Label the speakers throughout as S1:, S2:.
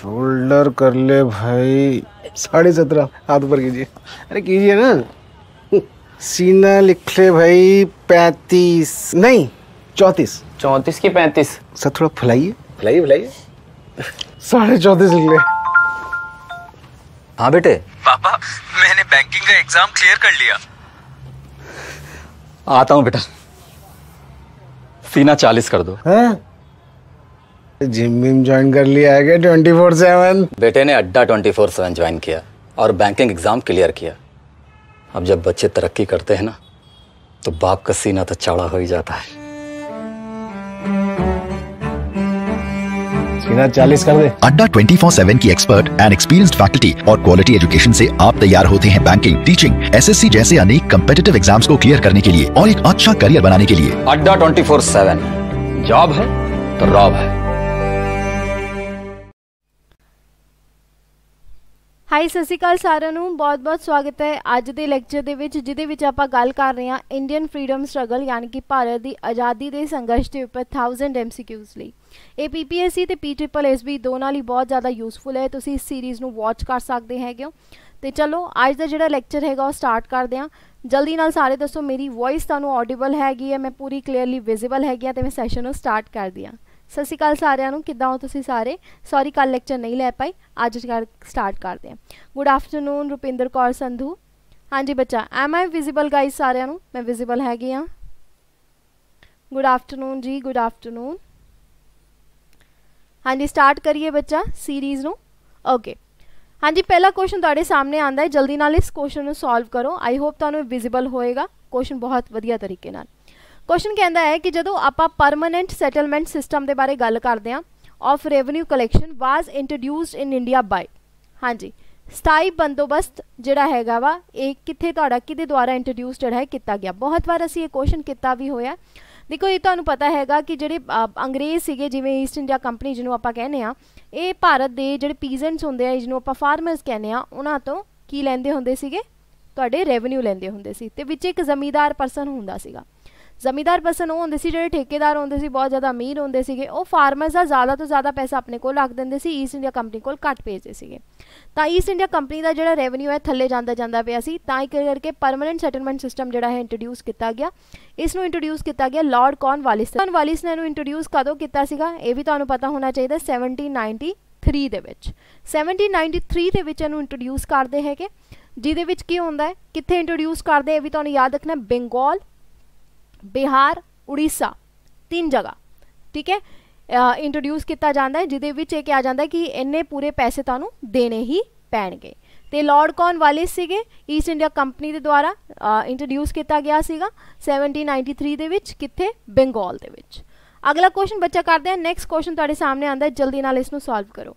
S1: Shoulder कर ले भाई साढ़े सत्रह हाथ ऊपर कीजिए अरे कीजिए ना सीना लिख ले भाई पैंतीस नहीं चौंतीस चौंतीस की पैंतीस सर थोड़ा फुलाइए फुलाइए फुलाइए साढ़े चौंतीस लिख ले हाँ बेटे पापा मैंने बैंकिंग का एग्जाम क्लियर कर लिया आता हूँ बेटा सीना चालीस कर दो है? हाँ? जिम विम ज्वाइन कर लिया है ट्वेंटी फोर सेवन बेटे ने अड्डा ट्वेंटी फोर सेवन ज्वाइन किया और बैंकिंग एग्जाम क्लियर किया अब जब बच्चे तरक्की करते हैं ना तो बाप का सीना तो चौड़ा हो ही जाता है चालीस कर दे अड्डा की एक्सपर्ट एंड एक्सपीरियंस फैकल्टी और क्वालिटी एजुकेशन से आप तैयार होते हैं बैंकिंग टीचिंग एसएससी जैसे अनेक कम्पिटेटिव एग्जाम्स को क्लियर करने के लिए और एक अच्छा करियर बनाने के लिए अड्डा ट्वेंटी फोर सेवन जॉब है तो रॉब है ਹਾਈ ਸਤਿ ਸ਼੍ਰੀ ਅਕਾਲ ਸਾਰਿਆਂ ਨੂੰ ਬਹੁਤ-ਬਹੁਤ ਸਵਾਗਤ ਹੈ ਅੱਜ ਦੇ ਲੈਕਚਰ ਦੇ ਵਿੱਚ ਜਿਹਦੇ ਵਿੱਚ ਆਪਾਂ ਗੱਲ ਕਰ ਰਹੇ ਹਾਂ ਇੰਡੀਅਨ ਫਰੀडम ਸਟਰਗਲ ਯਾਨੀ ਕਿ ਭਾਰਤ ਦੀ ਆਜ਼ਾਦੀ ਦੇ ਸੰਘਰਸ਼ ਦੇ ਉੱਪਰ 1000 ਐਮਸੀਕਿਊਜ਼ ਲਈ ਇਹ ਪੀਪੀਐਸਸੀ ਤੇ ਪੀ ਟ੍ਰਿਪਲ ਪੀਟ੍ਰਿਪਲਐਸਬੀ ਦੋਨਾਂ ਲਈ ਬਹੁਤ ਜ਼ਿਆਦਾ ਯੂਸਫੁਲ ਹੈ ਤੁਸੀਂ ਇਸ ਸੀਰੀਜ਼ ਨੂੰ ਵਾਚ ਕਰ ਸਕਦੇ ਹੈਗੇ ਹੋ ਤੇ ਚਲੋ ਅੱਜ ਦਾ ਜਿਹੜਾ ਲੈਕਚਰ ਹੈਗਾ ਉਹ ਸਟਾਰਟ ਕਰਦੇ ਹਾਂ ਜਲਦੀ ਨਾਲ ਸਾਰੇ ਦੱਸੋ ਮੇਰੀ ਵੌਇਸ ਤੁਹਾਨੂੰ ਆਡੀਬਲ ਹੈਗੀ ਹੈ ਮੈਂ ਪੂਰੀ ਕਲੀਅਰਲੀ ਵਿਜ਼ੀਬਲ ਹੈਗੀ ਆ ਤੇ ਮੈਂ ਸੈਸ਼ਨ ਨੂੰ ਸਟਾਰਟ ਕਰਦੀ ਹਾਂ ਸਤਿ ਸ਼੍ਰੀ ਅਕਾਲ ਸਾਰਿਆਂ ਨੂੰ ਕਿੱਦਾਂ ਹੋ ਤੁਸੀਂ ਸਾਰੇ ਸੌਰੀ ਕੱਲ ਲੈਕਚਰ ਨਹੀਂ ਲੈ ਪਾਈ ਅੱਜ ਸਟਾਰਟ ਕਰਦੇ ਹਾਂ ਗੁੱਡ ਆਫਟਰਨੂਨ ਰੁਪਿੰਦਰ ਕੌਰ ਸੰਧੂ ਹਾਂਜੀ ਬੱਚਾ ਐਮ ਆਈ ਵਿਜ਼ੀਬਲ ਗਾਈਸ ਸਾਰਿਆਂ ਨੂੰ ਮੈਂ ਵਿਜ਼ੀਬਲ ਹੈਗੀ ਆ ਗੁੱਡ ਆਫਟਰਨੂਨ ਜੀ ਗੁੱਡ ਆਫਟਰਨੂਨ ਹਾਂਜੀ ਸਟਾਰਟ ਕਰੀਏ ਬੱਚਾ ਸੀਰੀਜ਼ ਨੂੰ ਓਕੇ ਹਾਂਜੀ ਪਹਿਲਾ ਕੁਐਸਚਨ ਤੁਹਾਡੇ ਸਾਹਮਣੇ ਆਂਦਾ ਹੈ ਜਲਦੀ ਨਾਲ ਇਸ ਕੁਐਸਚਨ ਨੂੰ ਸੋਲਵ ਕਰੋ ਆਈ ਹੋਪ ਤੁਹਾਨੂੰ ਵਿਜ਼ੀਬਲ ਹੋਏਗਾ ਕੁਐਸਚਨ ਬਹੁਤ ਵਧੀਆ ਤਰੀਕੇ ਨਾਲ ਕੁਐਸਚਨ ਕਹਿੰਦਾ ਹੈ ਕਿ ਜਦੋਂ ਆਪਾਂ ਪਰਮਨੈਂਟ ਸੈਟਲਮੈਂਟ ਸਿਸਟਮ ਦੇ ਬਾਰੇ ਗੱਲ ਕਰਦੇ ਹਾਂ of revenue collection was introduced in India by ਹਾਂਜੀ ਸਥਾਈ ਬੰਦੋਬਸਤ ਜਿਹੜਾ ਹੈਗਾ ਵਾ ਇਹ ਕਿੱਥੇ ਤੁਹਾਡਾ ਕਿਹਦੇ ਦੁਆਰਾ ਇੰਟਰੋਡਿਊਸ ਜਿਹੜਾ ਹੈ ਕੀਤਾ ਗਿਆ ਬਹੁਤ ਵਾਰ ਅਸੀਂ ਇਹ ਕੁਐਸਚਨ ਕੀਤਾ ਵੀ ਹੋਇਆ ਦੇਖੋ ਇਹ ਤੁਹਾਨੂੰ ਪਤਾ ਹੈਗਾ ਕਿ ਜਿਹੜੇ ਅੰਗਰੇਜ਼ ਸੀਗੇ ਜਿਵੇਂ ਈਸਟ ਇੰਡੀਆ ਕੰਪਨੀ ਜਿਹਨੂੰ ਆਪਾਂ ਕਹਿੰਦੇ ਆ ਇਹ ਭਾਰਤ ਦੇ ਜਿਹੜੇ ਪੀਜ਼ੈਂਟਸ ਹੁੰਦੇ ਆ ਜਿਹਨੂੰ ਆਪਾਂ ਫਾਰਮਰਸ ਕਹਿੰਦੇ ਆ ਉਹਨਾਂ ਤੋਂ ਕੀ ਲੈਂਦੇ ਹੁੰਦੇ ਸੀਗੇ ਤੁਹਾਡੇ ਰੈਵਨਿਊ ਲੈਂਦੇ ਹੁੰਦੇ ਸੀ ਤੇ ਵਿੱਚ ਇੱਕ ਜ਼ਮੀਦਾਰ ਪਰਸਨ ਹੁੰਦਾ ਸੀਗਾ ਜ਼ਮੀਦਾਰ ਪਰਸਨ ਉਹ ਹੁੰਦੇ ਸੀ ਜਿਹੜੇ ਠੇਕੇਦਾਰ ਹੁੰਦੇ ਸੀ ਬਹੁਤ ਜ਼ਿਆਦਾ ਅਮੀਰ ਹੁੰਦੇ ਸੀਗੇ ਉਹ ਫਾਰਮਰਸ ਦਾ ਜ਼ਿਆਦਾ ਤੋਂ ਜ਼ਿਆਦਾ ਪੈਸਾ ਆਪਣੇ ਕੋਲ ਰੱਖ ਦਿੰਦੇ ਸੀ ਈਸਟ ਇੰਡੀਆ ਕੰਪਨੀ ਕੋਲ ਘੱਟ ਭੇਜਦੇ ਸੀਗੇ ਤਾਂ ਈਸਟ ਇੰਡੀਆ ਕੰਪਨੀ ਦਾ ਜਿਹੜਾ ਰੈਵਨਿਊ ਹੈ ਥੱਲੇ ਜਾਂਦਾ ਜਾਂਦਾ ਪਿਆ ਸੀ ਤਾਂ ਇੱਕ ਕਰਕੇ ਪਰਮਨੈਂਟ ਸੈਟਲਮੈਂਟ ਸਿਸਟਮ ਜਿਹੜਾ ਹੈ ਇੰਟਰੋਡਿਊਸ ਕੀਤਾ ਗਿਆ ਇਸ ਨੂੰ ਇੰਟਰੋਡਿਊਸ ਕੀਤਾ ਗਿਆ ਲਾਰਡ ਕੌਨ ਵਾਲਿਸ ਕੌਨ ਵਾਲਿਸ ਨੇ ਇਹਨੂੰ ਇੰਟਰੋਡਿਊਸ ਕਦੋਂ ਕੀਤਾ ਸੀਗਾ ਇਹ ਵੀ ਤੁਹਾਨੂੰ ਪਤਾ ਹੋਣਾ ਚਾਹੀਦਾ 1793 ਦੇ ਵਿੱਚ 1793 ਦੇ ਵਿੱਚ ਇਹਨੂੰ ਇੰਟਰੋਡਿਊਸ ਕਰਦੇ ਹੈਗੇ ਜਿਹਦੇ ਵਿੱਚ ਕੀ ਹੁੰਦਾ ਹੈ ਕਿੱਥੇ ਇੰਟਰੋਡਿਊਸ ਕਰਦੇ ਇਹ ਵੀ ਤੁਹਾਨੂੰ ਯਾਦ ਰੱਖਣਾ ਬੰਗਾਲ ਬਿਹਾਰ ਉੜੀਸਾ ਤਿੰਨ ਜਗ੍ਹਾ ਠੀਕ ਹੈ ਇੰਟਰੋਡਿਊਸ ਕੀਤਾ ਜਾਂਦਾ ਹੈ ਜਿਹਦੇ ਵਿੱਚ ਇਹ ਕਿਹਾ ਜਾਂਦਾ ਕਿ ਇੰਨੇ ਪੂਰੇ ਪੈਸੇ ਤੁਹਾਨੂੰ ਦੇਣੇ ਹੀ ਪੈਣਗੇ ਤੇ ਲਾਰਡ ਕੌਨ ਵਾਲੇ ਸੀਗੇ ਈਸਟ ਇੰਡੀਆ ਕੰਪਨੀ ਦੇ ਦੁਆਰਾ ਇੰਟਰੋਡਿਊਸ ਕੀਤਾ ਗਿਆ ਸੀਗਾ 1793 ਦੇ ਵਿੱਚ ਕਿੱਥੇ ਬੰਗਾਲ ਦੇ ਵਿੱਚ ਅਗਲਾ ਕੁਐਸਚਨ ਬੱਚਾ ਕਰਦੇ ਆ ਨੈਕਸਟ ਕੁਐਸਚਨ ਤੁਹਾਡੇ ਸਾਹਮਣੇ ਆਂਦਾ ਹੈ ਜਲਦੀ ਨਾਲ ਇਸ ਨੂੰ ਸੋਲਵ ਕਰੋ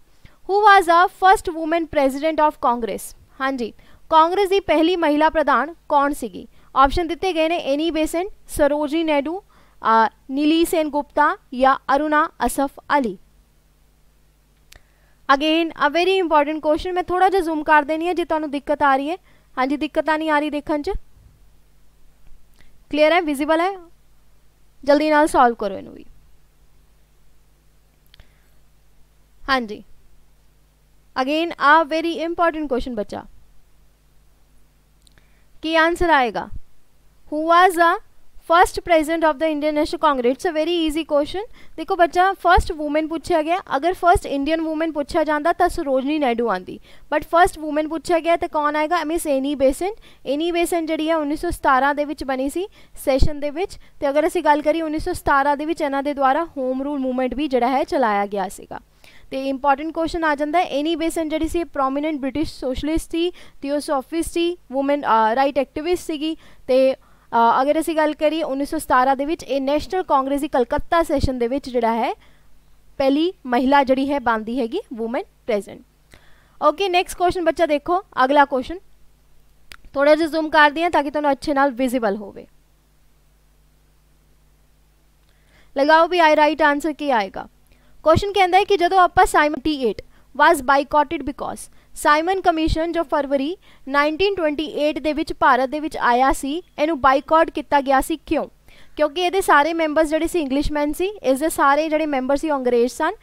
S1: who was a first woman president of Congress ਹਾਂਜੀ ਕਾਂਗਰਸ ਦੀ ਪਹਿਲੀ ਮਹਿਲਾ ਪ੍ਰਧਾਨ ਕੌਣ ਸੀਗੀ ऑप्शन दिते गए ने एनी बेसेंट सरोजी नायडू नीली सेन गुप्ता या Aruna Asaf Ali again a very important question मैं थोड़ा जहा जूम कर देनी है जो ਤੁਹਾਨੂੰ दिक्कत आ रही है हाँ जी दिक्कत नहीं आ रही ਦੇਖਣ 'ਚ ਕਲੀਅਰ ਹੈ ਵਿਜ਼ੀਬਲ ਹੈ ਜਲਦੀ ਨਾਲ ਸੋਲਵ ਕਰੋ ਇਹਨੂੰ ਵੀ ਹਾਂਜੀ again a very important question बच्चा की आंसर आएगा who was a first president of the Indian national Congress it's a very easy question देखो ਬੱਚਾ ਫਰਸਟ ਊਮਨ ਪੁੱਛਿਆ ਗਿਆ ਅਗਰ ਫਰਸਟ ਇੰਡੀਅਨ ਊਮਨ ਪੁੱਛਿਆ ਜਾਂਦਾ ਤਾਂ ਸਰੋਜਨੀ ਨਾਇਡੂ ਆਂਦੀ ਬਟ ਫਰਸਟ ਊਮਨ ਪੁੱਛਿਆ ਗਿਆ ਤਾਂ ਕੌਣ ਆਏਗਾ Miss Annie Besant Annie Besant ਜਿਹੜੀ ਹੈ 1917 ਦੇ ਵਿੱਚ ਬਣੀ ਸੀ ਸੈਸ਼ਨ ਦੇ ਵਿੱਚ ਤੇ ਅਗਰ ਅਸੀਂ ਗੱਲ ਕਰੀ 1917 ਦੇ ਵਿੱਚ ਇਹਨਾਂ ਦੇ ਦੁਆਰਾ ਹੋਮ ਰੂਲ ਮੂਵਮੈਂਟ ਵੀ ਜਿਹੜਾ ਹੈ ਚਲਾਇਆ ਗਿਆ ਸੀਗਾ ਤੇ ਇੰਪੋਰਟੈਂਟ ਕੁਐਸਚਨ ਆ ਜਾਂਦਾ ਐਨੀ ਬੇਸਨ ਜਿਹੜੀ ਸੀ ਪ੍ਰੋਮਿਨੈਂਟ ਬ੍ਰਿਟਿਸ਼ ਸੋਸ਼ਲਿਸਟ ਸੀ ਥੀਓਸੋਫਿਸਟ ਸੀ ਔਮਨ ਰਾਈਟ ਐਕਟਿਵਿਸਟ ਸੀਗੀ ਤੇ ਅਗਰ ਅਸੀਂ ਗੱਲ ਕਰੀਏ 1917 ਦੇ ਵਿੱਚ ਇਹ ਨੈਸ਼ਨਲ ਕਾਂਗਰਸ ਦੀ ਕਲਕੱਤਾ ਸੈਸ਼ਨ ਦੇ ਵਿੱਚ ਜਿਹੜਾ ਹੈ ਪਹਿਲੀ ਮਹਿਲਾ ਜਿਹੜੀ ਹੈ ਬੰਦੀ ਹੈਗੀ woman president okay next question ਬੱਚਾ ਦੇਖੋ ਅਗਲਾ ਕੁਐਸਚਨ ਥੋੜਾ ਜਿਹਾ ਜ਼ੂਮ ਕਰਦੇ ਹਾਂ ਤਾਂ ਕਿ ਤੁਹਾਨੂੰ ਅੱਛੇ ਨਾਲ ਵਿਜ਼ੀਬਲ ਹੋਵੇ ਲਗਾਓ ਵੀ ਆਈ ਰਾਈਟ ਆਨਸਰ ਕੀ ਆਏਗਾ ਕੁਐਸਚਨ ਕਹਿੰਦਾ ਹੈ ਕਿ ਜਦੋਂ ਆਪਾਂ Simon 88 was boycotted because Simon commission ਜੋ ਫਰਵਰੀ 1928 ਦੇ ਵਿੱਚ ਭਾਰਤ ਦੇ ਵਿੱਚ ਆਇਆ ਸੀ ਇਹਨੂੰ ਬਾਈਕਾਟ ਕੀਤਾ ਗਿਆ ਸੀ ਕਿਉਂ ਕਿਉਂਕਿ ਇਹਦੇ ਸਾਰੇ ਮੈਂਬਰਸ ਜਿਹੜੇ ਸੀ ਇੰਗਲਿਸ਼ਮੈਨ ਸੀ ਇਸ ਦੇ ਸਾਰੇ ਜਿਹੜੇ ਮੈਂਬਰ ਸੀ ਅੰਗਰੇਜ਼ ਸਨ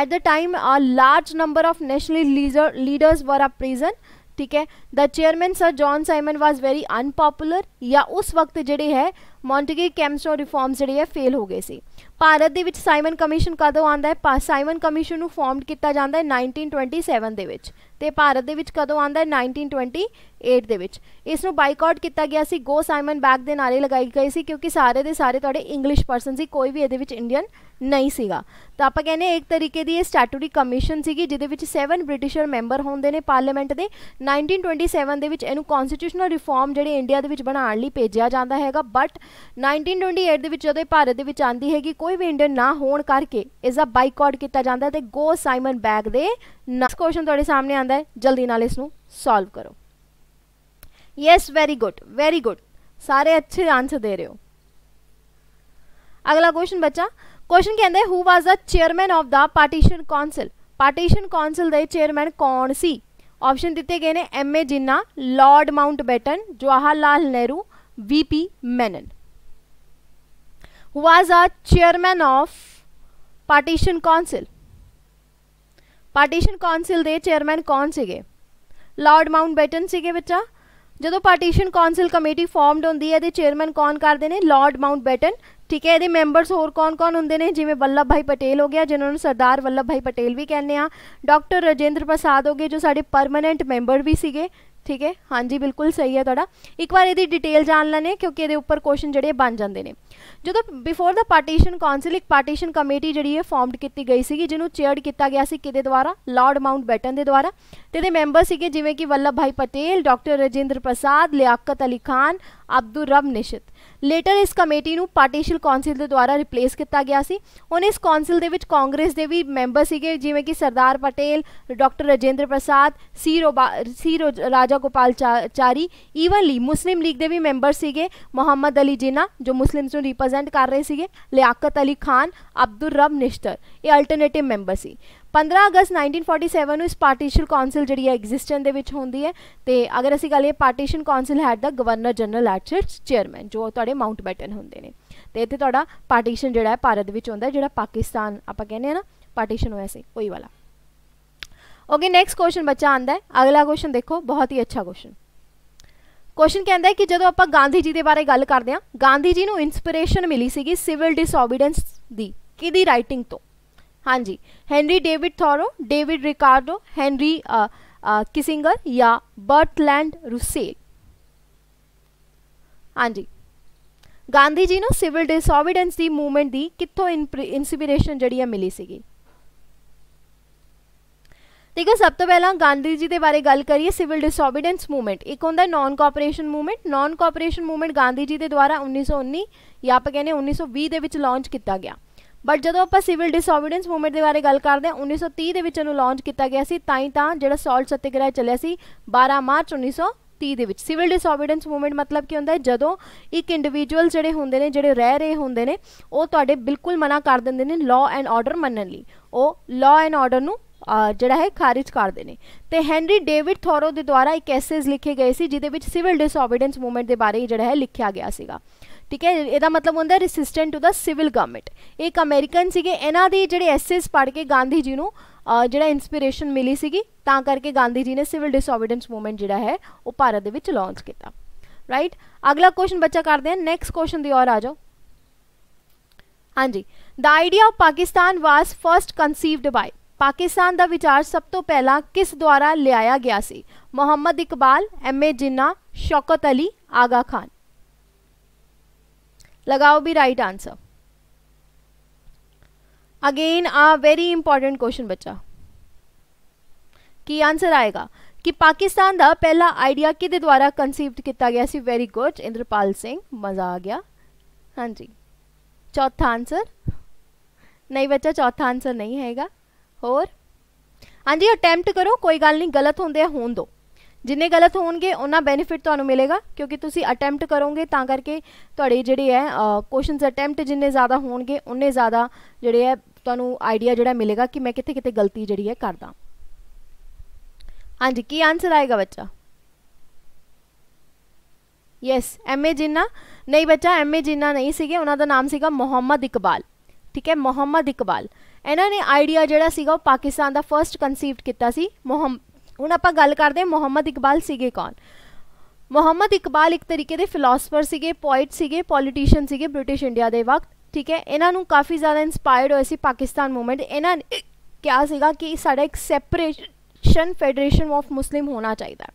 S1: at the time a large number of national leaders were a prison ਠੀਕ ਹੈ ਦਾ chairman sir John Simon was very unpopular ਜਾਂ ਉਸ ਵਕਤ ਜਿਹੜੇ ਹੈ ਮੌਂਟੇਗੀ ਕੈਮਸਟੋ ਰਿਫਾਰਮਸ ਜਿਹੜੇ ਹੈ ਫੇਲ ਹੋ ਗਏ ਸੀ ਭਾਰਤ ਦੇ ਵਿੱਚ ਸਾਈਮਨ ਕਮਿਸ਼ਨ ਕਦੋਂ ਆਂਦਾ ਹੈ ਸਾਈਮਨ ਕਮਿਸ਼ਨ ਨੂੰ ਫਾਰਮਡ ਕੀਤਾ ਜਾਂਦਾ ਹੈ 1927 ਦੇ ਵਿੱਚ ਤੇ ਭਾਰਤ ਦੇ ਵਿੱਚ ਕਦੋਂ ਆਂਦਾ ਹੈ 1928 ਦੇ ਵਿੱਚ ਇਸ ਨੂੰ ਬਾਈਕਾਟ ਕੀਤਾ ਗਿਆ ਸੀ ਗੋ ਸਾਈਮਨ ਬੈਕ ਦੇ ਨਾਰੇ ਲਗਾਈ ਗਈ ਸੀ ਕਿਉਂਕਿ ਸਾਰੇ ਦੇ ਸਾਰੇ ਤੁਹਾਡੇ ਇੰਗਲਿਸ਼ ਪਰਸਨ ਸੀ ਕੋਈ ਵੀ ਇਹਦੇ ਵਿੱਚ ਇੰਡੀਅਨ ਨਹੀਂ ਸੀਗਾ ਤਾਂ ਆਪਾਂ ਕਹਿੰਦੇ ਇੱਕ ਤਰੀਕੇ ਦੀ ਇਹ ਸਟੈਟੂਟਰੀ ਕਮਿਸ਼ਨ ਸੀਗੀ ਜਿਹਦੇ ਵਿੱਚ 7 ਬ੍ਰਿਟਿਸ਼ਰ ਮੈਂਬਰ ਹੁੰਦੇ ਨੇ ਪਾਰਲੀਮੈਂਟ ਦੇ 1927 ਦੇ ਵਿੱਚ ਇਹਨੂੰ ਕਨਸਟੀਟਿਊਸ਼ਨਲ ਰਿਫਾਰਮ ਜਿਹੜੇ ਇੰਡੀਆ ਦੇ ਵਿੱਚ ਬਣਾਉਣ ਲਈ ਭੇਜਿਆ ਜਾਂਦਾ ਹੈਗਾ ਬਟ 1928 ਦੇ ਵਿੱਚ ਜਦੋਂ ਇਹ ਭਾਰਤ ਦੇ ਵਿੱਚ ਆਂਦੀ ਹੈ ਕਿ ਕੋਈ ਵੀ ਇੰਡੀਅਨ ਨਾ ਹੋਣ ਕਰਕੇ ਇਸ ਦਾ ਬਾਈਕਾਟ ਕੀਤਾ ਜਾਂਦਾ ਤੇ ਗੋ ਸਾਈਮਨ ਬੈਗ ਦੇ ਨੈਕਸਟ ਕੁਐਸਚਨ ਤੁਹਾਡੇ ਸਾਹਮਣੇ ਆਂਦਾ ਹੈ ਜਲਦੀ ਨਾਲ ਇਸ ਨੂੰ ਸੋਲਵ ਕਰੋ yes very good very good ਸਾਰੇ ਅੱਛੇ ਆਨਸਰ ਦੇ ਰਹੇ ਹੋ ਅਗਲਾ ਕੁਐਸਚਨ ਬੱਚਾ ਕੁਐਸਚਨ ਕਹਿੰਦਾ ਹੈ who was the chairman of the partition council partition council ਦੇ ਚੇਅਰਮੈਨ ਕੌਣ ਸੀ ਆਪਸ਼ਨ ਦਿੱਤੇ ਗਏ ਨੇ M A Jinnah Lord Batten Jawahar Lal Nehru V P Menon who was a chairman of partition council partition council ਦੇ chairman ਕੌਣ ਸੀਗੇ lord mountbatten ਸੀਗੇ ਬੱਚਾ ਜਦੋਂ partition council committee formed ਹੁੰਦੀ ਹੈ ਇਹਦੇ chairman ਕੌਣ ਕਰਦੇ ਨੇ lord mountbatten ਠੀਕ ਹੈ ਇਹਦੇ ਮੈਂਬਰਸ ਹੋਰ ਕੌਣ-ਕੌਣ ਹੁੰਦੇ ਨੇ ਜਿਵੇਂ ਵੱਲਭ ਭਾਈ ਪਟੇਲ ਹੋ ਗਿਆ ਜਿਨ੍ਹਾਂ ਨੂੰ ਸਰਦਾਰ ਵੱਲਭ ਭਾਈ ਪਟੇਲ ਵੀ ਕਹਿੰਦੇ ਆ ਡਾਕਟਰ ਰਜਿੰਦਰ ਪ੍ਰਸਾਦ ਹੋ ਗਏ ਜੋ ਸਾਡੇ ਪਰਮਨੈਂਟ ਮੈਂਬਰ ਵੀ ਸੀਗੇ ਠੀਕ ਹੈ ਹਾਂਜੀ ਬਿਲਕੁਲ ਸਹੀ ਹੈ ਤੁਹਾਡਾ ਇੱਕ ਵਾਰ ਇਹਦੀ ਡਿਟੇਲ ਜਾਣ ਲੈਣੇ ਕਿਉਂਕਿ ਇਹਦੇ ਉੱਪਰ ਕੁਐਸਚਨ ਜਿਹੜੇ ਬਣ ਜਾਂਦੇ ਨੇ ਜਦੋਂ ਬਿਫੋਰ ਦਾ ਪਾਰਟੀਸ਼ਨ ਕਾਉਂਸਲ ਇੱਕ ਪਾਰਟੀਸ਼ਨ ਕਮੇਟੀ ਜਿਹੜੀ ਹੈ ਫਾਰਮਡ ਕੀਤੀ ਗਈ ਸੀਗੀ ਜਿਹਨੂੰ ਚੇਅਰਡ ਕੀਤਾ ਗਿਆ ਸੀ ਕਿਹਦੇ ਦੁਆਰਾ ਲਾਰਡ ਮਾਉਂਟ ਬੈਟਨ ਦੇ ਦੁਆਰਾ ਤੇ ਇਹਦੇ ਮੈਂਬਰ ਸੀਗੇ ਜਿਵੇਂ ਕਿ ਵੱਲਭ ਭਾਈ ਪਟੇਲ ਡਾਕਟਰ ਰਜਿੰਦਰ ਪ੍ਰਸਾਦ ਲਿਆਕਤ ਅਲੀ ਖਾਨ ਅਬਦੁਰ ਰਬ ਨਿਸ਼ਤ ਲੇਟਰ ਇਸ ਕਮੇਟੀ ਨੂੰ ਪਾਰਟੀਸ਼ੀਅਲ ਕਾਉਂਸਲ ਦੇ ਦੁਆਰਾ ਰਿਪਲੇਸ ਕੀਤਾ ਗਿਆ ਸੀ ਹੁਣ ਇਸ ਕਾਉਂਸਲ ਦੇ ਵਿੱਚ ਕਾਂਗਰਸ ਦੇ ਵੀ ਮੈਂਬਰ ਸੀਗੇ ਜਿਵੇਂ ਕਿ ਸਰਦਾਰ ਪਟੇਲ ਡਾਕਟਰ ਰਜਿੰਦਰ ਪ੍ਰਸਾਦ ਸੀ ਸੀ ਰਾਜਾ ਗੋਪਾਲ ਚਾਰੀ ਈਵਨਲੀ ਮੁਸਲਿਮ ਲੀਗ ਦੇ ਵੀ ਮੈਂਬਰ ਸੀਗੇ ਮੁਹੰਮਦ ਅਲੀ ਜਿਨਾ ਜੋ ਮੁਸਲਿਮਸ ਨੂੰ ਰਿਪਰੈਜ਼ੈਂਟ ਕਰ ਰਹੇ ਸੀਗੇ ਲਿਆਕਤ ਅਲੀ ਖਾਨ ਅਬਦੁਰ ਰਬ ਨਿਸ਼ਤਰ ਇਹ ਅਲਟਰਨੇਟਿਵ ਮੈਂਬਰ ਸੀ 15 ਅਗਸਤ 1947 ਨੂੰ ਇਸ ਪਾਰਟੀਸ਼ਨ ਕਾਉਂਸਲ ਜਿਹੜੀ ਹੈ ਐਗਜ਼ਿਸਟੈਂਸ ਦੇ ਵਿੱਚ ਹੁੰਦੀ ਹੈ ਤੇ ਅਗਰ ਅਸੀਂ ਗੱਲ ਇਹ partition council head the governor general its chairman ਜੋ ਤੁਹਾਡੇ ਮਾਊਂਟ ਬੈਟਨ ਹੁੰਦੇ ਨੇ ਤੇ ਇੱਥੇ ਤੁਹਾਡਾ ਪਾਰਟੀਸ਼ਨ ਜਿਹੜਾ ਹੈ ਭਾਰਤ ਵਿੱਚ ਹੁੰਦਾ ਜਿਹੜਾ ਪਾਕਿਸਤਾਨ ਆਪਾਂ ਕਹਿੰਦੇ ਆ ਨਾ ਪਾਰਟੀਸ਼ਨ ਹੋਇਆ ਸੀ ਉਹੀ ਵਾਲਾ ਓਕੇ ਨੈਕਸਟ ਕੁਐਸਚਨ ਬੱਚਾ ਆਂਦਾ ਹੈ ਅਗਲਾ ਕੁਐਸਚਨ ਦੇਖੋ ਬਹੁਤ ਹੀ ਅੱਛਾ ਕੁਐਸਚਨ ਕੁਐਸਚਨ ਕਹਿੰਦਾ ਹੈ ਕਿ ਜਦੋਂ ਆਪਾਂ ਗਾਂਧੀ ਜੀ ਦੇ ਬਾਰੇ ਗੱਲ ਕਰਦੇ ਹਾਂ ਗਾਂਧੀ ਜੀ ਨੂੰ ਇਨਸਪੀਰੇਸ਼ਨ ਮਿਲੀ ਸੀਗੀ ਸਿਵਲ ਡਿਸਓਬੀਡੈਂਸ ਦੀ ਕਿਹਦੀ ਰਾਈਟਿੰਗ ਤੋਂ हाँ जी Henry David Thoreau David Ricardo Henry Kissinger या बर्टलैंड रुसेल हाँ जी ਗਾਂਧੀ ਜੀ ਨੂੰ ਸਿਵਲ ਡਿਸਓਬੀਡੈਂਸ ਦੀ ਮੂਵਮੈਂਟ ਦੀ ਕਿੱਥੋਂ ਇਨਸਪੀਰੇਸ਼ਨ ਜਿਹੜੀ ਆ ਮਿਲੀ ਸੀਗੀ ਠੀਕ ਹੈ ਸਭ ਤੋਂ ਪਹਿਲਾਂ ਗਾਂਧੀ ਜੀ ਦੇ ਬਾਰੇ ਗੱਲ ਕਰੀਏ ਸਿਵਲ ਡਿਸਓਬੀਡੈਂਸ ਮੂਵਮੈਂਟ ਇੱਕ ਹੁੰਦਾ non cooperation movement non cooperation movement Gandhi ji ਦੇ ਦੁਆਰਾ 1919 ਜਾਂ ਆਪਾਂ ਕਹਿੰਦੇ 1920 ਦੇ ਵਿੱਚ ਲਾਂਚ ਕੀਤਾ ਗਿਆ ਬਟ ਜਦੋਂ ਆਪਾਂ ਸਿਵਲ ਡਿਸਓਬੀਡੈਂਸ ਮੂਵਮੈਂਟ ਦੇ ਬਾਰੇ ਗੱਲ ਕਰਦੇ ਹਾਂ 1930 ਦੇ ਵਿੱਚ ਇਹਨੂੰ ਲਾਂਚ ਕੀਤਾ ਗਿਆ ਸੀ ਤਾਂ ਹੀ ਤਾਂ ਜਿਹੜਾ ਸਾਲਟ ਸਤਿਗ੍ਰਹਿ ਚੱਲਿਆ ਸੀ 12 ਮਾਰਚ 1930 ਦੇ ਵਿੱਚ ਸਿਵਲ ਡਿਸਓਬੀਡੈਂਸ ਮੂਵਮੈਂਟ ਮਤਲਬ ਕੀ ਹੁੰਦਾ ਹੈ ਜਦੋਂ ਇੱਕ ਇੰਡੀਵਿਜੂਅਲ ਜਿਹੜੇ ਹੁੰਦੇ ਨੇ ਜਿਹੜੇ ਰਹਿ ਰਹੇ ਹੁੰਦੇ ਨੇ ਉਹ ਤੁਹਾਡੇ ਬਿਲਕੁਲ ਮਨਾ ਕਰ ਦਿੰਦੇ ਨੇ ਲਾਅ ਐਂਡ ਆਰਡਰ ਮੰਨਣ ਲਈ ਉਹ ਲਾਅ ਐਂਡ ਆਰਡਰ ਨੂੰ ਜਿਹੜਾ ਹੈ ਖਾਰਿਜ ਕਰਦੇ ਨੇ ਤੇ ਹੈਨਰੀ ਡੇਵਿਡ ਥੋਰੋ ਦੇ ਦੁਆਰਾ ਇੱਕ ਐਸੇਜ਼ ਲਿਖੇ ਗਏ ਸੀ ਜਿਹਦੇ ਵਿੱਚ ਸਿਵਲ ਡਿਸਓਬੀਡੈਂਸ ਮੂਵਮੈਂਟ ਦੇ ਬਾਰੇ ਜਿਹੜਾ ਹੈ ਲਿਖਿਆ ਗਿਆ ਸੀਗਾ ਠੀਕ ਹੈ ਇਹਦਾ ਮਤਲਬ ਹੁੰਦਾ resistant to the civil government ਇੱਕ ਅਮਰੀਕਨ ਸੀਗੇ ਇਹਨਾਂ ਦੇ ਜਿਹੜੇ ਐਸੇਸ ਪੜ੍ਹ ਕੇ ਗਾਂਧੀ ਜੀ ਨੂੰ ਜਿਹੜਾ ਇਨਸਪੀਰੇਸ਼ਨ ਮਿਲੀ ਸੀਗੀ ਤਾਂ ਕਰਕੇ ਗਾਂਧੀ ਜੀ ਨੇ ਸਿਵਲ ਡਿਸਓਬੀਡੈਂਸ ਮੂਵਮੈਂਟ ਜਿਹੜਾ ਹੈ ਉਹ ਭਾਰਤ ਦੇ ਵਿੱਚ ਲਾਂਚ ਕੀਤਾ ਰਾਈਟ ਅਗਲਾ ਕੁਐਸਚਨ ਬੱਚਾ ਕਰਦੇ ਹਾਂ ਨੈਕਸਟ ਕੁਐਸਚਨ ਦੀ ਔਰ ਆ ਜਾਓ ਹਾਂਜੀ the idea of Pakistan was first conceived by Pakistan ਦਾ ਵਿਚਾਰ ਸਭ ਤੋਂ ਪਹਿਲਾਂ ਕਿਸ ਦੁਆਰਾ ਲਿਆਇਆ ਗਿਆ ਸੀ ਮੁਹੰਮਦ ਇਕਬਾਲ ਐਮ ਏ ਜਿੰਨਾ ਸ਼ੌਕਤ ਅਲੀ ਆਗਾ ਖਾਨ लगाओ भी right answer again a very important question बच्चा की आंसर आएगा कि पाकिस्तान का पहला आइडिया कि द्वारा कंसीव किया गया सी वेरी गुड इंद्रपाल सिंह मज़ा आ गया हाँ जी चौथा आंसर नहीं बच्चा चौथा आंसर नहीं हैगा और हाँ जी अटैम्प्ट करो कोई गल नहीं गलत होंगे होन दो ਜਿੰਨੇ ਗਲਤ ਹੋਣਗੇ ਉਹਨਾਂ ਬੈਨੀਫਿਟ ਤੁਹਾਨੂੰ ਮਿਲੇਗਾ ਕਿਉਂਕਿ ਤੁਸੀਂ ਅਟੈਂਪਟ ਕਰੋਗੇ ਤਾਂ ਕਰਕੇ ਤੁਹਾਡੇ ਜਿਹੜੇ ਹੈ ਕੁਐਸਚਨਸ ਅਟੈਂਪਟ ਜਿੰਨੇ ਜ਼ਿਆਦਾ ਹੋਣਗੇ ਉਹਨੇ ਜ਼ਿਆਦਾ ਜਿਹੜੇ ਹੈ ਤੁਹਾਨੂੰ ਆਈਡੀਆ ਜਿਹੜਾ ਮਿਲੇਗਾ ਕਿ ਮੈਂ ਕਿੱਥੇ ਕਿੱਥੇ ਗਲਤੀ ਜਿਹੜੀ ਹੈ ਕਰਦਾ ਹਾਂਜੀ ਕੀ ਆਨਸਰ ਆਏਗਾ ਬੱਚਾ ਯੈਸ ਐਮਏ ਜਿੰਨਾ ਨਹੀਂ ਬੱਚਾ ਐਮਏ ਜਿੰਨਾ ਨਹੀਂ ਸੀਗੇ ਉਹਨਾਂ ਦਾ ਨਾਮ ਸੀਗਾ ਮੁਹੰਮਦ ਇਕਬਾਲ ਠੀਕ ਹੈ ਮੁਹੰਮਦ ਇਕਬਾਲ ਇਹਨਾਂ ਨੇ ਆਈਡੀਆ ਜਿਹੜਾ ਸੀਗਾ ਉਹ ਪਾਕਿਸਤਾਨ ਦਾ ਫਰਸਟ ਕਨਸੀਵਡ ਕੀਤਾ ਸੀ ਹੁਣ ਆਪਾਂ ਗੱਲ ਕਰਦੇ ਹਾਂ ਮੁਹੰਮਦ ਇਕਬਾਲ ਸੀਗੇ ਕੌਣ ਮੁਹੰਮਦ ਇਕਬਾਲ ਇੱਕ ਤਰੀਕੇ ਦੇ ਫਿਲਾਸਫਰ ਸੀਗੇ ਪੋਇਟ ਸੀਗੇ ਪੋਲੀਟੀਸ਼ੀਅਨ ਸੀਗੇ ਬ੍ਰਿਟਿਸ਼ ਇੰਡੀਆ ਦੇ ਵਕਤ ਠੀਕ ਹੈ ਇਹਨਾਂ ਨੂੰ ਕਾਫੀ ਜ਼ਿਆਦਾ ਇਨਸਪਾਇਰਡ ਹੋਏ ਸੀ ਪਾਕਿਸਤਾਨ ਮੂਵਮੈਂਟ ਇਹਨਾਂ ਨੇ ਕਿਹਾ ਸੀਗਾ ਕਿ ਸਾਡਾ ਇੱਕ ਸੈਪਰੇਸ਼ਨ ਫੈਡਰੇਸ਼ਨ ਆਫ ਮੁਸਲਿਮ ਹੋਣਾ ਚਾਹੀਦਾ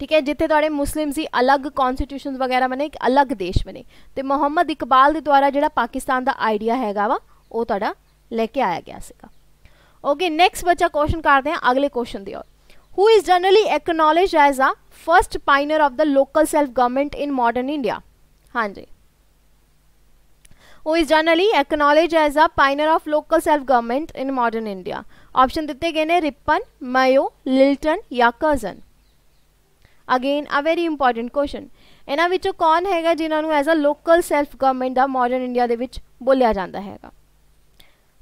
S1: ਠੀਕ ਹੈ ਜਿੱਥੇ ਤੁਹਾਡੇ ਮੁਸਲਿਮ ਸੀ ਅਲੱਗ ਕਨਸਟੀਟਿਊਸ਼ਨਸ ਵਗੈਰਾ ਬਣੇ ਇੱਕ ਅਲੱਗ ਦੇਸ਼ ਬਣੇ ਤੇ ਮੁਹੰਮਦ ਇਕਬਾਲ ਦੇ ਦੁਆਰਾ ਜਿਹੜਾ ਪਾਕਿਸਤਾਨ ਦਾ ਆਈਡੀਆ ਹੈਗਾ ਵਾ ਉਹ ਤੁਹਾਡਾ ਲੈ ਕੇ ਆਇਆ ਗਿਆ ਸੀਗਾ ओके नेक्स्ट बच्चा क्वेश्चन करते हैं अगले क्वेश्चन दिया who is generally acknowledge as a first pioneer of the local self government in modern India हाँ जी who is generally acknowledge as a pioneer of local self government in modern India option ਦਿੱਤੇ ਗਏ ਨੇ Ripon Mayo Lytton ਜਾਂ Curzon again a very important question ਇਹਨਾਂ ਵਿੱਚੋਂ ਕੌਣ ਹੈਗਾ ਜਿਨ੍ਹਾਂ ਨੂੰ as a local self government ਦਾ ਮਾਡਰਨ ਇੰਡੀਆ ਦੇ ਵਿੱਚ ਬੋਲਿਆ ਜਾਂਦਾ ਹੈਗਾ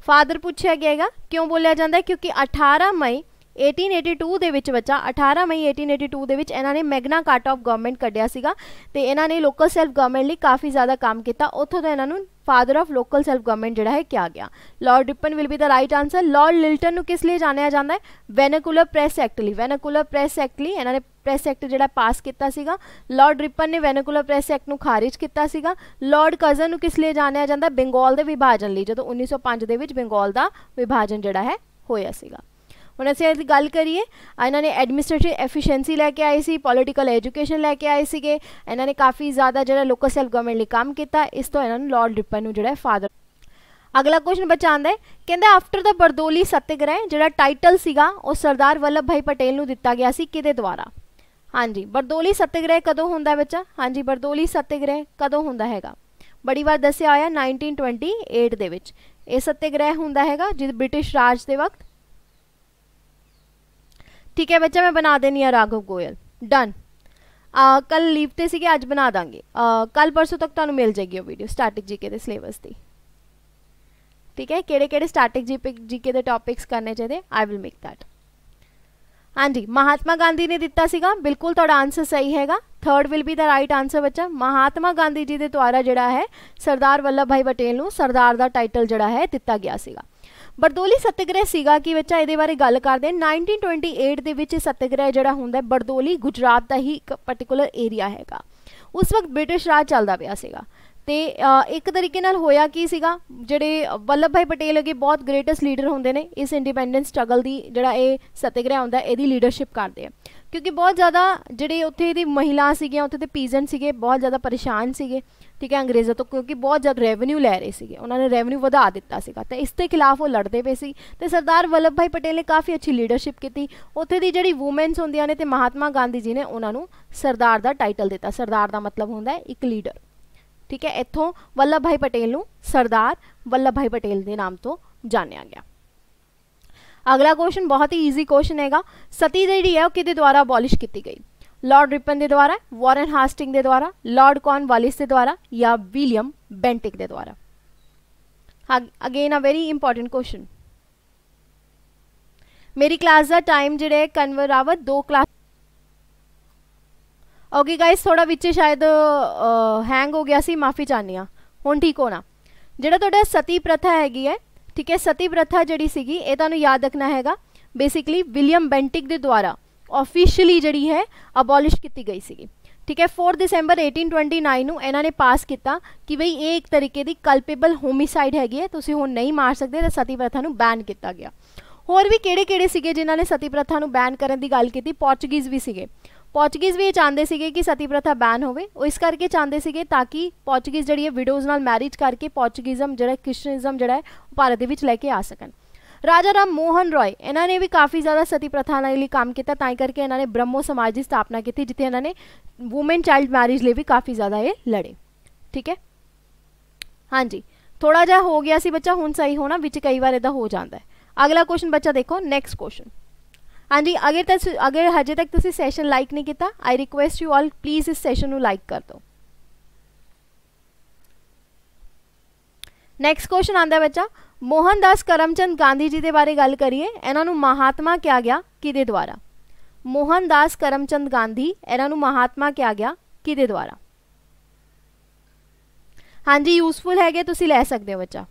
S1: ਫਾਦਰ ਪੁੱਛਿਆ ਗਿਆਗਾ ਕਿਉਂ ਬੋਲਿਆ ਜਾਂਦਾ ਕਿਉਂਕਿ 18 ਮਈ 1882 ਦੇ ਵਿੱਚ ਬੱਚਾ 18 ਮਈ 1882 ਦੇ ਵਿੱਚ ਇਹਨਾਂ ਨੇ ਮੈਗਨਾ ਕਾਰਟਾ ਆਫ ਗਵਰਨਮੈਂਟ ਕੱਢਿਆ ਸੀਗਾ ਤੇ ਇਹਨਾਂ ਨੇ ਲੋਕਲ ਸੈਲਫ ਗਵਰਨਮੈਂਟ ਲਈ ਕਾਫੀ ਜ਼ਿਆਦਾ ਕੰਮ ਕੀਤਾ ਉੱਥੋਂ ਤੋਂ ਇਹਨਾਂ ਨੂੰ father of local self government ਜਿਹੜਾ ਹੈ ਕਿਹਾ ਗਿਆ Lord Ripon will be the right answer Lord Lytton ਨੂੰ ਕਿਸ ਲਈ ਜਾਣਿਆ ਜਾਂਦਾ ਹੈ ਵੈਨਕੂਲਰ ਪ੍ਰੈਸ ਐਕਟ ਲਈ ਵੈਨਕੂਲਰ ਪ੍ਰੈਸ ਐਕਟ ਲਈ ਇਹਨਾਂ ਨੇ ਪ੍ਰੈਸ ਐਕਟ ਜਿਹੜਾ ਪਾਸ ਕੀਤਾ ਸੀਗਾ ਲਾਰਡ ਰਿਪਨ ਨੇ ਵੈਨਕੂਲਰ ਪ੍ਰੈਸ ਐਕਟ ਨੂੰ ਖਾਰਜ ਕੀਤਾ ਸੀਗਾ ਲਾਰਡ ਕਜ਼ਨ ਨੂੰ ਕਿਸ ਲਈ ਜਾਣਿਆ ਜਾਂਦਾ ਬੰਗਾਲ ਦੇ ਵਿਭਾਜਨ ਲਈ ਜਦੋਂ 1905 ਦੇ ਵਿੱਚ ਬੰਗਾਲ ਦਾ ਵਿਭਾਜਨ ਜਿਹੜਾ ਹੈ ਹੋਇਆ ਸੀਗਾ ਹੁਣ ਅਸੀਂ ਇਹਦੀ ਗੱਲ ਕਰੀਏ ਇਹਨਾਂ ਨੇ ਐਡਮਿਨਿਸਟ੍ਰੇਟਿਵ ਐਫੀਸ਼ੀਐਂਸੀ ਲੈ ਕੇ ਆਏ ਸੀ ਪੋਲਿਟੀਕਲ ਐਜੂਕੇਸ਼ਨ ਲੈ ਕੇ ਆਏ ਸੀਗੇ ਇਹਨਾਂ ਨੇ ਕਾਫੀ ਜ਼ਿਆਦਾ ਜਿਹੜਾ ਲੋਕਲ ਸੈਲਫ ਗਵਰਨਮੈਂਟ ਲਈ ਕੰਮ ਕੀਤਾ ਇਸ ਤੋਂ ਇਹਨਾਂ ਨੂੰ ਲਾਰਡ ਰਿਪਨ ਨੂੰ ਜਿਹੜਾ ਫਾਦਰ ਅਗਲਾ ਕੁਐਸਚਨ ਬਚਾਉਂਦਾ ਹੈ ਕਹਿੰਦਾ ਆਫਟਰ ਦਾ ਬਰਦੋਲੀ ਸਤਿਗ੍ਰਹਿ ਜਿਹੜਾ ਟਾਈਟਲ ਸੀਗਾ ਉਹ ਸਰਦਾਰ ਵੱਲਭ ਭਾਈ ਪਟੇਲ ਨੂੰ ਦਿੱਤਾ ਗਿਆ ਸੀ ਕਿਹਦੇ ਦੁਆਰਾ ਹਾਂਜੀ ਬਰਦੋਲੀ ਸਤਿਗ੍ਰਹਿ ਕਦੋਂ ਹੁੰਦਾ ਬੱਚਾ ਹਾਂਜੀ ਬਰਦੋਲੀ ਸਤਿਗ੍ਰਹਿ ਕਦੋਂ ਹੁੰਦਾ ਹੈਗਾ ਬੜੀ ਵਾਰ ਦੱਸਿਆ ਆਇਆ 1928 ਦੇ ਵਿੱਚ ਇਹ ਸਤਿਗ੍ਰਹਿ ਹੁੰਦਾ ਹੈਗਾ ਜਦ ਬ੍ਰਿਟਿਸ਼ ਰਾਜ ਦੇ ਵਕਤ ਠੀਕ ਹੈ ਬੱਚਾ ਮੈਂ ਬਣਾ ਦੇਣੀ ਆ ਰਾਘਵ ਗੋਇਲ ਡਨ ਆ ਕੱਲ ਲੀਵ ਤੇ ਸੀਗੇ ਅੱਜ ਬਣਾ ਦਾਂਗੇ ਕੱਲ ਪਰਸੋਂ ਤੱਕ ਤੁਹਾਨੂੰ ਮਿਲ ਜਾਏਗੀ ਉਹ ਵੀਡੀਓ ਸਟੈਟਿਕ ਜੀਕੇ ਦੇ ਸਿਲੇਬਸ ਦੀ ਠੀਕ ਹੈ ਕਿਹੜੇ ਕਿਹੜੇ ਸਟੈਟਿਕ ਜੀਕੇ ਦੇ ਟੌਪਿਕਸ ਕਰਨੇ ਚਾਹੀਦੇ ਆਈ ਵਿਲ ਮੇਕ ਥੈਟ ਹਾਂਜੀ ਮਹਾਤਮਾ ਗਾਂਧੀ ਨੇ ਦਿੱਤਾ ਸੀਗਾ ਬਿਲਕੁਲ ਤੁਹਾਡਾ ਆਨਸਰ ਸਹੀ ਹੈਗਾ third will be the right answer ਬੱਚਾ ਮਹਾਤਮਾ ਗਾਂਧੀ ਜੀ ਦੇ ਦੁਆਰਾ ਜਿਹੜਾ ਹੈ ਸਰਦਾਰ ਵੱਲਭ ਭਾਈ ਪਟੇਲ ਨੂੰ ਸਰਦਾਰ ਦਾ ਟਾਈਟਲ ਜਿਹੜਾ ਹੈ ਦਿੱਤਾ ਗਿਆ ਸੀਗਾ ਬਰਦੋਲੀ ਸਤਿਗ੍ਰਹਿ ਸੀਗਾ ਕਿ ਬੱਚਾ ਇਹਦੇ ਬਾਰੇ ਗੱਲ ਕਰਦੇ 1928 ਦੇ ਵਿੱਚ ਸਤਿਗ੍ਰਹਿ ਜਿਹੜਾ ਹੁੰਦਾ ਬਰਦੋਲੀ ਗੁਜਰਾਤ ਦਾ ਹੀ ਇੱਕ ਪਾਰਟਿਕੂਲਰ ਏਰੀਆ ਹੈਗਾ ਉਸ ਵਕਤ ਬ੍ਰਿਟਿਸ਼ ਰਾਜ ਚੱਲਦਾ ਪਿਆ ਸੀਗਾ ਤੇ ਇੱਕ ਤਰੀਕੇ ਨਾਲ ਹੋਇਆ ਕੀ ਸੀਗਾ ਜਿਹੜੇ ਵੱਲਭ ਭਾਈ ਪਟੇਲ ਅਗੇ ਬਹੁਤ ਗ੍ਰੇਟੈਸਟ ਲੀਡਰ ਹੁੰਦੇ ਨੇ ਇਸ ਇੰਡੀਪੈਂਡੈਂਸ ਸਟਰਗਲ ਦੀ ਜਿਹੜਾ ਇਹ ਸਤਿਗ੍ਰਹਿ ਹੁੰਦਾ ਇਹਦੀ ਲੀਡਰਸ਼ਿਪ ਕਰਦੇ ਆ ਕਿਉਂਕਿ ਬਹੁਤ ਜ਼ਿਆਦਾ ਜਿਹੜੇ ਉੱਥੇ ਦੀ ਮਹਿਲਾ ਸੀਗੀਆਂ ਉੱਥੇ ਦੇ ਪੀਜ਼ਨ ਸੀਗੇ ਬਹੁਤ ਜ਼ਿਆਦਾ ਪਰੇਸ਼ਾਨ ਸੀਗੇ ਠੀਕ ਹੈ ਅੰਗਰੇਜ਼ਾਂ ਤੋਂ ਕਿਉਂਕਿ ਬਹੁਤ ਜ਼ਿਆਦਾ ਰੈਵਨਿਊ ਲੈ ਰਹੇ ਸੀਗੇ ਉਹਨਾਂ ਨੇ ਰੈਵਨਿਊ ਵਧਾ ਦਿੱਤਾ ਸੀਗਾ ਤੇ ਇਸ ਦੇ ਖਿਲਾਫ ਉਹ ਲੜਦੇ ਪਏ ਸੀ ਤੇ ਸਰਦਾਰ ਵੱਲਭ ਭਾਈ ਪਟੇਲ ਨੇ ਕਾਫੀ ਅੱਛੀ ਲੀਡਰਸ਼ਿਪ ਕੀਤੀ ਉੱਥੇ ਦੀ ਜਿਹੜੀ ਔਮਨਸ ਹੁੰਦੀਆਂ ਨੇ ਤੇ ਮਹਾਤਮਾ ਗਾਂਧੀ ਜੀ ਨੇ ਉਹਨਾਂ ਨੂੰ ਸਰਦਾਰ ਦਾ ਟਾਈਟਲ ਦਿੱਤਾ ਸਰਦਾਰ ਦਾ ਮਤਲਬ ਹੁੰਦਾ ਹੈ ਇੱਕ ਲੀਡਰ ਠੀਕ ਹੈ ਇੱਥੋਂ ਵੱਲਭ ਭਾਈ ਪਟੇਲ ਨੂੰ ਸਰਦਾਰ ਵੱਲਭ ਭਾਈ ਪਟੇਲ ਦੇ ਨਾਮ ਤੋਂ ਜਾਣਿਆ ਗਿਆ ਅਗਲਾ ਕੁਐਸਚਨ ਬਹੁਤ ਹੀ ਈਜ਼ੀ ਕੁਐਸਚਨ ਹੈਗਾ ਸਤੀ ਜਿਹੜੀ ਹੈ ਉਹ ਕਿਹਦੇ ਦੁਆਰਾ ਅਬੋਲਿਸ਼ ਕੀਤੀ ਗਈ ਲਾਰਡ ਰਿਪਨ ਦੇ ਦੁਆਰਾ ਵਾਰਨ ਹਾਸਟਿੰਗ ਦੇ ਦੁਆਰਾ ਲਾਰਡ ਕੌਨ ਵਾਲਿਸ ਦੇ ਦੁਆਰਾ ਜਾਂ ਵਿਲੀਅਮ ਬੈਂਟਿਕ ਦੇ ਦੁਆਰਾ again a very important question ਮੇਰੀ ਕਲਾਸ ਦਾ ਟਾਈਮ ਜਿਹੜਾ ਹੈ ਕਨਵਰ ਰਾਵਤ ਦੋ ਕਲਾਸ ਓਕੇ ਗਾਇਸ ਥੋੜਾ ਵਿੱਚ ਸ਼ਾਇਦ ਹੈਂਗ ਹੋ ਗਿਆ ਸੀ ਮਾਫੀ ਚਾਹਨੀ ਆ ਹੁਣ ਠੀਕ ਹੋਣਾ ਜਿਹੜਾ ਤੁਹਾਡਾ ਸਤੀ ਪ੍ਰਥਾ ਹੈਗੀ ਹੈ ਠੀਕ ਹੈ ਸਤੀ ਪ੍ਰਥਾ ਜਿਹੜੀ ਸੀਗੀ ਇਹ ਤੁਹਾਨੂੰ ਯਾਦ ਰੱਖਣਾ ਹੈਗਾ ਬੇਸਿਕਲੀ ਵਿਲੀਅਮ ਬੈਂਟਿਕ ਦੇ ਦੁਆਰਾ ਆਫੀਸ਼ੀਅਲੀ ਜਿਹੜੀ ਹੈ ਅਬੋਲਿਸ਼ ਕੀਤੀ ਗਈ ਸੀਗੀ ਠੀਕ ਹੈ 4 ਦਸੰਬਰ 1829 ਨੂੰ ਇਹਨਾਂ ਨੇ ਪਾਸ ਕੀਤਾ ਕਿ ਭਈ ਇਹ ਇੱਕ ਤਰੀਕੇ ਦੀ ਕਲਪੇਬਲ ਹੋਮਿਸਾਈਡ ਹੈਗੀ ਹੈ ਤੁਸੀਂ ਹੁਣ ਨਹੀਂ ਮਾਰ ਸਕਦੇ ਤਾਂ ਸਤੀ ਪ੍ਰਥਾ ਨੂੰ ਬੈਨ ਕੀਤਾ ਗਿਆ ਹੋਰ ਵੀ ਕਿਹੜੇ-ਕਿਹੜੇ ਸੀਗੇ ਜਿਨ੍ਹਾਂ ਨੇ ਸਤੀ ਪ੍ਰਥਾ ਨੂੰ ਬੈਨ ਕਰਨ ਦੀ ਗੱਲ ਕੀਤੀ ਪੋਰਚੁਗੀਜ਼ ਵੀ ਸੀਗੇ ਪੋਰਚੁਗੀਜ਼ ਵੀ ਚਾਹੁੰਦੇ ਸੀਗੇ ਕਿ ਸਤੀ ਪ੍ਰਥਾ ਬੈਨ ਹੋਵੇ ਉਹ ਇਸ ਕਰਕੇ ਚਾਹੁੰਦੇ ਸੀਗੇ ਤਾਂ ਕਿ ਪੋਰਚੁਗੀਜ਼ ਜਿਹੜੀ ਹੈ ਵਿਡੋਜ਼ ਨਾਲ ਮੈਰਿਜ ਕਰਕੇ ਪੋਰਚੁਗੀਜ਼ਮ ਜਿਹੜਾ ਕ੍ਰਿਸਚਨਿਜ਼ਮ ਜਿਹੜਾ ਹੈ ਭਾਰਤ ਦੇ ਵਿੱਚ ਲੈ ਕੇ ਆ ਸਕਣ ਰਾਜਾ ਰਾਮ ਮੋਹਨ ਰॉय ਇਹਨਾਂ ਨੇ ਵੀ ਕਾਫੀ ਜ਼ਿਆਦਾ ਸਤੀ ਪ੍ਰਥਾ ਲਈ ਕੰਮ ਕੀਤਾ ਤਾਂ ਹੀ ਕਰਕੇ ਇਹਨਾਂ ਨੇ ਬ੍ਰਹਮੋ ਸਮਾਜ ਦੀ ਸਥਾਪਨਾ ਕੀਤੀ ਜਿੱਥੇ ਇਹਨਾਂ ਨੇ ਔਮਨ ਚਾਈਲਡ ਮੈਰਿਜ ਲਈ ਵੀ ਕਾਫੀ ਜ਼ਿਆਦਾ ਇਹ ਲੜੇ ਠੀਕ ਹੈ ਹਾਂਜੀ ਥੋੜਾ ਜਿਹਾ ਹੋ ਗਿਆ ਸੀ ਬੱਚਾ ਹੁਣ ਸਹੀ ਹੋਣਾ ਵਿੱਚ ਕਈ ਵਾਰ ਇਹਦਾ ਹੋ ਜਾਂਦਾ ਹੈ ਅਗਲਾ ਕੁਐਸਚਨ ਬੱਚਾ ਦੇਖੋ ਨੈਕਸਟ ਕੁਐਸਚਨ ਹਾਂਜੀ ਅਗਰ ਤੱਕ ਅਗਰ ਹਜੇ ਤੱਕ ਤੁਸੀਂ ਸੈਸ਼ਨ ਲਾਈਕ ਨਹੀਂ ਕੀਤਾ I request you all please ਇਸ ਸੈਸ਼ਨ ਨੂੰ ਲਾਈਕ ਕਰ ਦਿਓ ਨੈਕਸਟ ਕੁਐਸਚਨ ਆਂਦਾ ਬੱਚਾ ਮੋਹਨਦਾਸ ਕਰਮਚੰਦ ਗਾਂਧੀ ਜੀ ਦੇ ਬਾਰੇ ਗੱਲ ਕਰੀਏ ਇਹਨਾਂ ਨੂੰ ਮਹਾਤਮਾ ਕਿਹਾ ਗਿਆ ਕਿਹਦੇ ਦੁਆਰਾ ਮੋਹਨਦਾਸ ਕਰਮਚੰਦ ਗਾਂਧੀ ਇਹਨਾਂ ਨੂੰ ਮਹਾਤਮਾ ਕਿਹਾ ਗਿਆ ਕਿਹਦੇ ਦੁਆਰਾ ਹਾਂਜੀ ਯੂਸਫੁਲ ਹੈਗੇ ਤੁਸੀਂ ਲੈ ਸਕਦੇ ਹੋ ਬੱਚਾ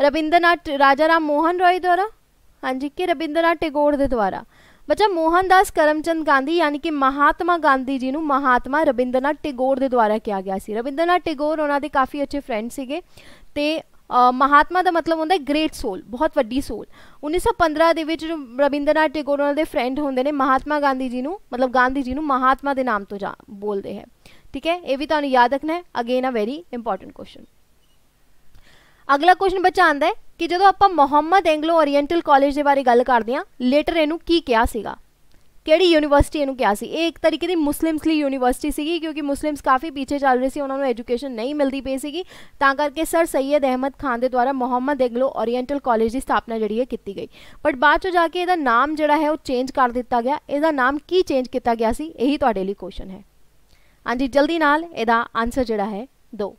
S1: ਰਵਿੰਦਰਨਾਥ ਰਾਜਾ ਰਾਮ ਮੋਹਨ ਰਾਏ ਦੁਆਰਾ ਹਾਂਜੀ ਕਿ ਰਬਿੰਦਰਨਾਥ ਟੈਗੋਰ ਦੇ ਦੁਆਰਾ ਬੱਚਾ ਮੋਹਨਦਾਸ ਕਰਮਚੰਦ ਗਾਂਧੀ ਯਾਨੀ ਕਿ ਮਹਾਤਮਾ ਗਾਂਧੀ ਜੀ ਨੂੰ ਮਹਾਤਮਾ ਰਬਿੰਦਰਨਾਥ ਟੈਗੋਰ ਦੇ ਦੁਆਰਾ ਕਿਹਾ ਗਿਆ ਸੀ ਰਬਿੰਦਰਨਾਥ ਟੈਗੋਰ ਉਹਨਾਂ ਦੇ ਕਾਫੀ ਅੱਛੇ ਫਰੈਂਡ ਸੀਗੇ ਤੇ ਮਹਾਤਮਾ ਦਾ ਮਤਲਬ ਹੁੰਦਾ ਹੈ ਗ੍ਰੇਟ ਸੋਲ ਬਹੁਤ ਵੱਡੀ ਸੋਲ 1915 ਦੇ ਵਿੱਚ ਰਬਿੰਦਰਨਾਥ ਟੈਗੋਰ ਉਹਨਾਂ ਦੇ ਫਰੈਂਡ ਹੁੰਦੇ ਨੇ ਮਹਾਤਮਾ ਗਾਂਧੀ ਜੀ ਨੂੰ ਮਤਲਬ ਗਾਂਧੀ ਜੀ ਨੂੰ ਮਹਾਤਮਾ ਦੇ ਨਾਮ ਤੋਂ ਬੋਲਦੇ ਹੈ ਠੀਕ ਹੈ ਇਹ ਵੀ ਤੁਹਾਨੂੰ ਯਾਦ ਰੱਖਣਾ ਹੈ again a very important question ਅਗਲਾ ਕੁਐਸਚਨ ਬੱਚਾ ਆਂਦਾ ਹੈ ਕਿ ਜਦੋਂ ਆਪਾਂ ਮੁਹੰਮਦ ਐਂਗਲੋ ਓਰੀਐਂਟਲ ਕਾਲਜ ਦੇ ਬਾਰੇ ਗੱਲ ਕਰਦੇ ਹਾਂ ਲੇਟਰ ਇਹਨੂੰ ਕੀ ਕਿਹਾ ਸੀਗਾ ਕਿਹੜੀ ਯੂਨੀਵਰਸਿਟੀ ਇਹਨੂੰ ਕਿਹਾ ਸੀ ਇਹ ਇੱਕ ਤਰੀਕੇ ਦੀ ਮੁਸਲਿਮਸ ਲਈ ਯੂਨੀਵਰਸਿਟੀ ਸੀਗੀ ਕਿਉਂਕਿ ਮੁਸਲਿਮਸ ਕਾਫੀ ਪਿੱਛੇ ਚੱਲ ਰਹੇ ਸੀ ਉਹਨਾਂ ਨੂੰ ਐਜੂਕੇਸ਼ਨ ਨਹੀਂ ਮਿਲਦੀ ਪਈ ਸੀਗੀ ਤਾਂ ਕਰਕੇ ਸਰ ਸੈਦ ਅਹਿਮਦ ਖਾਨ ਦੇ ਦੁਆਰਾ ਮੁਹੰਮਦ ਐਂਗਲੋ ਓਰੀਐਂਟਲ ਕਾਲਜ ਦੀ ਸਥਾਪਨਾ ਜਿਹੜੀ ਹੈ ਕੀਤੀ ਗਈ ਬਟ ਬਾਅਦ ਚੋਂ ਜਾ ਕੇ ਇਹਦਾ ਨਾਮ ਜਿਹੜਾ ਹੈ ਉਹ ਚੇਂਜ ਕਰ ਦਿੱਤਾ ਗਿਆ ਇਹਦਾ ਨਾਮ ਕੀ ਚੇਂਜ ਕੀਤਾ ਗਿਆ ਸੀ ਇਹੀ ਤੁਹਾਡੇ ਲਈ ਕੁਐਸਚਨ ਹੈ ਹਾਂਜੀ ਜਲਦੀ ਨਾਲ ਇਹਦਾ ਆਨਸਰ ਜਿਹੜਾ ਹੈ ਦੋ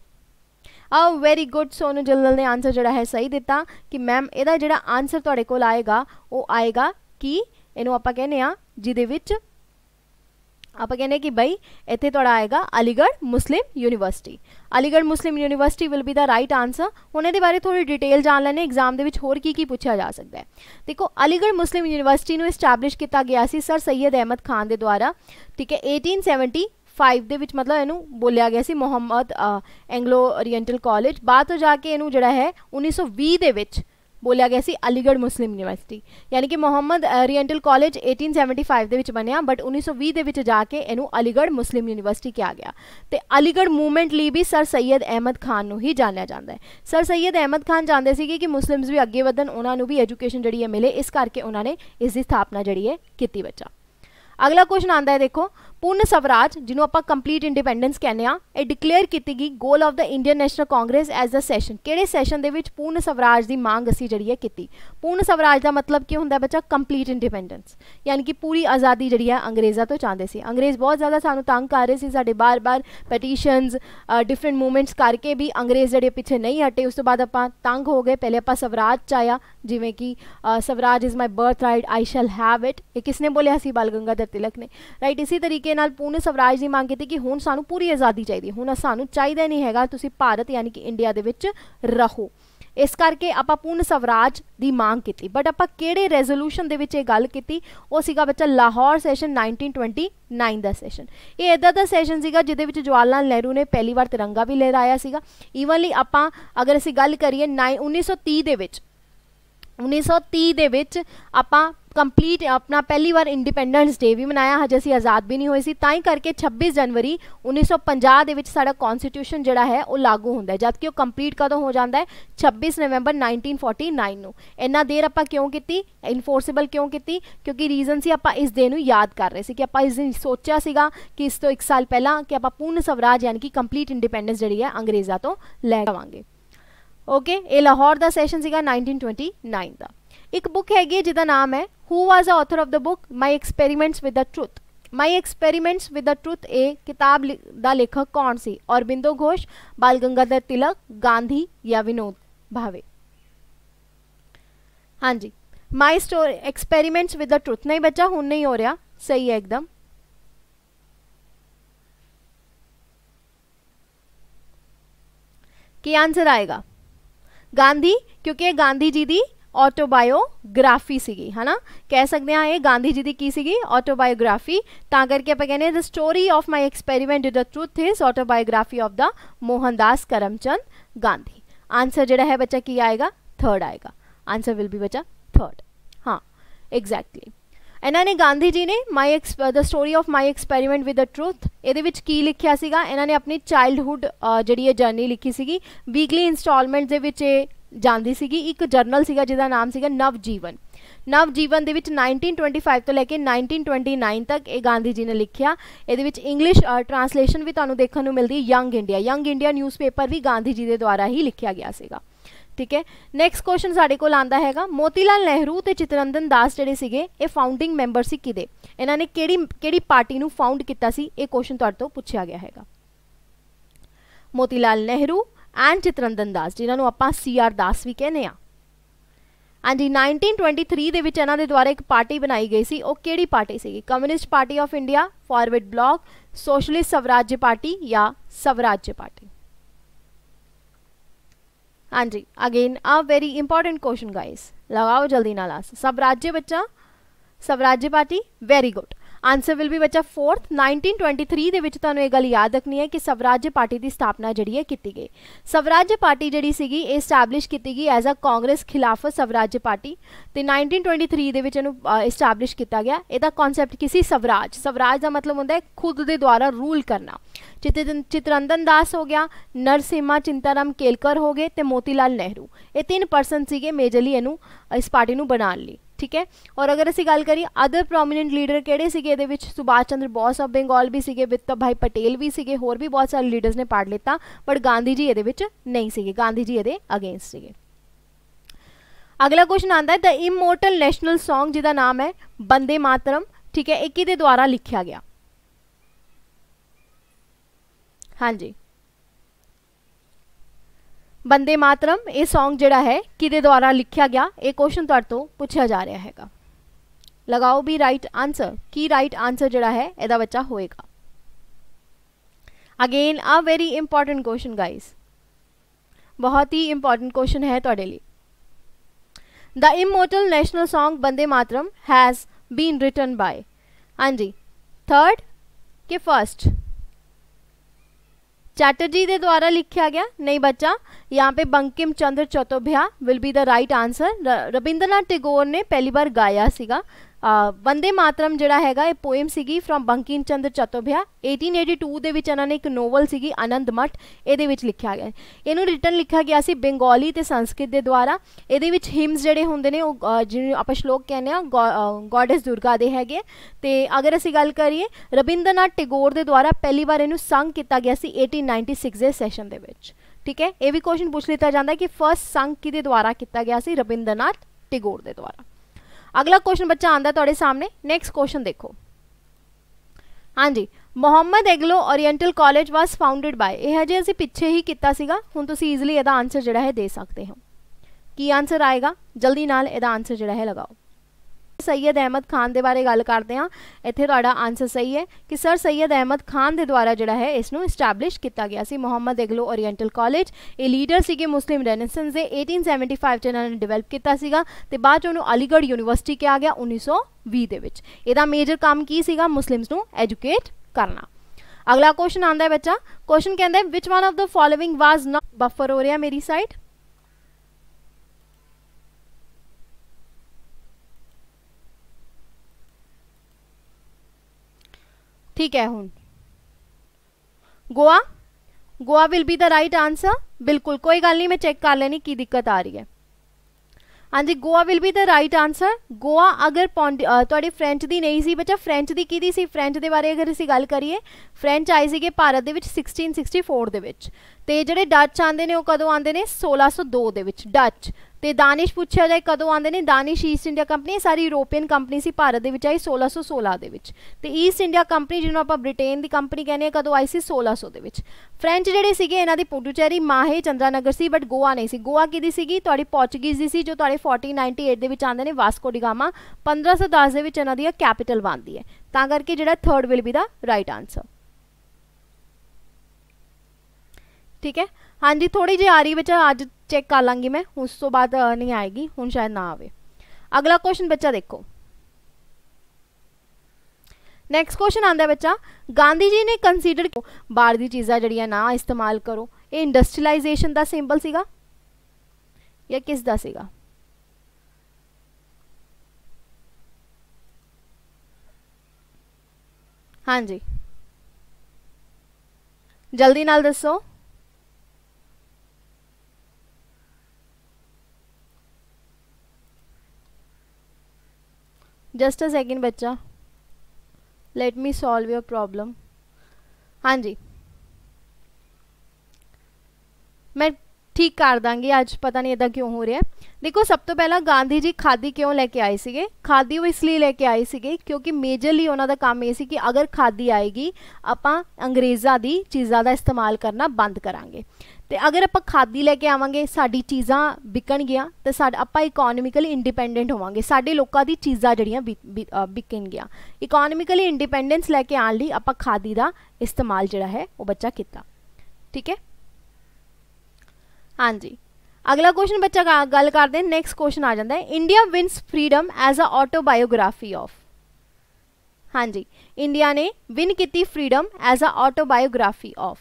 S1: ਆ ਵੈਰੀ ਗੁੱਡ ਸੋਨੂ ਜਲਲ ਨੇ ਆਨਸਰ ਜਿਹੜਾ ਹੈ ਸਹੀ ਦਿੱਤਾ ਕਿ ਮੈਮ ਇਹਦਾ ਜਿਹੜਾ ਆਨਸਰ ਤੁਹਾਡੇ ਕੋਲ ਆਏਗਾ ਉਹ ਆਏਗਾ ਕਿ ਇਹਨੂੰ ਆਪਾਂ ਕਹਿੰਦੇ ਆ ਜਿਹਦੇ ਵਿੱਚ ਆਪਾਂ ਕਹਿੰਦੇ ਕਿ ਬਈ ਇੱਥੇ ਤੁਹਾਡਾ ਆਏਗਾ Aligarh Muslim university Aligarh Muslim university will be the right answer ਹੁਣ ਇਹਦੇ ਬਾਰੇ ਥੋੜੀ ਡਿਟੇਲ ਜਾਣ ਲੈਣੇ ਐਗਜ਼ਾਮ ਦੇ ਵਿੱਚ ਹੋਰ ਕੀ ਕੀ ਪੁੱਛਿਆ ਜਾ ਸਕਦਾ ਹੈ ਦੇਖੋ ਅਲੀਗੜ ਮੁਸਲਿਮ ਯੂਨੀਵਰਸਿਟੀ ਨੂੰ ਐਸਟੈਬਲਿਸ਼ ਕੀਤਾ ਗਿਆ ਸੀ ਸਰ ਸੈਦ ਅਹਿਮਦ ਖਾਨ ਦੇ ਦੁਆਰਾ ਠੀਕ ਹੈ 1870 5 ਦੇ ਵਿੱਚ ਮਤਲਬ ਇਹਨੂੰ ਬੋਲਿਆ ਗਿਆ ਸੀ ਮੁਹੰਮਦ ਐਂਗਲੋ ਓਰੀਐਂਟਲ ਕਾਲਜ ਬਾਅਦ ਤੋਂ ਜਾ ਕੇ ਇਹਨੂੰ ਜਿਹੜਾ ਹੈ 1920 ਦੇ ਵਿੱਚ ਬੋਲਿਆ ਗਿਆ ਸੀ ਅਲੀਗੜ੍ਹ ਮੁਸਲਿਮ ਯੂਨੀਵਰਸਿਟੀ ਯਾਨੀ ਕਿ ਮੁਹੰਮਦ ਓਰੀਐਂਟਲ ਕਾਲਜ 1875 ਦੇ ਵਿੱਚ ਬਣਿਆ ਬਟ 1920 ਦੇ ਵਿੱਚ ਜਾ ਕੇ ਇਹਨੂੰ ਅਲੀਗੜ੍ਹ ਮੁਸਲਿਮ ਯੂਨੀਵਰਸਿਟੀ ਕਿਹਾ ਗਿਆ ਤੇ ਅਲੀਗੜ੍ਹ ਮੂਵਮੈਂਟ ਲਈ ਵੀ ਸਰ ਸੈਦ ਅਹਿਮਦ ਖਾਨ ਨੂੰ ਹੀ ਜਾਣਿਆ ਜਾਂਦਾ ਹੈ ਸਰ ਸੈਦ ਅਹਿਮਦ ਖਾਨ ਜਾਣਦੇ ਸੀ ਕਿ ਮੁਸਲਿਮਸ ਵੀ ਅੱਗੇ ਵਧਣ ਉਹਨਾਂ ਨੂੰ ਵੀ ਐਜੂਕੇਸ਼ਨ ਜਿਹੜੀ ਹੈ ਮਿਲੇ ਇਸ ਕਰਕੇ ਉਹਨਾਂ ਨੇ ਇਸ ਦੀ ਸਥਾਪਨਾ ਜਿਹੜੀ ਹੈ ਕੀਤੀ ਬੱਚਾ ਅਗਲਾ ਕੁਐਸਚਨ ਆਂਦਾ ਹੈ ਦੇਖੋ ਪੂਰਨ ਸਵਰਾਜ ਜਿਹਨੂੰ ਆਪਾਂ ਕੰਪਲੀਟ ਇੰਡੀਪੈਂਡੈਂਸ ਕਹਿੰਦੇ ਆ ਇਹ ਡਿਕਲੇਅਰ ਕੀਤੀ ਗਈ goal of the Indian National Congress as a session ਕਿਹੜੇ ਸੈਸ਼ਨ ਦੇ ਵਿੱਚ ਪੂਰਨ ਸਵਰਾਜ ਦੀ ਮੰਗ ਅਸੀਂ ਜਿਹੜੀ ਹੈ ਕੀਤੀ ਪੂਰਨ ਸਵਰਾਜ ਦਾ ਮਤਲਬ ਕੀ ਹੁੰਦਾ ਬੱਚਾ ਕੰਪਲੀਟ ਇੰਡੀਪੈਂਡੈਂਸ ਯਾਨੀ ਕਿ ਪੂਰੀ ਆਜ਼ਾਦੀ ਜਿਹੜੀ ਹੈ ਅੰਗਰੇਜ਼ਾਂ ਤੋਂ ਚਾਹੁੰਦੇ ਸੀ ਅੰਗਰੇਜ਼ ਬਹੁਤ ਜ਼ਿਆਦਾ ਸਾਨੂੰ ਤੰਗ ਕਰ ਰਹੇ ਸੀ ਸਾਡੇ ਬਾਰ-ਬਾਰ ਪਟੀਸ਼ਨਸ ਡਿਫਰੈਂਟ ਮੂਵਮੈਂਟਸ ਕਰਕੇ ਵੀ ਅੰਗਰੇਜ਼ ਜਿਹੜੇ ਪਿੱਛੇ ਨਹੀਂ ਹਟੇ ਉਸ ਤੋਂ ਬਾਅਦ ਆਪਾਂ ਤੰਗ ਹੋ ਗਏ ਪਹਿਲੇ ਆਪਾਂ ਸਵਰਾਜ ਚਾਇਆ ਜਿਵੇਂ ਕਿ Swaraj is my birthright I shall have it ਇਹ ਕਿਸਨੇ ਬੋਲਿਆ ਸੀ ਬਾਲ ਗੰਗਾਧਰ ਤਿਲਕ ਨੇ ਰਾਈਟ ਇਸੇ ਤਰੀਕੇ ਤਰੀਕੇ ਨਾਲ ਪੂਰਨ ਸਵਰਾਜ ਦੀ ਮੰਗ ਕੀਤੀ ਕਿ ਹੁਣ ਸਾਨੂੰ ਪੂਰੀ ਆਜ਼ਾਦੀ ਚਾਹੀਦੀ ਹੁਣ ਸਾਨੂੰ ਚਾਹੀਦਾ ਨਹੀਂ ਹੈਗਾ ਤੁਸੀਂ ਭਾਰਤ ਯਾਨੀ ਕਿ ਇੰਡੀਆ ਦੇ ਵਿੱਚ ਰਹੋ ਇਸ ਕਰਕੇ ਆਪਾਂ ਪੂਰਨ ਸਵਰਾਜ ਦੀ ਮੰਗ ਕੀਤੀ ਬਟ ਆਪਾਂ ਕਿਹੜੇ ਰੈਜ਼ੋਲੂਸ਼ਨ ਦੇ ਵਿੱਚ ਇਹ ਗੱਲ ਕੀਤੀ ਉਹ ਸੀਗਾ ਬੱਚਾ ਲਾਹੌਰ ਸੈਸ਼ਨ 1929 ਦਾ ਸੈਸ਼ਨ ਇਹ ਇਦਾਂ ਦਾ ਸੈਸ਼ਨ ਸੀਗਾ ਜਿਹਦੇ ਵਿੱਚ ਜਵਾਹਰ ਲਾਲ ਨਹਿਰੂ ਨੇ ਪਹਿਲੀ ਵਾਰ ਤਿਰੰਗਾ ਵੀ ਲਹਿਰਾਇਆ ਸੀਗਾ ਈਵਨਲੀ ਆਪਾਂ ਅਗਰ ਅਸੀਂ ਗੱਲ ਕਰੀਏ 1930 ਦੇ ਵਿੱਚ 1930 ਦੇ ਵਿੱਚ ਆਪਾਂ ਕੰਪਲੀਟ ਆਪਣਾ ਪਹਿਲੀ ਵਾਰ ਇੰਡੀਪੈਂਡੈਂਸ ਡੇ ਵੀ ਮਨਾਇਆ ਹਜੇ ਅਸੀਂ ਆਜ਼ਾਦ ਵੀ ਨਹੀਂ ਹੋਏ ਸੀ ਤਾਂ ਹੀ ਕਰਕੇ 26 ਜਨਵਰੀ 1950 ਦੇ ਵਿੱਚ ਸਾਡਾ ਕਨਸਟੀਟਿਊਸ਼ਨ ਜਿਹੜਾ ਹੈ ਉਹ ਲਾਗੂ ਹੁੰਦਾ ਹੈ ਜਦਕਿ ਉਹ ਕੰਪਲੀਟ ਕਦੋਂ ਹੋ ਜਾਂਦਾ ਹੈ 26 ਨਵੰਬਰ 1949 ਨੂੰ ਇੰਨਾ ਦੇਰ ਆਪਾਂ ਕਿਉਂ ਕੀਤੀ ਇਨਫੋਰਸੇਬਲ ਕਿਉਂ ਕੀਤੀ ਕਿਉਂਕਿ ਰੀਜ਼ਨ ਸੀ ਆਪਾਂ ਇਸ ਦਿਨ ਨੂੰ ਯਾਦ ਕਰ ਰਹੇ ਸੀ ਕਿ ਆਪਾਂ ਇਸ ਦਿਨ ਸੋਚਿਆ ਸੀਗਾ ਕਿ ਇਸ ਤੋਂ 1 ਸਾਲ ਪਹਿਲਾਂ ਕਿ ਆਪਾਂ ਪੂਰਨ ਸਵਰਾਜ ਯਾਨੀ ਕਿ ਕੰਪਲੀਟ ਇੰਡੀਪੈਂਡੈਂਸ ਜਿਹੜੀ ਹੈ ਅੰਗਰੇਜ਼ਾਂ ਤੋਂ ਲੈ ਆਵਾਂਗੇ ਓਕੇ ਇਹ ਲਾਹੌਰ ਦਾ ਸੈਸ਼ਨ ਸੀਗਾ 1929 ਦਾ ਇੱਕ ਬੁੱਕ ਹੈਗੀ ਜਿਹਦਾ ਨਾਮ ਹੈ who was a author of the book my experiments with the truth my experiments with the truth ए किताब द लेखक कौन सी औरबिंदो घोष बाल गंगाधर तिलक गांधी या विनोद भावे हाँ जी my story experiments with the truth नहीं बच्चा हूं नहीं हो रहा सही है एकदम की आंसर आएगा गांधी क्योंकि गांधी जी दी ਆਟੋਬਾਇਓਗ੍ਰਾਫੀ ਸੀਗੀ ਹਨਾ ਕਹਿ ਸਕਦੇ ਆ ਇਹ ਗਾਂਧੀ ਜੀ ਦੀ ਕੀ ਸੀਗੀ ਆਟੋਬਾਇਓਗ੍ਰਾਫੀ ਤਾਂ ਕਰਕੇ ਆਪਾਂ ਕਹਿੰਦੇ the story of my experiment the truth is autobiography of the Mohandas Karamchand Gandhi answer ਜਿਹੜਾ ਹੈ ਬੱਚਾ ਕੀ ਆਏਗਾ ਥਰਡ ਆਏਗਾ ਆਨਸਰ ਵਿਲ ਬੀ ਬੱਚਾ ਥਰਡ ਹਾਂ ਐਗਜ਼ੈਕਟਲੀ ਇਹਨਾਂ ਨੇ ਗਾਂਧੀ ਜੀ ਨੇ my the story of my experiment with the truth ਇਹਦੇ ਵਿੱਚ ਕੀ ਲਿਖਿਆ ਸੀਗਾ ਇਹਨਾਂ ਨੇ ਆਪਣੀ ਚਾਈਲਡਹੂਡ ਜਿਹੜੀ ਇਹ ਜਰਨੀ ਲਿਖੀ ਸੀਗੀ ਵੀਕਲੀ ਇਨਸਟਾਲਮੈਂਟ ਦੇ ਵਿੱਚ ਇਹ ਜਾਂਦੀ ਸੀਗੀ ਇੱਕ ਜਰਨਲ ਸੀਗਾ ਜਿਹਦਾ ਨਾਮ ਸੀਗਾ ਨਵ ਜੀਵਨ ਨਵ ਜੀਵਨ ਦੇ ਵਿੱਚ 1925 ਤੋਂ ਲੈ ਕੇ 1929 ਤੱਕ ਇਹ ਗਾਂਧੀ ਜੀ ਨੇ ਲਿਖਿਆ ਇਹਦੇ ਵਿੱਚ ਇੰਗਲਿਸ਼ ਟ੍ਰਾਂਸਲੇਸ਼ਨ ਵੀ ਤੁਹਾਨੂੰ ਦੇਖਣ ਨੂੰ ਮਿਲਦੀ Young India Young India newspaper ਵੀ ਗਾਂਧੀ ਜੀ ਦੇ ਦੁਆਰਾ ਹੀ ਲਿਖਿਆ ਗਿਆ ਸੀਗਾ ਠੀਕ ਹੈ ਨੈਕਸਟ ਕੁਐਸਚਨ ਸਾਡੇ ਕੋਲ ਆਂਦਾ ਹੈਗਾ ਮੋਤੀਲਾਲ ਨਹਿਰੂ ਤੇ ਚਿਤਰੰਦਨ ਦਾਸ ਜਿਹੜੇ ਸੀਗੇ ਇਹ ਫਾਊਂਡਿੰਗ ਮੈਂਬਰ ਸੀ ਕਿਦੇ ਇਹਨਾਂ ਨੇ ਕਿਹੜੀ ਕਿਹੜੀ ਪਾਰਟੀ ਨੂੰ ਫਾਊਂਡ ਕੀਤਾ ਸੀ ਇਹ ਕੁਐਸਚਨ ਤੁਹਾਡੇ ਤੋਂ ਪੁੱਛਿਆ ਗਿਆ ਹੈਗਾ ਮੋਤੀਲਾਲ ਨਹਿਰੂ ਐਂਡ ਚਿਤਰੰਦਨ ਦਾਸ ਜਿਨ੍ਹਾਂ ਨੂੰ ਆਪਾਂ ਸੀ ਆਰ ਦਾਸ ਵੀ ਕਹਿੰਦੇ ਆ ਹਾਂਜੀ 1923 ਦੇ ਵਿੱਚ ਇਹਨਾਂ ਦੇ ਦੁਆਰਾ ਇੱਕ ਪਾਰਟੀ ਬਣਾਈ ਗਈ ਸੀ ਉਹ ਕਿਹੜੀ ਪਾਰਟੀ ਸੀਗੀ Communist Party of India Forward Bloc Socialist Swaraj party ਜਾਂ ਸਵਰਾਜ ਪਾਰਟੀ ਹਾਂਜੀ again a very important question guys ਲਗਾਓ ਜਲਦੀ ਨਾਲ ਆਸ ਸਵਰਾਜ ਬੱਚਾ Swaraj party very good answer will be ਬੱਚਾ 4th 1923 ਦੇ ਵਿੱਚ ਤੁਹਾਨੂੰ ਇਹ ਗੱਲ ਯਾਦ ਰੱਖਣੀ ਹੈ ਕਿ ਸਵਰਾਜ ਪਾਰਟੀ ਦੀ ਸਥਾਪਨਾ ਜਿਹੜੀ ਹੈ ਕੀਤੀ ਗਈ ਸਵਰਾਜ ਪਾਰਟੀ ਜਿਹੜੀ ਸੀਗੀ ਇਹ ਸਟੈਬਲਿਸ਼ ਕੀਤੀ ਗਈ ਐਜ਼ ਅ ਕਾਂਗਰਸ ਖਿਲਾਫ ਸਵਰਾਜ ਪਾਰਟੀ ਤੇ 1923 ਦੇ ਵਿੱਚ ਇਹਨੂੰ ਸਟੈਬਲਿਸ਼ ਕੀਤਾ ਗਿਆ ਇਹਦਾ ਕਨਸੈਪਟ ਕੀ ਸੀ ਸਵਰਾਜ ਸਵਰਾਜ ਦਾ ਮਤਲਬ ਹੁੰਦਾ ਹੈ ਖੁਦ ਦੇ ਦੁਆਰਾ ਰੂਲ ਕਰਨਾ ਚਿਤਰੰਦਨ ਦਾਸ ਹੋ ਗਿਆ ਨਰਸੀਮਾ ਚਿੰਤਾਰਮ ਕੇਲਕਰ ਹੋ ਗਏ ਤੇ ਮੋਤੀਲਾਲ ਨਹਿਰੂ ਇਹ ਤਿੰਨ ਪਰਸਨ ਸੀਗੇ ਮੇਜਰਲੀ ਇਹਨੂੰ ਇਸ ਪਾਰਟੀ ਨੂੰ ਬਣਾਉਣ ਲਈ ਠੀਕ ਹੈ ਔਰ ਅਗਰ ਅਸੀਂ ਗੱਲ ਕਰੀਏ ਅਦਰ ਪ੍ਰੋਮਿਨੈਂਟ ਲੀਡਰ ਕਿਹੜੇ ਸੀਗੇ ਇਹਦੇ ਵਿੱਚ ਸੁਭਾਸ਼ ਚੰਦਰ ਬੋਸ ਆਫ ਬੰਗਾਲ ਵੀ ਸੀਗੇ ਵਿਤ ਭਾਈ ਪਟੇਲ ਵੀ ਸੀਗੇ ਹੋਰ ਵੀ ਬਹੁਤ ਸਾਰੇ ਲੀਡਰਸ ਨੇ ਪਾਰਟ ਲਿੱਤਾ ਬਟ ਗਾਂਧੀ ਜੀ ਇਹਦੇ ਵਿੱਚ ਨਹੀਂ ਸੀਗੇ ਗਾਂਧੀ ਜੀ ਇਹਦੇ ਅਗੇਂਸਟ ਸੀਗੇ ਅਗਲਾ ਕੁਐਸਚਨ ਆਂਦਾ ਹੈ ਦ ਇਮੋਰਟਲ ਨੈਸ਼ਨਲ Song ਜਿਹਦਾ ਨਾਮ ਹੈ ਬੰਦੇ ਮਾਤਰਮ ਠੀਕ ਹੈ ਇਹ ਕਿਹਦੇ ਦੁਆਰਾ ਲਿਖਿਆ ਗਿਆ ਹਾਂਜੀ बंदे मातरम ये सोंग जोड़ा है कि द्वारा लिखा गया ये क्वेश्चन तुर तो पूछा जा रहा है लगाओ भी राइट आंसर की राइट आंसर जोड़ा है यदा बच्चा होएगा again a very important question guys बहुत ही इंपॉर्टेंट क्वेश्चन है तो the immortal national song Bande Mataram has been written by हाँ जी थर्ड के फर्स्ट चैटर्जी के द्वारा लिखा गया नहीं बच्चा यहाँ पे Bankim Chandra Chattopadhyay will be the right answer Rabindranath Tagore ने पहली बार गाया सीगा ਵੰਦੇ ਮਾਤਰਮ ਜਿਹੜਾ ਹੈਗਾ ਇਹ ਪੋਇਮ ਸੀਗੀ ਫ্রম ਬੰਕੀਨ ਚੰਦਰ ਚਤੋਭਿਆ 1882 ਦੇ ਵਿੱਚ ਇਹਨਾਂ ਨੇ ਇੱਕ ਨੋਵਲ ਸੀਗੀ ਆਨੰਦ ਮਠ ਇਹਦੇ ਵਿੱਚ ਲਿਖਿਆ ਗਿਆ ਇਹਨੂੰ ਰਿਟਨ ਲਿਖਿਆ ਗਿਆ ਸੀ ਬੰਗਾਲੀ ਤੇ ਸੰਸਕ੍ਰਿਤ ਦੇ ਦੁਆਰਾ ਇਹਦੇ ਵਿੱਚ ਹਿਮਸ ਜਿਹੜੇ ਹੁੰਦੇ ਨੇ ਉਹ ਜਿਹਨੂੰ ਆਪਾਂ ਸ਼ਲੋਕ ਕਹਿੰਦੇ ਆ ਗੋਡੈਸ ਦੁਰਗਾ ਦੇ ਹੈਗੇ ਤੇ ਅਗਰ ਅਸੀਂ ਗੱਲ ਕਰੀਏ ਰਬਿੰਦਰਨਾਥ ਟੈਗੋਰ ਦੇ ਦੁਆਰਾ ਪਹਿਲੀ ਵਾਰ ਇਹਨੂੰ ਸੰਗ ਕੀਤਾ ਗਿਆ ਸੀ 1896 ਦੇ ਸੈਸ਼ਨ ਦੇ ਵਿੱਚ ਠੀਕ ਹੈ ਇਹ ਵੀ ਕੁਐਸਚਨ ਪੁੱਛ ਲਿਆ ਜਾਂਦਾ ਕਿ ਫਰਸਟ ਸੰਗ ਕਿਹਦੇ ਦੁਆਰਾ ਕੀਤਾ ਗਿਆ ਸੀ ਰਬਿੰਦਰਨਾਥ ਟੈਗੋਰ ਦੇ ਦੁਆਰਾ ਅਗਲਾ ਕੁਐਸਚਨ ਬੱਚਾ ਆਂਦਾ ਤੁਹਾਡੇ ਸਾਹਮਣੇ ਨੈਕਸਟ ਕੁਐਸਚਨ ਦੇਖੋ ਹਾਂਜੀ Muhammad Anglo Oriental college was founded by ਇਹ ਹਜੇ ਅਸੀਂ ਪਿੱਛੇ ਹੀ ਕੀਤਾ ਸੀਗਾ ਹੁਣ ਤੁਸੀਂ ਈਜ਼ੀਲੀ ਇਹਦਾ ਆਨਸਰ ਜਿਹੜਾ ਹੈ ਦੇ ਸਕਦੇ ਹੋ ਕੀ ਆਨਸਰ ਆਏਗਾ ਜਲਦੀ ਨਾਲ ਇਹਦਾ ਆਨਸਰ ਜਿਹੜਾ ਹੈ ਲਗਾਓ ਸੈਦ ਅਹਿਮਦ ਖਾਨ ਦੇ ਬਾਰੇ ਗੱਲ ਕਰਦੇ ਹਾਂ ਇੱਥੇ ਤੁਹਾਡਾ ਆਨਸਰ ਸਹੀ ਹੈ ਕਿ ਸਰ ਸੈਦ ਅਹਿਮਦ ਖਾਨ ਦੇ ਦੁਆਰਾ ਜਿਹੜਾ ਹੈ ਇਸ ਨੂੰ ਐਸਟੈਬਲਿਸ਼ ਕੀਤਾ ਗਿਆ ਸੀ ਮੁਹੰਮਦ ਇਗਲੋ ਓਰੀਐਂਟਲ ਕਾਲਜ ਇਹ ਲੀਡਰ ਸੀਗੇ ਮੁਸਲਿਮ ਰੈਨੇਸੈਂਸ ਦੇ 1875 ਜਨਾਂ ਨੇ ਡਿਵੈਲਪ ਕੀਤਾ ਸੀਗਾ ਤੇ ਬਾਅਦ ਚ ਉਹਨੂੰ ਅਲੀਗੜ੍ਹ ਯੂਨੀਵਰਸਿਟੀ ਕਿਹਾ ਗਿਆ 1920 ਦੇ ਵਿੱਚ ਇਹਦਾ ਮੇਜਰ ਕੰਮ ਕੀ ਸੀਗਾ ਮੁਸਲਿਮਸ ਨੂੰ ਐਜੂਕੇਟ ਕਰਨਾ ਅਗਲਾ ਕੁਐਸਚਨ ਆਂਦਾ ਹੈ ਬੱਚਾ ਕੁਐਸਚਨ ਕਹਿੰਦਾ which one of the following was ਨਾ ਬਫਰ ਹੋ ਰਿਹਾ ਮੇਰੀ ਸਾਈਡ ਠੀਕ ਹੈ ਹੁਣ Goa Goa will be the right answer ਬਿਲਕੁਲ ਕੋਈ ਗੱਲ ਨਹੀਂ ਮੈਂ ਚੈੱਕ ਕਰ ਲੈਣੀ ਕੀ ਦਿੱਕਤ ਆ ਰਹੀ ਹੈ ਹਾਂਜੀ Goa will be the right answer Goa ਅਗਰ ਤੁਹਾਡੀ ਫ੍ਰੈਂਚ ਦੀ ਨਹੀਂ ਸੀ ਬੱਚਾ ਫ੍ਰੈਂਚ ਦੀ ਕੀ ਦੀ ਸੀ ਫ੍ਰੈਂਚ ਦੇ ਬਾਰੇ ਅਗਰ ਅਸੀਂ ਗੱਲ ਕਰੀਏ ਫ੍ਰੈਂਚ ਆਏ ਸੀਗੇ ਭਾਰਤ ਦੇ ਵਿੱਚ 1664 ਦੇ ਵਿੱਚ ਤੇ ਜਿਹੜੇ ਡੱਚ ਆਂਦੇ ਨੇ ਉਹ ਕਦੋਂ ਆਂਦੇ ਨੇ 1602 ਦੇ ਵਿੱਚ ਡੱਚ ਤੇ ਦਾਨਿਸ਼ ਪੁੱਛਿਆ ਜਾਏ ਕਦੋਂ ਆਂਦੇ ਨੇ ਦਾਨਿਸ਼ ਈਸਟ ਇੰਡੀਆ ਕੰਪਨੀ ਸਾਰੀ ਯੂਰੋਪੀਅਨ ਕੰਪਨੀ ਸੀ ਭਾਰਤ ਦੇ ਵਿੱਚ ਆਈ 1616 ਦੇ ਵਿੱਚ ਤੇ ਈਸਟ ਇੰਡੀਆ ਕੰਪਨੀ ਜਿਹਨੂੰ ਆਪਾਂ ਬ੍ਰਿਟੇਨ ਦੀ ਕੰਪਨੀ ਕਹਿੰਦੇ ਆ ਕਦੋਂ ਆਈ ਸੀ 1600 ਦੇ ਵਿੱਚ ਫ੍ਰੈਂਚ ਜਿਹੜੇ ਸੀਗੇ ਇਹਨਾਂ ਦੀ ਪੁਡੂਚੇਰੀ ਮਾਹੇ ਚੰਦਰਾਨਗਰ ਸੀ ਬਟ ਗੋਆ ਨਹੀਂ ਸੀ ਗੋਆ ਕਿਹਦੀ ਸੀਗੀ ਤੁਹਾਡੀ ਪੋਰਚੁਗੀਜ਼ ਦੀ ਸੀ ਜੋ ਤੁਹਾਡੇ 1498 ਦੇ ਵਿੱਚ ਆਂਦੇ ਨੇ ਵਾਸਕੋ ਡੀ ਗਾਮਾ 1510 ਦੇ ਵਿੱਚ ਇਹਨਾਂ ਦੀ ਕੈਪੀਟਲ ਬਣਦੀ ਹੈ ਤਾਂ ਕਰਕੇ ਜਿਹੜਾ 3rd will be the right answer ਠੀਕ ਹੈ ਹਾਂਜੀ ਥੋੜੀ ਜਿਹੀ ਆਰੀ ਵਿੱਚ ਅੱਜ ਚੈੱਕ ਕਰ ਲਾਂਗੀ ਮੈਂ ਉਸ ਤੋਂ ਬਾਅਦ ਨਹੀਂ ਆਏਗੀ ਹੁਣ ਸ਼ਾਇਦ ਨਾ ਆਵੇ ਅਗਲਾ ਕੁਐਸਚਨ ਬੱਚਾ ਦੇਖੋ ਨੈਕਸਟ ਕੁਐਸਚਨ ਆਂਦਾ ਬੱਚਾ ਗਾਂਧੀ ਜੀ ਨੇ ਕੰਸੀਡਰ ਬਾਹਰ ਦੀ ਚੀਜ਼ਾਂ ਜਿਹੜੀਆਂ ਨਾ ਇਸਤੇਮਾਲ ਕਰੋ ਇਹ ਇੰਡਸਟਰੀਅਲਾਈਜੇਸ਼ਨ ਦਾ ਸਿੰਬਲ ਸੀਗਾ ਜਾਂ ਕਿਸ ਦਾ ਸੀਗਾ ਹਾਂਜੀ ਜਲਦੀ ਨਾਲ ਦੱਸੋ जस्ट अ सेकेंड बच्चा let me solve your problem हाँ जी मैं ठीक कर दाँगी अच्छ पता नहीं इदा क्यों हो रहा है देखो सब तो पहला गांधी जी खादी क्यों लेके आए थे खादी वो इसलिए लेके आए थे क्योंकि मेजरली उन्हों काम यह कि अगर खादी आएगी आप अंग्रेज़ा की चीज़ा का इस्तेमाल करना बंद करा ਤੇ ਅਗਰ ਆਪਾਂ ਖਾਦੀ ਲੈ ਕੇ ਆਵਾਂਗੇ ਸਾਡੀ ਚੀਜ਼ਾਂ ਵਿਕਣਗੀਆਂ ਤੇ ਸਾਡਾ ਆਪਾਂ ਇਕਨੋਮਿਕਲੀ ਇੰਡੀਪੈਂਡੈਂਟ ਹੋਵਾਂਗੇ ਸਾਡੇ ਲੋਕਾਂ ਦੀ ਚੀਜ਼ਾਂ ਜਿਹੜੀਆਂ ਵਿਕਣਗੀਆਂ ਇਕਨੋਮਿਕਲੀ ਇੰਡੀਪੈਂਡੈਂਸ ਲੈ ਕੇ ਆਣ ਲਈ ਆਪਾਂ ਖਾਦੀ ਦਾ ਇਸਤੇਮਾਲ ਜਿਹੜਾ ਹੈ ਉਹ ਬੱਚਾ ਕੀਤਾ ਠੀਕ ਹੈ ਹਾਂਜੀ ਅਗਲਾ ਕੁਐਸਚਨ ਬੱਚਾ ਗੱਲ ਕਰਦੇ ਨੈਕਸਟ ਕੁਐਸਚਨ ਆ ਜਾਂਦਾ ਹੈ India wins freedom as a autobiography of ਹਾਂਜੀ ਇੰਡੀਆ ਨੇ ਵਿਨ ਕੀਤੀ freedom as a autobiography of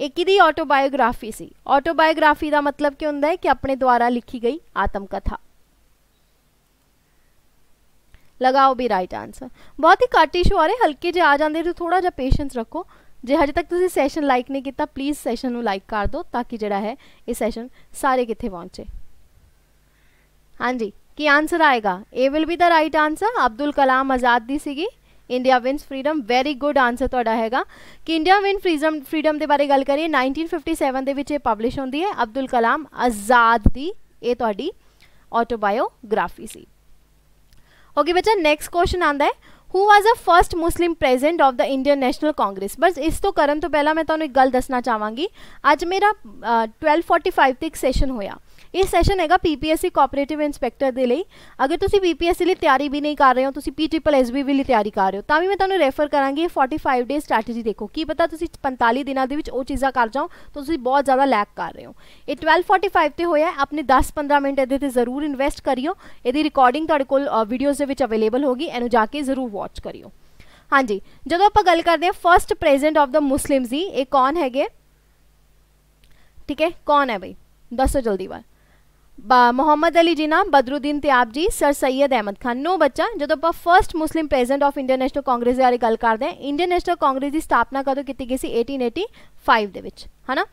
S1: ਇਹ ਕਿਹਦੀ ਆਟੋਬਾਇਓਗ੍ਰਾਫੀ ਸੀ ਆਟੋਬਾਇਓਗ੍ਰਾਫੀ ਦਾ ਮਤਲਬ ਕੀ ਹੁੰਦਾ ਹੈ ਕਿ ਆਪਣੇ ਦੁਆਰਾ ਲਿਖੀ ਗਈ ਆਤਮ ਕਥਾ ਲਗਾਓ ਵੀ ਰਾਈਟ ਆਨਸਰ ਬਹੁਤ ਹੀ ਘੱਟ ਇਸ਼ੂ ਹਲਕੇ ਜੇ ਆ ਜਾਂਦੇ ਤਾਂ ਥੋੜਾ ਜਿਹਾ ਪੇਸ਼ੈਂਸ ਰੱਖੋ ਜੇ ਹਜੇ ਤੱਕ ਤੁਸੀਂ ਸੈਸ਼ਨ ਲਾਈਕ ਨਹੀਂ ਕੀਤਾ ਪਲੀਜ਼ ਸੈਸ਼ਨ ਨੂੰ ਲਾਈਕ ਕਰ ਦਿਓ ਤਾਂ ਕਿ ਜਿਹੜਾ ਹੈ ਇਹ ਸੈਸ਼ਨ ਸਾਰੇ ਕਿੱਥੇ ਪਹੁੰਚੇ ਹਾਂਜੀ ਕੀ ਆਨਸਰ ਆਏਗਾ ਇਹ will be the right answer Abdul Kalam Azad ਦੀ ਸੀਗੀ India wins freedom very good answer ਤੁਹਾਡਾ ਹੈਗਾ ਕਿ ਇੰਡੀਆ ਵਿਨ ਫਰੀडम ਫਰੀडम ਦੇ ਬਾਰੇ ਗੱਲ ਕਰੀਏ 1957 ਦੇ ਵਿੱਚ ਇਹ ਪਬਲਿਸ਼ ਹੁੰਦੀ ਹੈ ਅਬਦੁਲ ਕਲਾਮ ਆਜ਼ਾਦ ਦੀ ਇਹ ਤੁਹਾਡੀ ਆਟੋਬਾਇਓਗ੍ਰਾਫੀ ਸੀ ਓਕੇ ਬੱਚਾ ਨੈਕਸਟ ਕੁਐਸਚਨ ਆਂਦਾ ਹੈ who was a first Muslim president of the Indian National Congress ਬਸ ਇਸ ਤੋਂ ਕਰਨ ਤੋਂ ਪਹਿਲਾਂ ਮੈਂ ਤੁਹਾਨੂੰ ਇੱਕ ਗੱਲ ਦੱਸਣਾ ਚਾਹਾਂਗੀ ਅੱਜ ਮੇਰਾ 1245 ਤੇ ਇੱਕ ਸੈਸ਼ਨ ਹੋਇਆ ਇਹ ਸੈਸ਼ਨ ਹੈਗਾ ਪੀਪੀਐਸਸੀ ਕੋਆਪਰੇਟਿਵ ਇਨਸਪੈਕਟਰ ਦੇ ਲਈ ਅਗਰ ਤੁਸੀਂ ਪੀਪੀਐਸਸੀ ਲਈ ਤਿਆਰੀ ਵੀ ਨਹੀਂ ਕਰ ਰਹੇ ਹੋ ਤੁਸੀਂ ਪੀਟ੍ਰਿਪਲਐਸਬੀ ਵੀ ਲਈ ਤਿਆਰੀ ਕਰ ਰਹੇ ਹੋ ਤਾਂ ਵੀ ਮੈਂ ਤੁਹਾਨੂੰ ਰੈਫਰ ਕਰਾਂਗੀ 45 ਡੇ ਸਟ੍ਰੈਟਜੀ ਦੇਖੋ ਕੀ ਪਤਾ ਤੁਸੀਂ 45 ਦਿਨਾਂ ਦੇ ਵਿੱਚ ਉਹ ਚੀਜ਼ਾਂ ਕਰ ਜਾਓ ਤੁਸੀਂ ਬਹੁਤ ਜ਼ਿਆਦਾ ਲੈਕ ਕਰ ਰਹੇ ਹੋ ਇਹ 1245 ਤੇ ਹੋਇਆ ਆਪਣੇ 10-15 ਮਿੰਟ ਇਹਦੇ ਤੇ ਜ਼ਰੂਰ ਇਨਵੈਸਟ ਕਰਿਓ ਇਹਦੀ ਰਿਕਾਰਡਿੰਗ ਤੁਹਾਡੇ ਕੋਲ ਵੀਡੀਓਜ਼ ਦੇ ਵਿੱਚ ਅਵੇਲੇਬਲ ਹੋਗੀ ਇਹਨੂੰ ਜਾ ਕੇ ਜ਼ਰੂਰ ਵਾਚ ਕਰਿਓ ਹਾਂਜੀ ਜਦੋਂ ਆਪਾਂ ਗੱਲ ਕਰਦੇ ਹਾਂ first president of the Muslims ਜੀ ਇਹ ਕੌਣ ਹੈਗੇ ਠੀਕ ਹੈ ਕੌਣ ਹੈ ਬਈ ਦੱਸੋ ਜਲਦੀ ਵਾਰ ਮੁਹੰਮਦ ਅਲੀ ਜੀ ਨਾਮ Badruddin Tyabji sir Syed Ahmad Khan no ਬੱਚਾ ਜਦੋਂ ਆਪਾਂ first Muslim president of Indian National Congress ਦੇ ਬਾਰੇ ਗੱਲ ਕਰਦੇ ਹਾਂ ਇੰਡੀਅਨ ਨੈਸ਼ਨਲ ਕਾਂਗਰਸ ਦੀ ਸਥਾਪਨਾ ਕਦੋਂ ਕੀਤੀ ਗਈ ਸੀ 1885 ਦੇ ਵਿੱਚ ਹਨਾ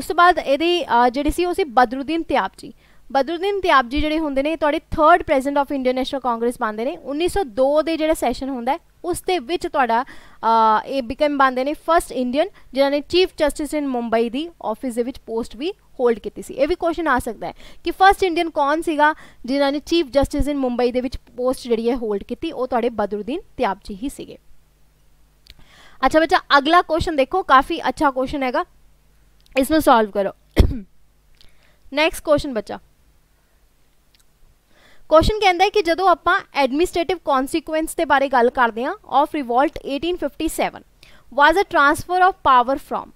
S1: ਉਸ ਤੋਂ ਬਾਅਦ ਇਹਦੀ ਜਿਹੜੀ ਸੀ ਉਹ ਸੀ ਬਦਰੁਦੀਨ ਤਿਆਬ ਜੀ ਬਦਰੁਦੀਨ ਤਿਆਬ ਜੀ ਜਿਹੜੇ ਹੁੰਦੇ ਨੇ ਤੁਹਾਡੇ 3rd president of Indian National Congress ਬਣਦੇ ਨੇ 1902 ਦੇ ਜਿਹੜਾ ਸੈਸ਼ਨ ਹੁੰਦਾ ਉਸ ਦੇ ਵਿੱਚ ਤੁਹਾਡਾ ਇਹ ਬਿਕਮ ਬਣਦੇ ਨੇ ਫਰਸਟ ਇੰਡੀਅਨ ਜਿਨ੍ਹਾਂ ਨੇ ਚੀਫ ਜਸਟਿਸ ਇਨ ਮੁੰਬਈ ਦੀ ਆਫਿਸ ਦੇ ਵਿੱਚ ਪੋਸਟ ਵੀ ਹੋਲਡ ਕੀਤੀ ਸੀ ਇਹ ਵੀ ਕੁਐਸਚਨ ਆ ਸਕਦਾ ਹੈ ਕਿ ਫਰਸਟ ਇੰਡੀਅਨ ਕੌਣ ਸੀਗਾ ਜਿਨ੍ਹਾਂ ਨੇ ਚੀਫ ਜਸਟਿਸ ਇਨ ਮੁੰਬਈ ਦੇ ਵਿੱਚ ਪੋਸਟ ਜਿਹੜੀ ਹੈ ਹੋਲਡ ਕੀਤੀ ਉਹ ਤੁਹਾਡੇ ਬਦਰੁਦੀਨ ਤਿਆਬ ਜੀ ਹੀ ਸੀਗੇ ਅੱਛਾ ਬੱਚਾ ਅਗਲਾ ਕੁਐਸਚਨ ਦੇਖੋ ਕਾਫੀ ਅੱਛਾ ਕੁਐਸਚਨ ਹੈਗਾ ਇਸ ਨੂੰ ਸੋਲਵ ਕਰੋ ਨੈਕਸਟ ਕੁਐਸਚਨ ਬੱਚਾ ਕੁਐਸਚਨ ਕਹਿੰਦਾ ਹੈ ਕਿ ਜਦੋਂ ਆਪਾਂ ਐਡਮਿਨਿਸਟ੍ਰੇਟਿਵ ਕਨਸੀਕੁਐਂਸ ਦੇ ਬਾਰੇ ਗੱਲ ਕਰਦੇ ਹਾਂ of revolt 1857 was a transfer of power from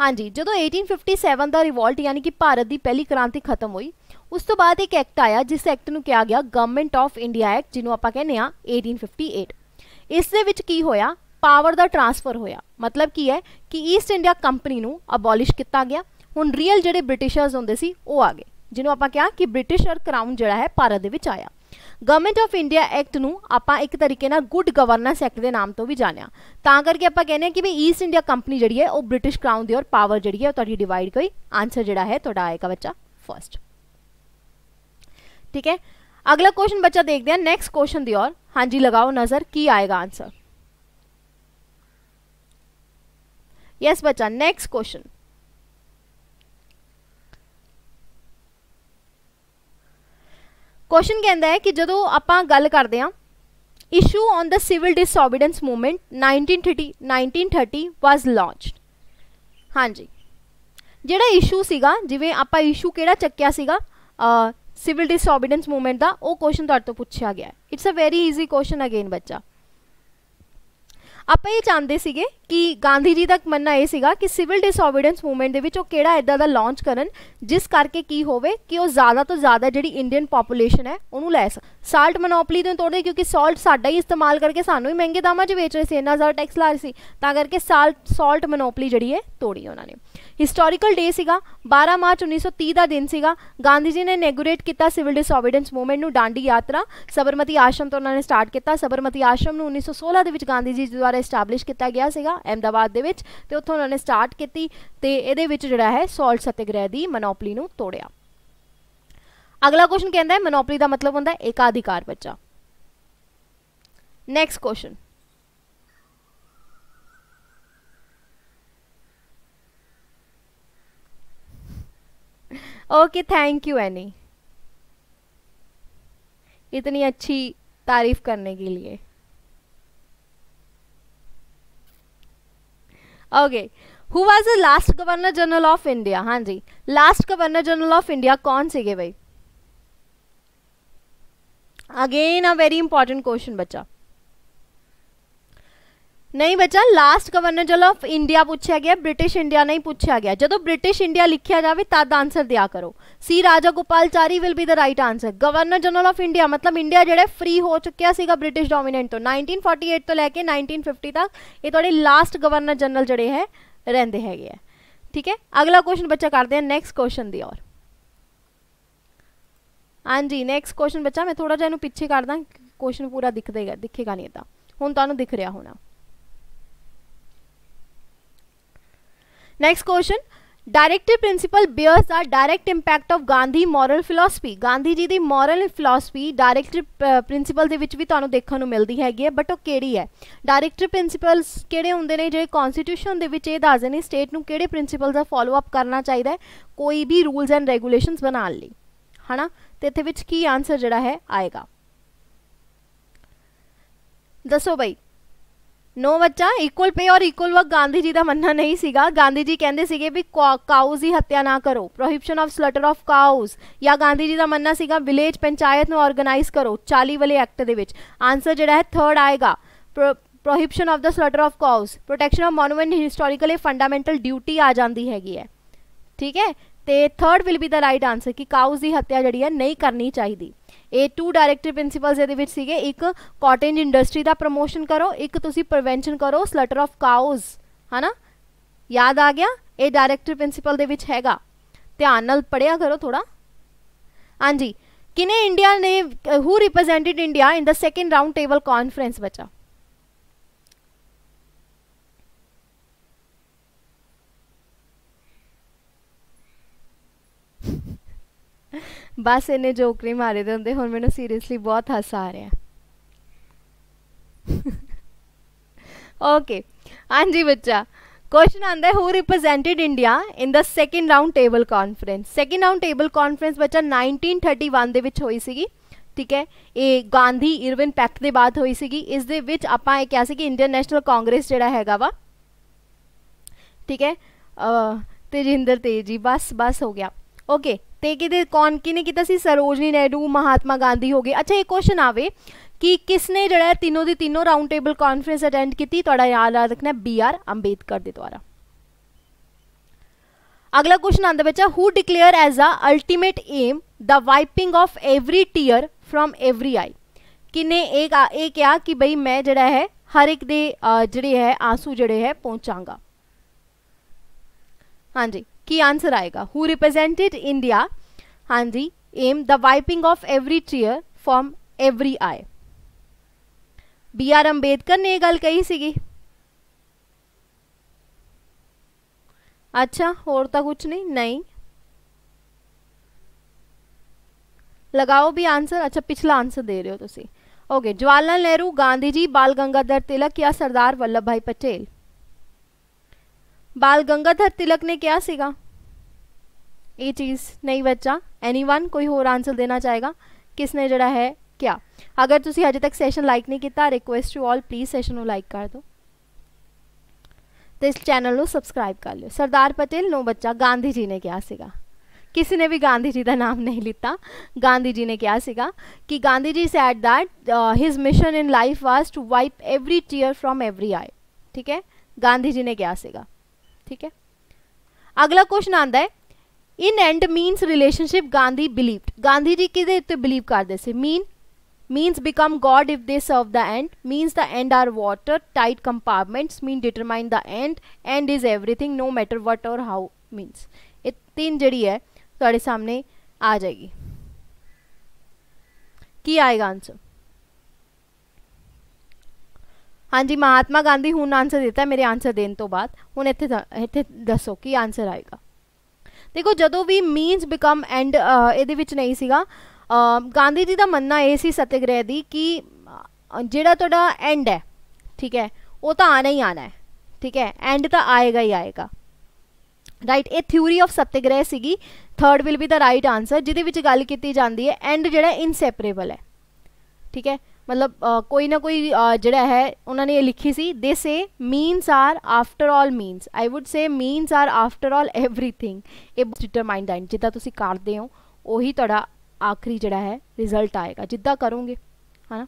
S1: ਹਾਂਜੀ ਜਦੋਂ 1857 ਦਾ ਰਿਵੋਲਟ ਯਾਨੀ ਕਿ ਭਾਰਤ ਦੀ ਪਹਿਲੀ ਕ੍ਰਾਂਤੀ ਖਤਮ ਹੋਈ ਉਸ ਤੋਂ ਬਾਅਦ ਇੱਕ ਐਕਟ ਆਇਆ ਜਿਸ ਐਕਟ ਨੂੰ ਕਿਹਾ ਗਿਆ ਗਵਰਨਮੈਂਟ ਆਫ ਇੰਡੀਆ ਐਕਟ ਜਿਹਨੂੰ ਆਪਾਂ ਕਹਿੰਦੇ ਆ 1858 ਇਸ ਦੇ ਵਿੱਚ ਕੀ ਹੋਇਆ ਪਾਵਰ ਦਾ ਟ੍ਰਾਂਸਫਰ ਹੋਇਆ ਮਤਲਬ ਕੀ ਹੈ ਕਿ ਈਸਟ ਇੰਡੀਆ ਕੰਪਨੀ ਨੂੰ ਅਬੋਲਿਸ਼ ਕੀਤਾ ਗਿਆ ਹੁਣ ਰੀਅਲ ਜਿਹੜੇ ਬ੍ਰਿਟਿਸ਼ਰਸ ਹੁੰਦੇ ਸੀ ਉਹ ਆ ਗਏ ਜਿਹਨੂੰ ਆਪਾਂ ਕਿਹਾ ਕਿ ਬ੍ਰਿਟਿਸ਼ ਕਰਾਊਨ ਜਿਹੜਾ ਹੈ ਭਾਰਤ ਦੇ ਵਿੱਚ ਆਇਆ ਗਵਰਨਮੈਂਟ ਆਫ ਇੰਡੀਆ ਐਕਟ ਨੂੰ ਆਪਾਂ ਇੱਕ ਤਰੀਕੇ ਨਾਲ ਗੁੱਡ ਗਵਰਨੈਂਸ ਐਕਟ ਦੇ ਨਾਮ ਤੋਂ ਵੀ ਜਾਣਿਆ ਤਾਂ ਕਰਕੇ ਆਪਾਂ ਕਹਿੰਦੇ ਆ ਕਿ ਵੀ ਈਸਟ ਇੰਡੀਆ ਕੰਪਨੀ ਜਿਹੜੀ ਹੈ ਉਹ ਬ੍ਰਿਟਿਸ਼ ਕਰਾਊਨ ਦੀ ਔਰ ਪਾਵਰ ਜਿਹੜੀ ਹੈ ਉਹ ਤੁਹਾਡੀ ਡਿਵਾਈਡ ਕੋਈ ਆਨਸਰ ਜਿਹੜਾ ਹੈ ਤੁਹਾਡਾ ਆਏਗਾ ਬੱਚਾ ਫਰਸਟ ਠੀਕ ਹੈ ਅਗਲਾ ਕੁਐਸਚਨ ਬੱਚਾ ਦੇਖਦੇ ਆ ਨੈਕਸਟ ਕੁਐਸਚਨ ਦੀ ਔਰ ਹਾਂਜੀ ਲਗਾਓ ਨਜ਼ਰ ਕੀ ਆਏਗਾ ਆਨਸਰ ਯੈਸ ਬੱਚਾ ਨੈਕਸਟ ਕੁਐਸਚਨ ਕੁਐਸਚਨ ਕਹਿੰਦਾ ਹੈ ਕਿ ਜਦੋਂ ਆਪਾਂ ਗੱਲ ਕਰਦੇ ਹਾਂ issue on the civil disobedience movement 1930 1930 was launched ਹਾਂਜੀ ਜਿਹੜਾ ਇਸ਼ੂ ਸੀਗਾ ਜਿਵੇਂ ਆਪਾਂ ਇਸ਼ੂ ਕਿਹੜਾ ਚੱਕਿਆ ਸੀਗਾ ਸਿਵਲ ਡਿਸਓਬੀਡੈਂਸ ਮੂਵਮੈਂਟ ਦਾ ਉਹ ਕੁਐਸਚਨ ਤੁਹਾਡੇ ਤੋਂ ਪੁੱਛਿਆ ਗਿਆ it's a very easy question again ਬੱਚਾ ਆਪਾਂ ਇਹ ਚਾਹੁੰਦੇ ਸੀਗੇ ਕਿ ਗਾਂਧੀ ਜੀ ਦਾ ਮੰਨਣਾ ਇਹ ਸੀਗਾ ਕਿ ਸਿਵਲ ਡਿਸਓਬੀਡੀਐਂਸ ਮੂਵਮੈਂਟ ਦੇ ਵਿੱਚ ਉਹ ਕਿਹੜਾ ਇਦਾਂ ਦਾ ਲਾਂਚ ਕਰਨ ਜਿਸ ਕਰਕੇ ਕੀ ਹੋਵੇ ਕਿ ਉਹ ਜ਼ਿਆਦਾ ਤੋਂ ਜ਼ਿਆਦਾ ਜਿਹੜੀ ਇੰਡੀਅਨ ਪੋਪੂਲੇਸ਼ਨ ਹੈ ਉਹਨੂੰ ਲੈ ਸਕ ਸਾਲਟ ਮੋਨੋਪੋਲੀ ਤੋਂ ਤੋੜਦੇ ਕਿਉਂਕਿ ਸਾਲਟ ਸਾਡਾ ਹੀ ਇਸਤੇਮਾਲ ਕਰਕੇ ਸਾਨੂੰ ਹੀ ਮਹਿੰਗੇ ਦਾਮਾਂ 'ਚ ਵੇਚ ਰਹੇ ਸੀ ਇੰਨਾ ਜ਼ਿਆਦਾ ਟੈਕਸ ਲਾ ਰਹੇ ਸੀ ਤਾਂ ਕਰਕੇ ਸਾਲਟ ਸਾਲਟ ਮੋਨੋਪੋਲੀ ਜਿਹੜੀ ਹੈ ਤੋੜੀ ਉਹਨਾਂ ਨੇ ਹਿਸਟੋਰੀਕਲ ਡੇ ਸੀਗਾ 12 ਮਾਰਚ 1930 ਦਾ ਦਿਨ ਸੀਗਾ ਗਾਂਧੀ ਜੀ ਨੇ ਇਨੈਗੂਰੇਟ ਕੀਤਾ ਸਿਵਲ ਡਿਸਓਬੀਡੀਐਂਸ ਮੂਵਮੈਂਟ ਨੂੰ ਡਾਂਡੀ ਯਾਤਰਾ ਸਬਰਮਤੀ ਆਸ਼ਰਮ ਤੋਂ ਉਹਨਾਂ ਨੇ ਸਟਾਰਟ ਕੀਤਾ ਸਬਰਮਤੀ ਆਸ਼ਰਮ ਨੂੰ 1916 ਦੇ ਵਿੱਚ ਗਾਂਧੀ ਜੀ ਦੁਆਰਾ ਐਸਟੈਬਲਿਸ਼ ਕੀਤਾ ਗਿਆ ਸੀਗਾ ਅਹਿਮਦਾਬਾਦ ਦੇ ਵਿੱਚ ਤੇ ਉੱਥੋਂ ਉਹਨਾਂ ਨੇ ਸਟਾਰਟ ਕੀਤੀ ਤੇ ਇਹਦੇ ਵਿੱਚ ਜਿਹੜਾ ਹੈ ਸਾਲਟ ਸਤਿਆਗ੍ਰਹਿ ਦੀ ਮੋਨੋਪੋਲੀ ਨੂੰ ਤੋੜਿਆ ਅਗਲਾ ਕੁਐਸਚਨ ਕਹਿੰਦਾ ਹੈ ਮੋਨੋਪੋਲੀ ਦਾ ਮਤਲਬ ਹੁੰਦਾ ਹੈ ਏਕਾਧਿਕਾਰ ਬੱਚਾ next question okay thank you Annie इतनी अच्छी तारीफ करने के लिए okay who was the last governor general of India हाँ जी last governor general of India कौन सी गए भाई again a very important question बच्चा ਨਹੀਂ ਬੱਚਾ last governor general of India ਪੁੱਛਿਆ ਗਿਆ ਬ੍ਰਿਟਿਸ਼ ਇੰਡੀਆ ਨਹੀਂ ਪੁੱਛਿਆ ਗਿਆ ਜਦੋਂ ਬ੍ਰਿਟਿਸ਼ ਇੰਡੀਆ ਲਿਖਿਆ ਜਾਵੇ ਤਦ ਆਨਸਰ ਦਿਆ ਕਰੋ C Rajagopalachari will be the right answer governor general of India ਮਤਲਬ ਇੰਡੀਆ ਜਿਹੜਾ ਫ੍ਰੀ ਹੋ ਚੁੱਕਿਆ ਸੀਗਾ ਬ੍ਰਿਟਿਸ਼ ਡੋਮੀਨੈਂਟ ਤੋਂ 1948 ਤੋਂ ਲੈ ਕੇ 1950 ਤੱਕ ਇਹ ਤੁਹਾਡੇ ਲਾਸਟ ਗਵਰਨਰ ਜਨਰਲ ਜਿਹੜੇ ਹੈ ਰਹਿੰਦੇ ਹੈਗੇ ਆ ਠੀਕ ਹੈ ਅਗਲਾ ਕੁਐਸਚਨ ਬੱਚਾ ਕਰਦੇ ਆ ਨੈਕਸਟ ਕੁਐਸਚਨ ਦੀ ਔਰ ਹਾਂਜੀ ਨੈਕਸਟ ਕੁਐਸਚਨ ਬੱਚਾ ਮੈਂ ਥੋੜਾ ਜਿਹਾ ਇਹਨੂੰ ਪਿੱਛੇ ਕਰਦਾ ਕੁਐਸਚਨ ਪੂਰਾ ਦਿਖਦੇਗਾ ਦਿਖੇਗਾ ਨਹੀਂ ਤਾਂ ਹੁਣ ਤੁਹਾਨੂੰ ਦਿਖ ਰਿਹਾ ਹੋਣਾ Next question. Directive principle bears the direct impact of Gandhi moral philosophy. Gandhi ਜੀ ਦੀ moral philosophy directive principle ਦੇ ਵਿੱਚ ਵੀ ਤੁਹਾਨੂੰ ਦੇਖਣ ਨੂੰ ਮਿਲਦੀ ਹੈਗੀ ਹੈ ਬਟ ਉਹ ਕਿਹੜੀ ਹੈ directive principles ਕਿਹੜੇ ਹੁੰਦੇ ਨੇ ਜਿਹੜੇ constitution ਦੇ ਵਿੱਚ ਇਹ ਦੱਸਦੇ ਨੇ ਸਟੇਟ ਨੂੰ ਕਿਹੜੇ principles ਦਾ ਫਾਲੋ ਅਪ ਕਰਨਾ ਚਾਹੀਦਾ ਹੈ ਕੋਈ ਵੀ ਰੂਲਸ ਐਂਡ ਰੈਗੂਲੇਸ਼ਨਸ ਬਣਾਉਣ ਲਈ ਹਨਾ ਤੇ ਇੱਥੇ ਵਿੱਚ ਕੀ ਆਨਸਰ ਜਿਹੜਾ ਹੈ ਆਏਗਾ ਦੱਸੋ ਬਈ ਨੋ ਬੱਚਾ ਇਕੁਅਲ ਪੇ ਔਰ ਇਕੁਅਲ ਵਰਕ ਗਾਂਧੀ ਜੀ ਦਾ ਮੰਨਣਾ ਨਹੀਂ ਸੀਗਾ ਗਾਂਧੀ ਜੀ ਕਹਿੰਦੇ ਸੀਗੇ ਵੀ ਕਾਊਜ਼ ਦੀ ਹੱਤਿਆ ਨਾ ਕਰੋ ਪ੍ਰੋਹਿਬਿਸ਼ਨ ਆਫ ਸਲਟਰ ਆਫ ਕਾਊਜ਼ ਜਾਂ ਗਾਂਧੀ ਜੀ ਦਾ ਮੰਨਣਾ ਸੀਗਾ ਵਿਲੇਜ ਪੰਚਾਇਤ ਨੂੰ ਆਰਗੇਨਾਈਜ਼ ਕਰੋ 40 ਵਾਲੇ ਐਕਟ ਦੇ ਵਿੱਚ ਆਨਸਰ ਜਿਹੜਾ ਹੈ ਥਰਡ ਆਏਗਾ prohibition of the slaughter of cows protection of monument historical fundamental duty ਆ ਜਾਂਦੀ ਹੈਗੀ ਹੈ ਠੀਕ ਹੈ ਤੇ third will be the right answer ਕਿ ਕਾਊਜ਼ ਦੀ ਹੱਤਿਆ ਜਿਹੜੀ ਹੈ ਨਹੀਂ ਕਰਨੀ ਚਾਹੀਦੀ ਇਹ ਟੂ ਡਾਇਰੈਕਟਿਵ ਪ੍ਰਿੰਸੀਪਲਸ ਇਹਦੇ ਵਿੱਚ ਸੀਗੇ ਇੱਕ ਕਾਟਨ ਇੰਡਸਟਰੀ ਦਾ ਪ੍ਰੋਮੋਸ਼ਨ ਕਰੋ ਇੱਕ ਤੁਸੀਂ ਪ੍ਰੀਵੈਂਸ਼ਨ ਕਰੋ ਸਲਟਰ ਆਫ ਕਾਉਸ ਹਨਾ ਯਾਦ ਆ ਗਿਆ ਇਹ ਡਾਇਰੈਕਟਿਵ ਪ੍ਰਿੰਸੀਪਲ ਦੇ ਵਿੱਚ ਹੈਗਾ ਧਿਆਨ ਨਾਲ ਪੜਿਆ ਕਰੋ ਥੋੜਾ ਹਾਂਜੀ ਕਿਨੇ ਇੰਡੀਆ ਨੇ who represented India in the second round table conference ਬਚਾ ਬਸ ਇਹਨੇ ਜੋਕ ਨਹੀਂ ਮਾਰੇ ਤੇ ਹੁੰਦੇ ਹੁਣ ਮੈਨੂੰ ਸੀਰੀਅਸਲੀ ਬਹੁਤ ਹਾਸਾ ਆ ਰਿਹਾ ਓਕੇ ਹਾਂਜੀ ਬੱਚਾ ਕੁਐਸਚਨ ਆਂਦਾ who represented India in the second round table conference second round table conference ਬੱਚਾ 1931 ਦੇ ਵਿੱਚ ਹੋਈ ਸੀਗੀ ਠੀਕ ਹੈ ਇਹ ਗਾਂਧੀ ਇਰਵਿਨ ਪੈਕਟ ਦੇ ਬਾਅਦ ਹੋਈ ਸੀਗੀ ਇਸ ਦੇ ਵਿੱਚ ਆਪਾਂ ਇਹ ਕਿਹਾ ਸੀ ਕਿ ਇੰਡੀਅਨ ਨੈਸ਼ਨਲ ਕਾਂਗਰਸ ਜਿਹੜਾ ਹੈਗਾ ਵਾ ਠੀਕ ਹੈ ਤੇਜਿੰਦਰ ਤੇਜੀ ਬਸ ਬਸ ਹੋ ਗਿਆ ਓਕੇ ਤੇ ਕਿਤੇ ਕੌਣ ਕਿਨੇ ਕੀਤਾ ਸੀ ਸਰੋਜਨੀ ਨਾਇਡੂ ਮਹਾਤਮਾ ਗਾਂਧੀ ਹੋਗੇ ਅੱਛਾ ਇਹ ਕੁਐਸਚਨ ਆਵੇ ਕਿ ਕਿਸ ਨੇ ਜਿਹੜਾ ਤਿੰਨੋਂ ਦੀ ਤਿੰਨੋਂ ਰਾਉਂਡ ਟੇਬਲ ਕਾਨਫਰੰਸ ਅਟੈਂਡ ਕੀਤੀ ਤੁਹਾਡਾ ਯਾਦ ਆ ਰੱਖਣਾ ਬੀ ਆਰ ਅੰਬੇਦਕਰ ਦੇ ਦੁਆਰਾ ਅਗਲਾ ਕੁਐਸਚਨ ਆਂਦਾ ਬੱਚਾ who declare as a ultimate aim the wiping of every tear from every eye ਕਿਨੇ ਇਹ ਇਹ ਕਿਹਾ ਕਿ ਬਈ ਮੈਂ ਜਿਹੜਾ ਹੈ ਹਰ ਇੱਕ ਦੇ ਜਿਹੜੇ ਹੈ ਆਂਸੂ ਜਿਹੜੇ ਹੈ ਪਹੁੰਚਾਂਗਾ ਹਾਂਜੀ की आंसर आएगा हु रिप्रेजेंटेड इंडिया हाँ जी aim the wiping of every tear from every eye B R Ambedkar ने यह गल कही सी अच्छा और तो कुछ नहीं नहीं लगाओ भी आंसर अच्छा पिछला आंसर दे रहे हो तुम ओके जवाहरलाल नेहरू गांधी जी बाल गंगाधर तिलक या सरदार वल्लभ भाई पटेल ਬਾਲ ਗੰਗਾਧਰ ਤਿਲਕ ਨੇ ਕਿਹਾ ਸੀਗਾ ਇਹ ਚੀਜ਼ ਨਹੀਂ ਬੱਚਾ ਐਨੀਵਨ ਕੋਈ ਹੋਰ ਆਨਸਰ ਦੇਣਾ ਚਾਹੇਗਾ ਕਿਸ ਨੇ ਜਿਹੜਾ ਹੈ ਕਿਹਾ ਅਗਰ ਤੁਸੀਂ ਅਜੇ ਤੱਕ ਸੈਸ਼ਨ ਲਾਈਕ ਨਹੀਂ ਕੀਤਾ request to all please session ਨੂੰ ਲਾਈਕ ਕਰ ਦਿਓ ਤੇ ਇਸ ਚੈਨਲ ਨੂੰ ਸਬਸਕ੍ਰਾਈਬ ਕਰ ਲਿਓ ਸਰਦਾਰ ਪਟੇਲ ਨੂੰ ਬੱਚਾ ਗਾਂਧੀ ਜੀ ਨੇ ਕਿਹਾ ਸੀਗਾ ਕਿਸੇ ਨੇ ਵੀ ਗਾਂਧੀ ਜੀ ਦਾ ਨਾਮ ਨਹੀਂ ਲਿੱਤਾ ਗਾਂਧੀ ਜੀ ਨੇ ਕਿਹਾ ਸੀਗਾ ਕਿ Gandhi ji said that his mission in life was to wipe every tear from every eye ਠੀਕ ਹੈ ਗਾਂਧੀ ਜੀ ਨੇ ਕਿਹਾ ਸੀਗਾ ठीक है अगला क्वेश्चन आंदा है in end means relationship Gandhi believed Gandhi ji कि बिलीव करते mean means become god if they serve the end means the end are watertight compartment mean determine the end end is everything no matter what और how means ये तीन जड़ी है तो सामने आ जाएगी की आएगा आंसर ਹਾਂਜੀ ਮਹਾਤਮਾ ਗਾਂਧੀ ਹੁਣ ਆਨਸਰ ਦਿੱਤਾ ਮੇਰੇ ਆਨਸਰ ਦੇਣ ਤੋਂ ਬਾਅਦ ਹੁਣ ਇੱਥੇ ਇੱਥੇ ਦੱਸੋ ਕੀ ਆਨਸਰ ਆਏਗਾ ਦੇਖੋ ਜਦੋਂ ਵੀ ਮੀਨਸ ਬਿਕਮ ਐਂਡ ਇਹਦੇ ਵਿੱਚ ਨਹੀਂ ਸੀਗਾ ਗਾਂਧੀ ਜੀ ਦਾ ਮੰਨਣਾ ਇਹ ਸੀ ਸਤਿਗ੍ਰਹਿ ਦੀ ਕਿ ਜਿਹੜਾ ਤੁਹਾਡਾ ਐਂਡ ਹੈ ਠੀਕ ਹੈ ਉਹ ਤਾਂ ਆਣਾ ਹੀ ਆਣਾ ਹੈ ਠੀਕ ਹੈ ਐਂਡ ਤਾਂ ਆਏਗਾ ਹੀ ਆਏਗਾ ਰਾਈਟ ਇਹ ਥਿਊਰੀ ਆਫ ਸਤਿਗ੍ਰਹਿ ਸੀਗੀ third will be the right answer ਜਿਹਦੇ ਵਿੱਚ ਗੱਲ ਕੀਤੀ ਜਾਂਦੀ ਹੈ ਐਂਡ ਜਿਹੜਾ ਇਨਸੈਪਰੇਬਲ ਹੈ ਠੀਕ ਹੈ ਮਤਲਬ ਕੋਈ ਨਾ ਕੋਈ ਜਿਹੜਾ ਹੈ ਉਹਨਾਂ ਨੇ ਇਹ ਲਿਖੀ ਸੀ they say means are after all means I would say means are after all everything ਇਹ ਡਿਟਰਮਾਈਨਡ ਹੈ ਜਿੱਦਾਂ ਤੁਸੀਂ ਕਰਦੇ ਹੋ ਉਹੀ ਤੁਹਾਡਾ ਆਖਰੀ ਜਿਹੜਾ ਹੈ ਰਿਜ਼ਲਟ ਆਏਗਾ ਜਿੱਦਾਂ ਕਰੋਗੇ ਹਨਾ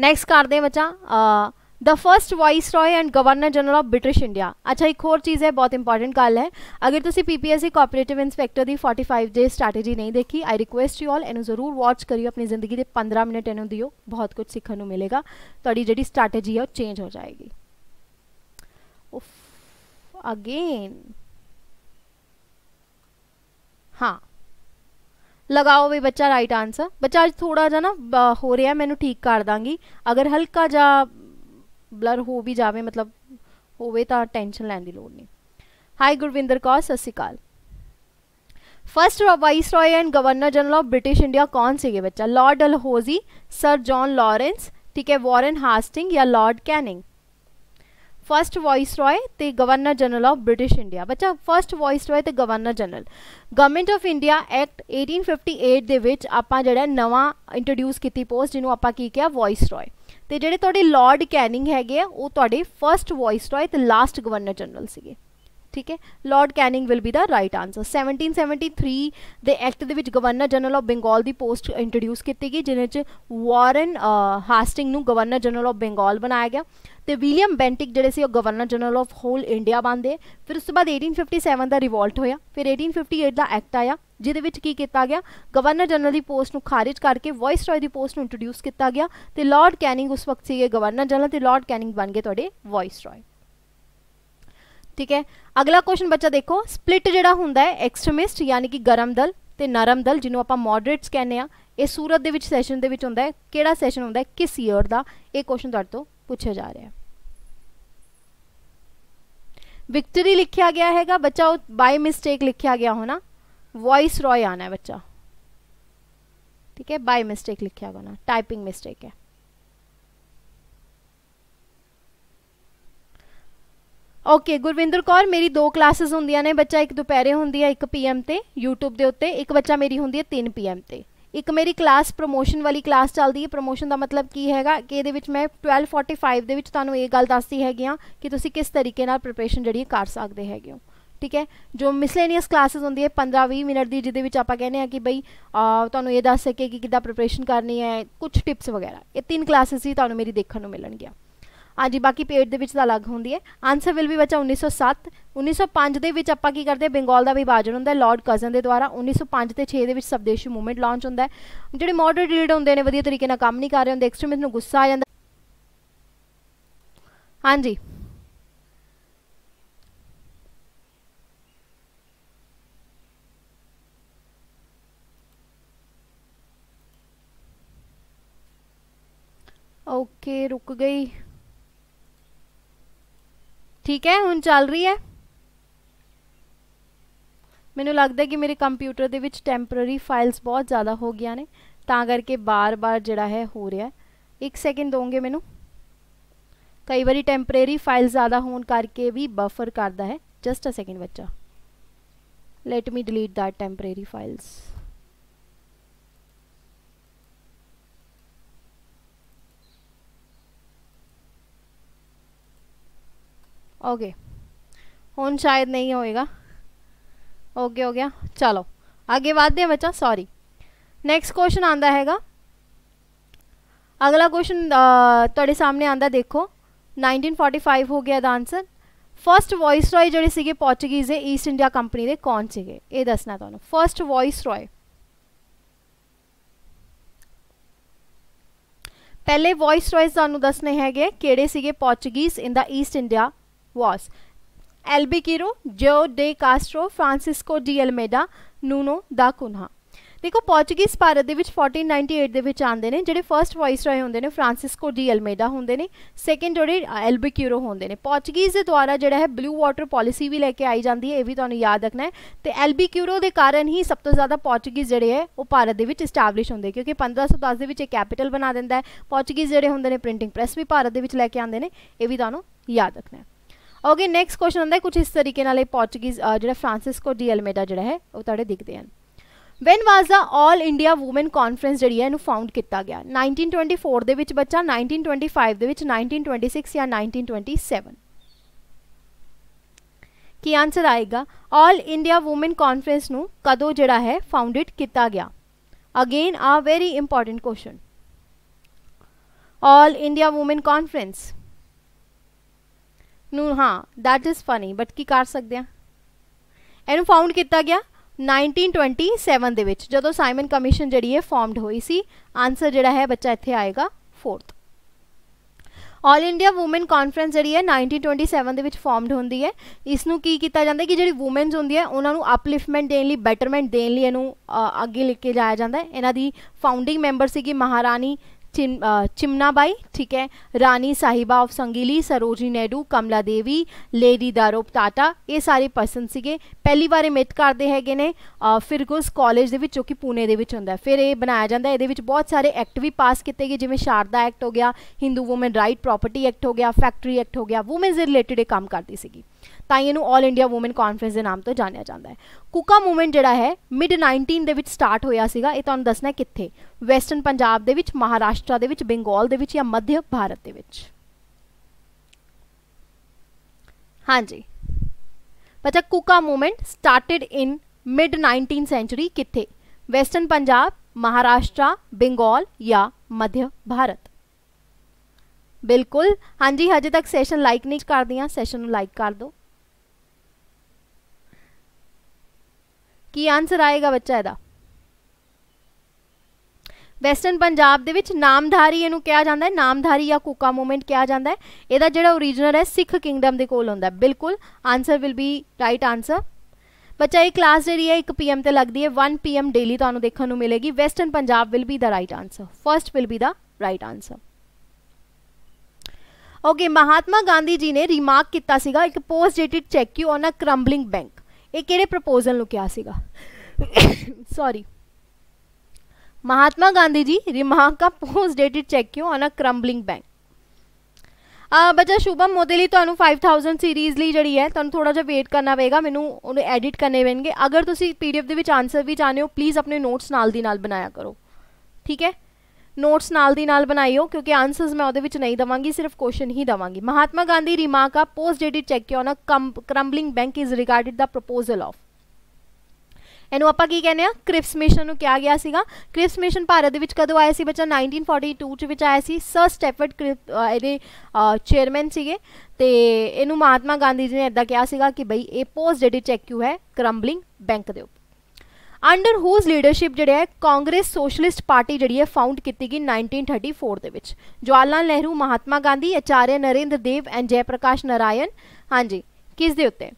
S1: ਨੈਕਸਟ ਕਰਦੇ ਬੱਚਾ the first viceroy and governor general of British India ਅੱਛਾ ਇੱਕ ਹੋਰ ਚੀਜ਼ ਹੈ ਬਹੁਤ ਇੰਪੋਰਟੈਂਟ ਗੱਲ ਹੈ ਅਗਰ ਤੁਸੀਂ ਪੀਪੀਐਸਸੀ ਕੋਆਪਰੇਟਿਵ ਇਨਸਪੈਕਟਰ ਦੀ 45 ਡੇ ਸਟ੍ਰੈਟੇਜੀ ਨਹੀਂ ਦੇਖੀ ਆਈ ਰਿਕੁਐਸਟ ਯੂ ਆਲ ਇਹਨੂੰ ਜ਼ਰੂਰ ਵਾਚ ਕਰਿਓ ਆਪਣੀ ਜ਼ਿੰਦਗੀ ਦੇ 15 ਮਿੰਟ ਇਹਨੂੰ ਦਿਓ ਬਹੁਤ ਕੁਝ ਸਿੱਖਣ ਨੂੰ ਮਿਲੇਗਾ ਤੁਹਾਡੀ ਜਿਹੜੀ ਸਟ੍ਰੈਟੇਜੀ ਹੈ ਉਹ ਚੇਂਜ ਹੋ ਜਾਏਗੀ ਉਫ ਅਗੇਨ ਹਾਂ ਲਗਾਓ ਵੀ ਬੱਚਾ ਰਾਈਟ ਆਨਸਰ ਬੱਚਾ ਅੱਜ ਥੋੜਾ ਜਿਹਾ ਨਾ ਹੋ ਰਿਹਾ ਮੈਨੂੰ ਠੀਕ ਕਰ ਦਾਂਗੀ ਅਗਰ ਹਲਕਾ ਜਿਹਾ ਬਲਰ ਹੋ ਵੀ ਜਾਵੇ ਮਤਲਬ ਹੋਵੇ ਤਾਂ ਟੈਨਸ਼ਨ ਲੈਣ ਦੀ ਲੋੜ ਨਹੀਂ ਹਾਈ ਗੁਰਵਿੰਦਰ ਕੌਰ ਸਤਿ ਸ਼੍ਰੀ ਅਕਾਲ first viceroy and governor general of British India ਕੌਣ ਸੀਗੇ ਬੱਚਾ Lord Dalhousie Sir John Lawrence ਠੀਕ ਹੈ ਵਾਰਨ ਹਾਸਟਿੰਗ ਜਾਂ Lord Canning first viceroy ਤੇ governor general of British India ਬੱਚਾ ਫਰਸਟ ਵਾਈਸ ਰਾਏ ਤੇ governor general Government of India Act 1858 ਦੇ ਵਿੱਚ ਆਪਾਂ ਜਿਹੜਾ ਨਵਾਂ ਇੰਟਰੋਡਿਊਸ ਕੀਤੀ ਪੋਸਟ ਜਿਹਨੂੰ ਆਪਾਂ ਕੀ ਕਿਹਾ ਵਾਈਸ ਰਾਏ ਤੇ ਜਿਹੜੇ ਤੁਹਾਡੇ ਲਾਰਡ ਕੈਨਿੰਗ ਹੈਗੇ ਆ ਉਹ ਤੁਹਾਡੇ ਫਰਸਟ ਰਾਇ ਤੇ ਲਾਸਟ ਗਵਰਨਰ ਜਨਰਲ ਸੀਗੇ ਠੀਕ ਹੈ Lord Canning will be the right answer 1773 ਦੇ ਐਕਟ ਦੇ ਵਿੱਚ ਗਵਰਨਰ ਜਨਰਲ ਆਫ ਬੰਗਾਲ ਦੀ ਪੋਸਟ ਇੰਟਰੋਡਿਊਸ ਕੀਤੀ ਗਈ ਜਿਨੇ ਚ ਵਾਰਨ ਹਾਸਟਿੰਗ ਨੂੰ ਗਵਰਨਰ ਜਨਰਲ ਆਫ ਬੰਗਾਲ ਬਣਾਇਆ ਗਿਆ ਤੇ ਵਿਲੀਅਮ ਬੈਂਟਿਕ ਜਿਹੜੇ ਸੀ ਉਹ governor general of whole India ਬਣਦੇ ਫਿਰ ਉਸ ਤੋਂ ਬਾਅਦ 1857 ਦਾ ਰਿਵੋਲਟ ਹੋਇਆ ਫਿਰ 1858 ਦਾ ਐਕਟ ਆਇਆ ਜਿਹਦੇ ਵਿੱਚ ਕੀ ਕੀਤਾ ਗਿਆ ਗਵਰਨਰ ਜਨਰਲ ਦੀ ਪੋਸਟ ਨੂੰ ਖਾਰਜ ਕਰਕੇ ਵਾਇਸ ਰਾਏ ਦੀ ਪੋਸਟ ਨੂੰ ਇੰਟਰੋਡਿਊਸ ਕੀਤਾ ਗਿਆ ਤੇ ਲਾਰਡ ਕੈਨਿੰਗ ਉਸ ਵਕਤ ਸੀਗੇ ਗਵਰਨਰ ਜਨਰਲ ਤੇ ਲਾਰਡ ਕੈਨਿੰਗ ਬਣ ਗਏ ਤੁਹਾਡੇ ਵਾਇਸ ਰਾਏ ਠੀਕ ਹੈ ਅਗਲਾ ਕੁਐਸਚਨ ਬੱਚਾ ਦੇਖੋ ਸਪਲਿਟ ਜਿਹੜਾ ਹੁੰਦਾ ਹੈ ਐਕਸਟ੍ਰੀਮਿਸਟ ਯਾਨੀ ਕਿ ਗਰਮ ਦਲ ਤੇ ਨਰਮ ਦਲ ਜਿਹਨੂੰ ਆਪਾਂ ਮੋਡਰੇਟਸ ਕਹਿੰਦੇ ਆ ਇਹ ਸੂਰਤ ਦੇ ਵਿੱਚ ਸੈਸ਼ਨ ਦੇ ਵਿੱਚ ਹੁੰਦਾ ਹੈ ਕਿਹੜਾ ਸੈਸ਼ਨ ਹੁੰਦਾ ਹੈ ਕਿਸ ਈਅਰ ਦਾ ਇਹ ਕੁਐਸਚਨ ਤੁਹਾਡੇ ਤੋਂ पूछे जा रहे हैं विक्टरी लिखा गया है बच्चा बाय मिस्टेक लिखा गया हो ना वॉइस रॉय आना है बच्चा ठीक है बाय मिस्टेक लिखा होना टाइपिंग मिस्टेक है ओके गुरविंदर कौर मेरी दो क्लासेस होंगे ने बच्चा एक दोपहरे होंगे एक पीएम से यूट्यूब के उत्ते एक बच्चा मेरी होंगी तीन पीएम से ਇੱਕ ਮੇਰੀ ਕਲਾਸ ਪ੍ਰੋਮੋਸ਼ਨ ਵਾਲੀ ਕਲਾਸ ਚੱਲਦੀ ਹੈ ਪ੍ਰੋਮੋਸ਼ਨ ਦਾ ਮਤਲਬ ਕੀ ਹੈਗਾ ਕਿ ਇਹਦੇ ਵਿੱਚ ਮੈਂ 1245 ਦੇ ਵਿੱਚ ਤੁਹਾਨੂੰ ਇਹ ਗੱਲ ਦੱਸਦੀ ਹੈਗੀ ਆ ਕਿ ਤੁਸੀਂ ਕਿਸ ਤਰੀਕੇ ਨਾਲ ਪ੍ਰੀਪਰੇਸ਼ਨ ਜਿਹੜੀ ਕਰ ਸਕਦੇ ਹੈਗੇ ਹੋ ਠੀਕ ਹੈ ਜੋ ਮਿਸਲੇਨੀਅਸ ਕਲਾਸਸ ਹੁੰਦੀ ਹੈ 15-20 ਮਿੰਟ ਦੀ ਜਿਹਦੇ ਵਿੱਚ ਆਪਾਂ ਕਹਿੰਦੇ ਆ ਕਿ ਬਈ ਤੁਹਾਨੂੰ ਇਹ ਦੱਸ ਸਕੇ ਕਿ ਕਿੱਦਾਂ ਪ੍ਰੀਪਰੇਸ਼ਨ ਕਰਨੀ ਹੈ ਕੁਝ ਟਿਪਸ ਵਗੈਰਾ ਇਹ ਤਿੰਨ ਕਲਾਸਸ ਹੀ ਤੁਹਾਨੂੰ ਮੇਰੀ ਦੇਖਣ ਨੂੰ ਮਿਲਣਗੀਆਂ ਹਾਂਜੀ ਬਾਕੀ ਪੇਟ ਦੇ ਵਿੱਚ ਦਾ ਅਲੱਗ ਹੁੰਦੀ ਹੈ ਆਨਸਰ ਵਿਲ ਵੀ ਬੱਚਾ 1907 1905 ਦੇ ਵਿੱਚ ਆਪਾਂ ਕੀ ਕਰਦੇ ਬੰਗਾਲ ਦਾ ਵਿਭਾਜਨ ਹੁੰਦਾ ਲਾਰਡ ਕਜ਼ਨ ਦੇ ਦੁਆਰਾ 1905 ਤੇ 6 ਦੇ ਵਿੱਚ ਸਵਦੇਸ਼ੀ ਮੂਵਮੈਂਟ ਲਾਂਚ ਹੁੰਦਾ ਹੈ ਜਿਹੜੇ ਮੋਡਰੇਟ ਲੀਡ ਹੁੰਦੇ ਨੇ ਵਧੀਆ ਤਰੀਕੇ ਨਾਲ ਕੰਮ ਨਹੀਂ ਕਰ ਰਹੇ ਹੁੰਦੇ ਐਕਸਟ੍ਰੀਮਿਸਟ ਨੂੰ ਗੁੱਸਾ ਆ ਜਾਂਦਾ ਹਾਂਜੀ ਓਕੇ ਰੁਕ ਗਈ ਠੀਕ ਹੈ ਹੁਣ ਚੱਲ ਰਹੀ ਹੈ ਮੈਨੂੰ ਲੱਗਦਾ ਕਿ ਮੇਰੇ ਕੰਪਿਊਟਰ ਦੇ ਵਿੱਚ ਟੈਂਪਰੇਰੀ ਫਾਈਲਸ ਬਹੁਤ ਜ਼ਿਆਦਾ ਹੋ ਗਿਆ ਨੇ ਤਾਂ ਕਰਕੇ ਬਾਰ-ਬਾਰ ਜਿਹੜਾ ਹੈ ਹੋ ਰਿਹਾ ਹੈ ਇੱਕ ਸੈਕਿੰਡ ਦੋਗੇ ਮੈਨੂੰ ਕਈ ਵਾਰੀ ਟੈਂਪਰੇਰੀ ਫਾਈਲ ਜ਼ਿਆਦਾ ਹੋਣ ਕਰਕੇ ਵੀ ਬਫਰ ਕਰਦਾ ਹੈ ਜਸਟ ਅ ਸੈਕਿੰਡ ਬੱਚਾ let me delete that temporary files okay ਹੁਣ ਸ਼ਾਇਦ ਨਹੀਂ ਹੋਏਗਾ ਓਕੇ ਹੋ ਗਿਆ ਚਲੋ ਅੱਗੇ ਵਧਦੇ ਹਾਂ ਬੱਚਾ ਸੌਰੀ ਨੈਕਸਟ ਕੁਐਸਚਨ ਆਂਦਾ ਹੈਗਾ ਅਗਲਾ ਕੁਐਸਚਨ ਤੁਹਾਡੇ ਸਾਹਮਣੇ ਆਂਦਾ ਦੇਖੋ 1945 ਹੋ ਗਿਆ the answer first viceroy ਜਿਹੜੇ ਸੀਗੇ ਪੋਰਚੁਗੀਜ਼ ਦੇ ਈਸਟ ਇੰਡੀਆ ਕੰਪਨੀ ਦੇ ਕੌਣ ਸੀਗੇ ਇਹ ਦੱਸਣਾ ਤੁਹਾਨੂੰ ਫਰਸਟ ਵਾਇਸ ਰॉय ਪਹਿਲੇ ਵਾਇਸ ਰॉयਸ ਤੁਹਾਨੂੰ ਦੱਸਣੇ ਹੈਗੇ ਕਿਹੜੇ ਸੀਗੇ Portuguese in the East India was Albequiro, Joe de Castro, Francisco de Almeida, Nuno da Cunha ਦੇਖੋ ਪੋਰਚੁਗੀਜ਼ ਭਾਰਤ ਦੇ ਵਿੱਚ 1498 ਦੇ ਵਿੱਚ ਆਉਂਦੇ ਨੇ ਜਿਹੜੇ ਫਰਸਟ ਵਾਇਸ ਰਾਏ ਹੁੰਦੇ ਨੇ ਫ੍ਰਾਂਸਿਸਕੋ ਡੀ ਅਲਮੇਡਾ ਹੁੰਦੇ ਨੇ ਸੈਕੰਡ ਜਿਹੜੇ ਐਲਬਿਕਿਊਰੋ ਹੁੰਦੇ ਨੇ ਪੋਰਚੁਗੀਜ਼ ਦੇ ਦੁਆਰਾ ਜਿਹੜਾ ਹੈ ਬਲੂ ਵਾਟਰ ਪਾਲਿਸੀ ਵੀ ਲੈ ਕੇ ਆਈ ਜਾਂਦੀ ਹੈ ਇਹ ਵੀ ਤੁਹਾਨੂੰ ਯਾਦ ਰੱਖਣਾ ਹੈ ਤੇ ਐਲਬਿਕਿਊਰੋ ਦੇ ਕਾਰਨ ਹੀ ਸਭ ਤੋਂ ਜ਼ਿਆਦਾ ਪੋਰਚੁਗੀਜ਼ ਜਿਹੜੇ ਹੈ ਉਹ ਭਾਰਤ ਦੇ ਵਿੱਚ ਸਟੈਬਲਿਸ਼ ਹੁੰਦੇ ਕਿਉਂਕਿ 1510 ਦੇ ਵਿੱਚ ਇਹ ਕੈਪੀਟਲ ਬਣਾ ਦਿੰਦਾ ਹੈ ਪੋਰਚੁਗੀਜ਼ ਜਿਹੜੇ ਹੁੰਦੇ ਨੇ ਪ੍ਰਿੰਟਿੰਗ ਪ੍ਰੈਸ ਵੀ ਭਾਰਤ ਦੇ ਵਿੱਚ ਲੈ ਕੇ ਆਉਂਦੇ ਨੇ ਇਹ ਵੀ ਤੁਹਾਨੂੰ ਯਾਦ ਰੱਖਣਾ ਹੈ ਓਕੇ ਨੈਕਸਟ ਕੁਐਸਚਨ ਹੁੰਦਾ ਕੁਝ ਇਸ ਤਰੀਕੇ ਨਾਲ ਇਹ ਪੋਰਚੁਗੀਜ਼ ਜਿਹੜਾ ਫ੍ਰਾਂਸਿਸਕੋ ਡੀ ਅਲਮੇਡਾ ਜਿਹੜਾ ਹੈ ਉਹ ਤੁਹਾਡੇ ਦਿਖਦੇ ਹਨ when was the 올 India women conference ਜਿਹੜੀ ਹੈ ਇਹਨੂੰ ਫਾਊਂਡ ਕੀਤਾ ਗਿਆ 1924 ਦੇ ਵਿੱਚ ਬੱਚਾ 1925 ਦੇ ਵਿੱਚ 1926 ਜਾਂ 1927 ਕੀ ਆਨਸਰ ਆਏਗਾ 올 ਇੰਡੀਆ ਔਮਨ ਕਾਨਫਰੰਸ ਨੂੰ ਕਦੋਂ ਜਿਹੜਾ ਹੈ ਫਾਊਂਡਡ ਕੀਤਾ ਗਿਆ again a very important question 올 India women conference ਨੂੰ ਹਾਂ ਦੈਟ ਇਜ਼ ਫਨੀ ਬਟ ਕੀ ਕਰ ਸਕਦੇ ਆ ਇਹਨੂੰ ਫਾਊਂਡ ਕੀਤਾ ਗਿਆ 1927 ਦੇ ਵਿੱਚ ਜਦੋਂ ਸਾਈਮਨ ਕਮਿਸ਼ਨ ਜਿਹੜੀ ਹੈ ਫਾਰਮਡ ਹੋਈ ਸੀ ਆਨਸਰ ਜਿਹੜਾ ਹੈ ਬੱਚਾ ਇੱਥੇ ਆਏਗਾ 4th all India women conference ਜਿਹੜੀ ਹੈ 1927 ਦੇ ਵਿੱਚ ਫਾਰਮਡ ਹੁੰਦੀ ਹੈ ਇਸ ਨੂੰ ਕੀ ਕੀਤਾ ਜਾਂਦਾ ਕਿ ਜਿਹੜੀ ਔਮਨਸ ਹੁੰਦੀ ਹੈ ਉਹਨਾਂ ਨੂੰ ਅਪਲਿਫਟਮੈਂਟ ਦੇਣ ਲਈ ਬੈਟਰਮੈਂਟ ਦੇਣ ਲਈ ਇਹਨੂੰ ਅੱਗੇ ਲੈ ਕੇ ਜਾਇਆ ਜਾਂਦਾ ਹੈ ਇਹਨਾਂ ਦੀ ਫਾਊਂਡਿੰਗ ਮੈਂਬਰ ਸੀਗੀ ਮਹਾਰਾਣੀ चिम चिमनाबाई ठीक है रानी साहिबा ऑफ संगीली सरोजनी नायडू कमला देवी लेडी दारोप टाटा ये सारे ਪਰਸਨ ਸੀਗੇ ਪਹਿਲੀ ਵਾਰ ਇਹ ਮਿਤ ਕਰਦੇ ਹੈਗੇ ਨੇ ਫਿਰਗੋਸ ਕਾਲਜ ਦੇ ਵਿੱਚ ਜੋ ਕਿ ਪੂਨੇ ਦੇ ਵਿੱਚ ਹੁੰਦਾ ਫਿਰ ਇਹ ਬਣਾਇਆ ਜਾਂਦਾ ਇਹਦੇ ਵਿੱਚ ਬਹੁਤ ਸਾਰੇ ਐਕਟ ਵੀ ਪਾਸ ਕੀਤੇ ਗਏ ਜਿਵੇਂ ਸ਼ਾਰਦਾ ਐਕਟ ਹੋ ਗਿਆ Hindu women right property act ਹੋ ਗਿਆ ਫੈਕਟਰੀ ਐਕਟ ਹੋ ਗਿਆ ਔਮਨਸ ਦੇ ਰਿਲੇਟਡ ਇਹ ਕੰਮ ਕਰਦੀ ਸੀਗੀ ਤਾਂ ਇਹਨੂੰ 올 ਇੰਡੀਆ ਔਮਨ ਕਾਨਫਰੰਸ ਦੇ ਨਾਮ ਤੋਂ ਜਾਣਿਆ ਜਾਂਦਾ ਹੈ ਕੁਕਾ ਮੂਵਮੈਂਟ ਜਿਹੜਾ ਹੈ ਮਿਡ 19 ਦੇ ਵਿੱਚ ਸਟਾਰਟ ਹੋਇਆ ਸੀਗਾ ਇਹ ਤੁਹਾਨੂੰ ਦੱਸਣਾ ਕਿੱਥੇ ਵੈਸਟਰਨ ਪੰਜਾਬ ਦੇ ਵਿੱਚ ਮਹਾਰਾਸ਼ਟਰ ਦੇ ਵਿੱਚ ਬੰਗਾਲ ਦੇ ਵਿੱਚ ਜਾਂ ਮੱਧ ਭਾਰਤ ਦੇ ਵਿੱਚ ਹਾਂਜੀ ਬੱਚਾ Kuka movement started in mid 19 century ਕਿੱਥੇ ਵੈਸਟਰਨ ਪੰਜਾਬ ਮਹਾਰਾਸ਼ਟਰ ਬੰਗਾਲ ਜਾਂ ਮੱਧ ਭਾਰਤ ਬਿਲਕੁਲ ਹਾਂਜੀ ਹਜੇ ਤੱਕ ਸੈਸ਼ਨ ਲਾਈਕ ਨਹੀਂ ਕਰਦੀਆਂ ਸੈਸ਼ਨ ਨੂੰ ਲਾਈਕ ਕਰ ਦਿਓ ਕੀ ਆਨਸਰ ਆਏਗਾ ਬੱਚਾ ਇਹਦਾ ਵੈਸਟਰਨ ਪੰਜਾਬ ਦੇ ਵਿੱਚ ਨਾਮਧਾਰੀ ਇਹਨੂੰ ਕਿਹਾ ਜਾਂਦਾ ਹੈ ਨਾਮਧਾਰੀ ਜਾਂ ਕੂਕਾ ਮੂਵਮੈਂਟ ਕਿਹਾ ਜਾਂਦਾ ਹੈ ਇਹਦਾ ਜਿਹੜਾ origignal ਹੈ ਸਿੱਖ ਕਿੰਗਡਮ ਦੇ ਕੋਲ ਹੁੰਦਾ ਹੈ ਬਿਲਕੁਲ answer will be right answer ਬੱਚਾ ਇਹ ਕਲਾਸ ਜਿਹੜੀ ਹੈ 1 ਪੀਐਮ ਤੇ ਲੱਗਦੀ ਹੈ 1 ਪੀਐਮ ਡੇਲੀ ਤੁਹਾਨੂੰ ਦੇਖਣ ਨੂੰ ਮਿਲੇਗੀ western Punjab will be the right answer first will be the right answer okay Mahatma Gandhi ji ਨੇ ਰਿਮਾਰਕ ਕੀਤਾ ਸੀਗਾ ਇੱਕ post dated cheque you on a crumbling bank ਇਹ ਕਿਹੜੇ ਪ੍ਰਪੋਜ਼ਲ ਨੂੰ ਕਿਹਾ ਸੀਗਾ ਸੌਰੀ ਮਹਾਤਮਾ ਗਾਂਧੀ ਜੀ रिमार्क का ਪੋਸਟ ਡੇਟਡ ਚੈੱਕ ਕਿਉਂ ਆਨ ਅ ਕ੍ਰੰਬਲਿੰਗ ਬੈਂਕ ਆ ਬੱਚਾ ਸ਼ੁਭਮ ਮੋਦੀ ਲਈ ਤੁਹਾਨੂੰ 5000 ਸੀਰੀਜ਼ ਲਈ ਜਿਹੜੀ ਹੈ ਤੁਹਾਨੂੰ ਥੋੜਾ ਜਿਹਾ ਵੇਟ ਕਰਨਾ ਪਏਗਾ ਮੈਨੂੰ ਉਹਨੂੰ ਐਡਿਟ ਕਰਨੇ ਪੈਣਗੇ ਅਗਰ ਤੁਸੀਂ ਪੀਡੀਐਫ ਦੇ ਵਿੱਚ ਆਨਸਰ ਵੀ ਚਾਹਨੇ ਹੋ ਪਲੀਜ਼ ਆਪਣੇ ਨੋਟਸ ਨਾਲ ਦੀ ਨਾਲ ਬਣਾਇਆ ਕਰੋ ਠੀਕ ਹੈ ਨੋਟਸ ਨਾਲ ਦੀ ਨਾਲ ਬਣਾਇਓ ਕਿਉਂਕਿ ਆਨਸਰਸ ਮੈਂ ਉਹਦੇ ਵਿੱਚ ਨਹੀਂ ਦਵਾਂਗੀ ਸਿਰਫ ਕੁਐਸਚਨ ਹੀ ਦਵਾਂਗੀ Mahatma Gandhi remark a post dated cheque on a crumbling bank is regarded the proposal of ਇਹਨੂੰ ਆਪਾਂ ਕੀ ਕਹਿੰਦੇ ਆ ਕ੍ਰਿਪਸ ਮਿਸ਼ਨ ਨੂੰ ਕਿਹਾ ਗਿਆ ਸੀਗਾ ਕ੍ਰਿਪਸ ਮਿਸ਼ਨ ਭਾਰਤ ਦੇ ਵਿੱਚ ਕਦੋਂ ਆਇਆ ਸੀ ਬੱਚਾ 1942 ਚ ਵਿੱਚ ਆਇਆ ਸੀ ਸਰ ਸਟੈਫਰਡ ਇਹਦੇ ਚੇਅਰਮੈਨ ਸੀਗੇ ਤੇ ਇਹਨੂੰ ਮਹਾਤਮਾ ਗਾਂਧੀ ਜੀ ਨੇ ਇਦਾਂ ਕਿਹਾ ਸੀਗਾ ਕਿ ਬਈ ਇਹ ਪੋਸਟ ਡੇਟਡ ਚੈੱਕ ਕਿਉ ਹੈ ਕ੍ਰੰਬਲਿੰਗ ਬੈਂਕ ਦੇ ਉੱਪਰ ਅੰਡਰ ਹੂਜ਼ ਲੀਡਰਸ਼ਿਪ ਜਿਹੜੀ ਹੈ ਕਾਂਗਰਸ ਸੋਸ਼ਲਿਸਟ ਪਾਰਟੀ ਜਿਹੜੀ ਹੈ ਫਾਊਂਡ ਕੀਤੀ ਗਈ 1934 ਦੇ ਵਿੱਚ ਜਵਾਹਰਲਾਲ ਨਹਿਰੂ ਮਹਾਤਮਾ ਗਾਂਧੀ ਆਚਾਰਿਆ ਨਰਿੰਦਰ ਦੇਵ ਐਂਡ ਜੈਪ੍ਰਕਾਸ਼ ਨਰਾਇਣ ਹਾਂਜੀ ਕਿਸ ਦੇ ਉੱਤੇ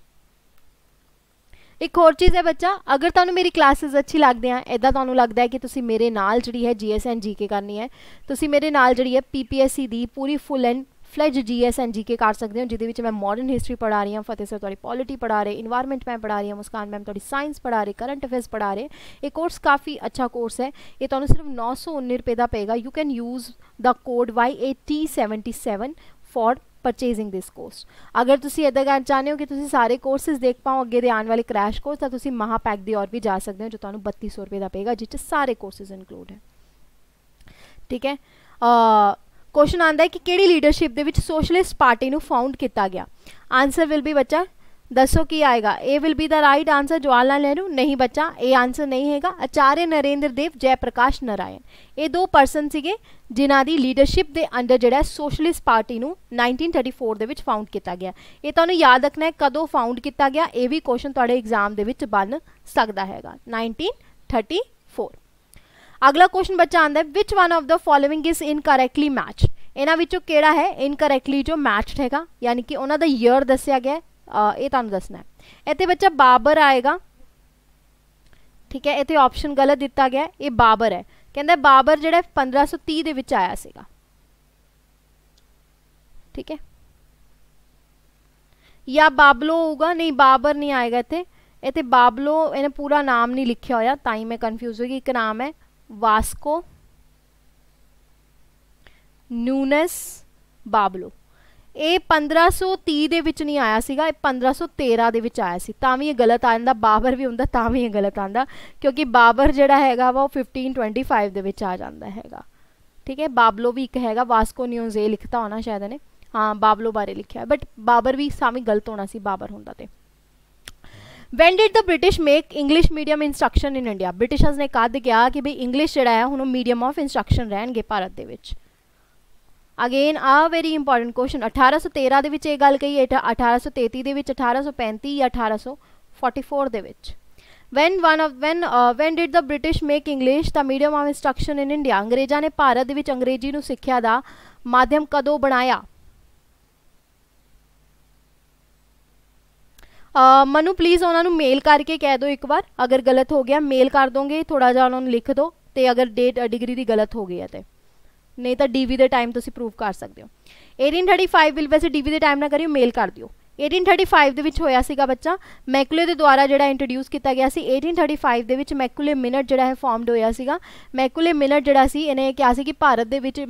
S1: ਇੱਕ ਹੋਰ ਚੀਜ਼ ਹੈ ਬੱਚਾ ਅਗਰ ਤੁਹਾਨੂੰ ਮੇਰੀ ਕਲਾਸਿਸ ਅੱਛੀ ਲੱਗਦੇ ਆ ਐਦਾਂ ਤੁਹਾਨੂੰ ਲੱਗਦਾ ਹੈ ਕਿ ਤੁਸੀਂ ਮੇਰੇ ਨਾਲ ਜਿਹੜੀ ਹੈ ਜੀਐਸ ਐਂਡ ਜੀਕੇ ਕਰਨੀ ਹੈ ਤੁਸੀਂ ਮੇਰੇ ਨਾਲ ਜਿਹੜੀ ਹੈ ਪੀਪੀਐਸਸੀ ਦੀ ਪੂਰੀ full and fledge GS and GK ਕਰ ਸਕਦੇ ਹੋ ਜਿਹਦੇ ਵਿੱਚ ਮੈਂ ਮਾਡਰਨ ਹਿਸਟਰੀ ਪੜਾ ਰਹੀ ਹਾਂ ਫਤਿਹ ਸਰ ਤੁਹਾਡੀ ਪੋਲਿਟੀ ਪੜਾ ਰਹੇ এনवायरमेंट ਮੈਂ ਪੜਾ ਰਹੀ ਹਾਂ ਮੁਸਕਾਨ ਮੈਮ ਤੁਹਾਡੀ ਸਾਇੰਸ ਪੜਾ ਰਹੇ ਕਰੰਟ ਅਫੇਅਰਸ ਪੜਾ ਰਹੇ ਇਹ ਕੋਰਸ ਕਾਫੀ ਅੱਛਾ ਕੋਰਸ ਹੈ ਇਹ ਤੁਹਾਨੂੰ ਸਿਰਫ 919 ਰੁਪਏ ਦਾ ਪਏਗਾ you can use the code YAT77 for purchasing this course ਅਗਰ ਤੁਸੀਂ ਇਹਦਾ ਕਰਨਾ ਚਾਹਨੇ ਹੋ ਕਿ ਤੁਸੀਂ ਸਾਰੇ ਕੋਰਸਸ ਦੇਖ ਪਾਓ ਅੱਗੇ ਦੇ ਆਉਣ ਵਾਲੇ ਕ੍ਰੈਸ਼ ਕੋਰਸ ਤਾਂ ਤੁਸੀਂ ਮਹਾਪੈਕ ਦੀ ਔਰ ਵੀ ਜਾ ਸਕਦੇ ਹੋ ਜੋ ਤੁਹਾਨੂੰ 3200 ਰੁਪਏ ਦਾ ਪਏਗਾ ਜਿੱਥੇ ਸਾਰੇ ਕੋਰਸਸ ਇਨਕਲੂਡ ਹੈ ਠੀਕ ਹੈ ਕੁਐਸਚਨ ਆਂਦਾ ਹੈ ਕਿ ਕਿਹੜੀ ਲੀਡਰਸ਼ਿਪ ਦੇ ਵਿੱਚ ਸੋਸ਼ਲਿਸਟ ਪਾਰਟੀ ਨੂੰ ਫਾਊਂਡ ਕੀਤਾ ਗਿਆ ਆਨਸਰ ਵਿਲ ਬੀ ਬੱਚਾ ਦੱਸੋ ਕੀ ਆਏਗਾ ਇਹ will be the right answer Jawahar ਲਾਲ ਨਹਿਰੂ ਨਹੀਂ ਬੱਚਾ ਇਹ ਆਨਸਰ ਨਹੀਂ ਹੈਗਾ ਆਚਾਰਿਆ ਨਰਿੰਦਰ ਦੇਵ ਜੈ ਪ੍ਰਕਾਸ਼ ਨਰਾਇਣ ਇਹ ਦੋ ਪਰਸਨ ਸੀਗੇ ਜਿਨ੍ਹਾਂ ਦੀ ਲੀਡਰਸ਼ਿਪ ਦੇ ਅੰਡਰ ਜਿਹੜਾ ਸੋਸ਼ਲਿਸਟ ਪਾਰਟੀ ਨੂੰ 1934 ਦੇ ਵਿੱਚ ਫਾਊਂਡ ਕੀਤਾ ਗਿਆ ਇਹ ਤੁਹਾਨੂੰ ਯਾਦ ਰੱਖਣਾ ਹੈ ਕਦੋਂ ਫਾਊਂਡ ਕੀਤਾ ਗਿਆ ਇਹ ਵੀ ਕੁਐਸਚਨ ਤੁਹਾਡੇ ਐਗਜ਼ਾਮ ਦੇ ਵਿੱਚ ਬਣ ਸਕਦਾ ਹੈਗਾ 1934 ਅਗਲਾ ਕੁਐਸਚਨ ਬੱਚਾ ਆਂਦਾ ਹੈ which one of the following is incorrectly matched ਇਹਨਾਂ ਵਿੱਚੋਂ ਕਿਹੜਾ ਹੈ ਇਨਕਰੈਕਟਲੀ ਜੋ ਮੈਚਡ ਹੈਗਾ ਯਾਨੀ ਕਿ ਉਹਨਾਂ ਦਾ ਈਅਰ ਦੱਸਿਆ ਗਿਆ ਇਹ ਤੁਹਾਨੂੰ ਦੱਸਣਾ ਹੈ ਇੱਥੇ ਬੱਚਾ ਬਾਬਰ ਆਏਗਾ ਠੀਕ ਹੈ ਇੱਥੇ ਆਪਸ਼ਨ ਗਲਤ ਦਿੱਤਾ ਗਿਆ ਇਹ ਬਾਬਰ ਹੈ ਕਹਿੰਦਾ ਬਾਬਰ ਜਿਹੜਾ 1530 ਦੇ ਵਿੱਚ ਆਇਆ ਸੀਗਾ ਠੀਕ ਹੈ ਜਾਂ ਬਾਬਲੋ ਹੋਊਗਾ ਨਹੀਂ ਬਾਬਰ ਨਹੀਂ ਆਏਗਾ ਇੱਥੇ ਇੱਥੇ ਬਾਬਲੋ ਇਹਨੇ ਪੂਰਾ ਨਾਮ ਨਹੀਂ ਲਿਖਿਆ ਹੋਇਆ ਤਾਂ ਹੀ ਮੈਂ ਕਨਫਿਊਜ਼ ਹੋ ਗਈ ਇੱਕ ਨਾਮ ਹੈ Vasco, ਨੂਨਸ ਬਾਬਲੋ ਇਹ 1530 ਦੇ ਵਿੱਚ ਨਹੀਂ ਆਇਆ ਸੀਗਾ ਇਹ 1513 ਦੇ ਵਿੱਚ ਆਇਆ ਸੀ ਤਾਂ ਵੀ ਇਹ ਗਲਤ ਆ ਜਾਂਦਾ ਬਾਬਰ ਵੀ ਹੁੰਦਾ ਤਾਂ ਵੀ ਇਹ ਗਲਤ ਆਂਦਾ ਕਿਉਂਕਿ ਬਾਬਰ ਜਿਹੜਾ ਹੈਗਾ ਵਾ ਉਹ 1525 ਦੇ ਵਿੱਚ ਆ ਜਾਂਦਾ ਹੈਗਾ ਠੀਕ ਹੈ ਬਾਬਲੋ ਵੀ ਇੱਕ ਹੈਗਾ ਵਾਸਕੋ ਨਿਊਜ਼ੇ ਇਹ ਲਿਖਤਾ ਹੋਣਾ ਸ਼ਾਇਦ ਨੇ ਹਾਂ ਬਾਬਲੋ ਬਾਰੇ ਲਿਖਿਆ ਬਟ ਬਾਬਰ ਵੀ ਸਾਮੀ ਗਲਤ ਹੋਣਾ ਸੀ ਬਾਬਰ ਹੁੰਦਾ ਤੇ when did the British make English medium instruction in India Britishers ਨੇ ਕਦ ਕਿਹਾ ਕਿ ਵੀ ਇੰਗਲਿਸ਼ ਜਿਹੜਾ ਹੈ ਹੁਣ ਮੀਡੀਅਮ ਆਫ ਇਨਸਟਰਕਸ਼ਨ ਰਹਿਣਗੇ ਭਾਰਤ ਦੇ ਵਿੱਚ again a very important question 1813 ਦੇ ਵਿੱਚ ਇਹ ਗੱਲ ਕਹੀ ਹੈ 1833 ਦੇ ਵਿੱਚ 1835 ਜਾਂ 1844 ਦੇ ਵਿੱਚ when one of when when did did British make English the medium of of in India ਅੰਗਰੇਜ਼ਾਂ ਨੇ ਭਾਰਤ ਦੇ ਵਿੱਚ ਅੰਗਰੇਜ਼ੀ ਨੂੰ ਸਿੱਖਿਆ ਦਾ ਮਾਧਿਅਮ ਕਦੋਂ ਬਣਾਇਆ ਮਨੂ ਪਲੀਜ਼ ਉਹਨਾਂ ਨੂੰ ਮੇਲ ਕਰਕੇ ਕਹਿ ਦਿਓ ਇੱਕ ਵਾਰ ਅਗਰ ਗਲਤ ਹੋ ਗਿਆ ਮੇਲ ਕਰ ਦੋਗੇ ਥੋੜਾ ਜਿਹਾ ਉਹਨਾਂ ਨੂੰ ਲਿਖ ਦਿਓ ਤੇ ਅਗਰ ਡੇਟ ਡਿਗਰੀ ਦੀ ਗਲਤ ਹੋ ਗਈ ਹੈ ਤੇ ਨਹੀਂ ਤਾਂ ਡੀਵੀ ਦੇ ਟਾਈਮ ਤੁਸੀਂ ਪ੍ਰੂਫ ਕਰ ਸਕਦੇ ਹੋ 1835 ਵਿਲ ਵੈਸੇ ਡੀਵੀ ਦੇ ਟਾਈਮ ਨਾ ਕਰਿਓ ਮੇਲ ਕਰ ਦਿਓ 1835 ਦੇ ਵਿੱਚ ਹੋਇਆ ਸੀਗਾ ਬੱਚਾ ਮੈਕੂਲੇ ਦੇ ਦੁਆਰਾ ਜਿਹੜਾ ਇੰਟਰੋਡਿਊਸ ਕੀਤਾ ਗਿਆ ਸੀ 1835 ਦੇ ਵਿੱਚ ਮੈਕੂਲੇ ਮਿਨਟ ਜਿਹੜਾ ਹੈ ਫਾਰਮਡ ਹੋਇਆ ਸੀਗਾ ਮੈਕੂਲੇ ਮਿਨਟ ਜਿਹੜਾ ਸੀ ਇਹਨੇ ਕਿਹਾ ਸੀ ਕਿ ਭਾਰਤ ਦੇ ਵਿੱਚ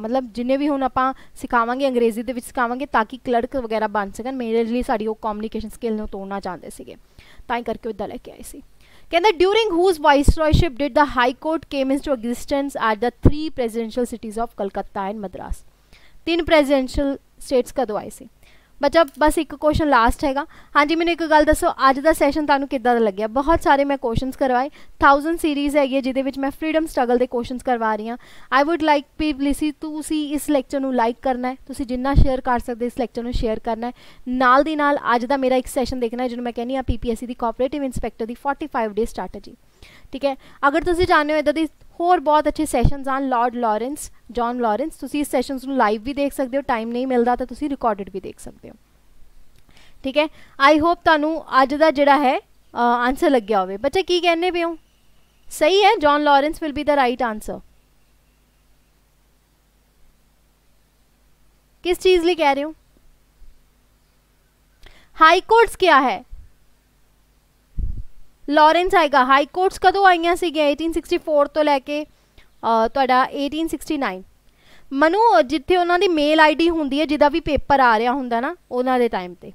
S1: ਮਤਲਬ ਜਿੰਨੇ ਵੀ ਹੁਣ ਆਪਾਂ ਸਿਖਾਵਾਂਗੇ ਅੰਗਰੇਜ਼ੀ ਦੇ ਵਿੱਚ ਸਿਖਾਵਾਂਗੇ ਤਾਂ ਕਿ ਕਲਰਕ ਵਗੈਰਾ ਬਣ ਸਕਣ ਮੇਰੇ ਲਈ ਸਾਡੀ ਉਹ ਕਮਿਊਨੀਕੇਸ਼ਨ ਸਕਿੱਲ ਨੂੰ ਤੋੜਨਾ ਚਾਹੁੰਦੇ ਸੀਗੇ ਤਾਂ ਹੀ ਕਰਕੇ ਉਦਾਂ ਲੈ ਕੇ ਆਏ ਸੀ ਕਹਿੰਦਾ during whose viceroyship did the high court came into existence at the 3 presidential cities of Calcutta and Madras ਤਿੰਨ ਪ੍ਰੈਜ਼ੀਡੈਂਸ਼ੀਅਲ ਸਟੇਟਸ ਕਦੋਂ ਆਏ ਸੀ ਬੱਚਾ ਬਸ ਇੱਕ ਕੁਐਸਚਨ ਲਾਸਟ ਹੈਗਾ ਹਾਂਜੀ ਮੈਨੂੰ ਇੱਕ ਗੱਲ ਦੱਸੋ ਅੱਜ ਦਾ ਸੈਸ਼ਨ ਤੁਹਾਨੂੰ ਕਿੱਦਾਂ ਦਾ ਲੱਗਿਆ ਬਹੁਤ ਸਾਰੇ ਮੈਂ ਕੁਐਸਚਨਸ ਕਰਵਾਏ 1000 ਸੀਰੀਜ਼ ਹੈਗੀ ਹੈ ਜਿਹਦੇ ਵਿੱਚ ਮੈਂ ਫਰੀडम ਸਟਰਗਲ ਦੇ ਕੁਐਸਚਨਸ ਕਰਵਾ ਰਹੀ ਹਾਂ ਆਈ ਊਡ ਲਾਈਕ ਸੀ ਤੁਸੀਂ ਇਸ ਲੈਕਚਰ ਨੂੰ ਲਾਈਕ ਕਰਨਾ ਹੈ ਤੁਸੀਂ ਜਿੰਨਾ ਸ਼ੇਅਰ ਕਰ ਸਕਦੇ ਇਸ ਲੈਕਚਰ ਨੂੰ ਸ਼ੇਅਰ ਕਰਨਾ ਹੈ ਨਾਲ ਦੀ ਨਾਲ ਅੱਜ ਦਾ ਮੇਰਾ ਇੱਕ ਸੈਸ਼ਨ ਦੇਖਣਾ ਜਿਹਨੂੰ ਮੈਂ ਕਹਿੰਨੀ ਆ ਪੀਪੀਐਸਸੀ ਦੀ ਕੋਆਪਰੇਟਿਵ ਇਨਸਪੈਕਟਰ ਦੀ 45 ਡੇ ਸਟ੍ਰੈਟਜੀ ਠੀਕ ਹੈ ਅਗਰ ਤੁਸੀਂ ਚਾਹੁੰਦੇ ਹੋ ਇਦਾਂ ਦੀ ਹੋਰ ਬਹੁਤ ਅੱਛੇ sessions on Lord Lawrence John Lawrence ਤੁਸੀਂ ਇਸ ਸੈਸ਼ਨਸ ਨੂੰ ਲਾਈਵ ਵੀ ਦੇਖ ਸਕਦੇ ਹੋ ਟਾਈਮ ਨਹੀਂ ਮਿਲਦਾ ਤਾਂ ਤੁਸੀਂ ਰਿਕਾਰਡਡ ਵੀ ਦੇਖ ਸਕਦੇ ਹੋ ਠੀਕ ਹੈ ਆਈ ਹੋਪ ਤੁਹਾਨੂੰ ਅੱਜ ਦਾ ਜਿਹੜਾ ਹੈ ਆਨਸਰ ਲੱਗਿਆ ਹੋਵੇ ਬੱਚੇ ਕੀ ਕਹਿੰਨੇ ਪਿਓ ਸਹੀ ਹੈ John Lawrence will be the right answer ਕਿਸ ਚੀਜ਼ ਲਈ ਕਹਿ ਰਹੇ ਹੋ ਹਾਈ ਕੋਰਟਸ ਕੀ ਹੈ ਲਾਰੈਂਸ ਆਏਗਾ ਹਾਈ ਕੋਰਟਸ ਕਦੋਂ ਆਈਆਂ ਸੀਗੀਆਂ 1864 ਤੋਂ ਲੈ ਕੇ ਤੁਹਾਡਾ 1869 ਮਨੂ ਜਿੱਥੇ ਉਹਨਾਂ ਦੀ ਮੇਲ ਆਈਡੀ ਹੁੰਦੀ ਹੈ ਜਿਹਦਾ ਵੀ ਪੇਪਰ ਆ ਰਿਹਾ ਹੁੰਦਾ ਨਾ ਉਹਨਾਂ ਦੇ ਟਾਈਮ ਤੇ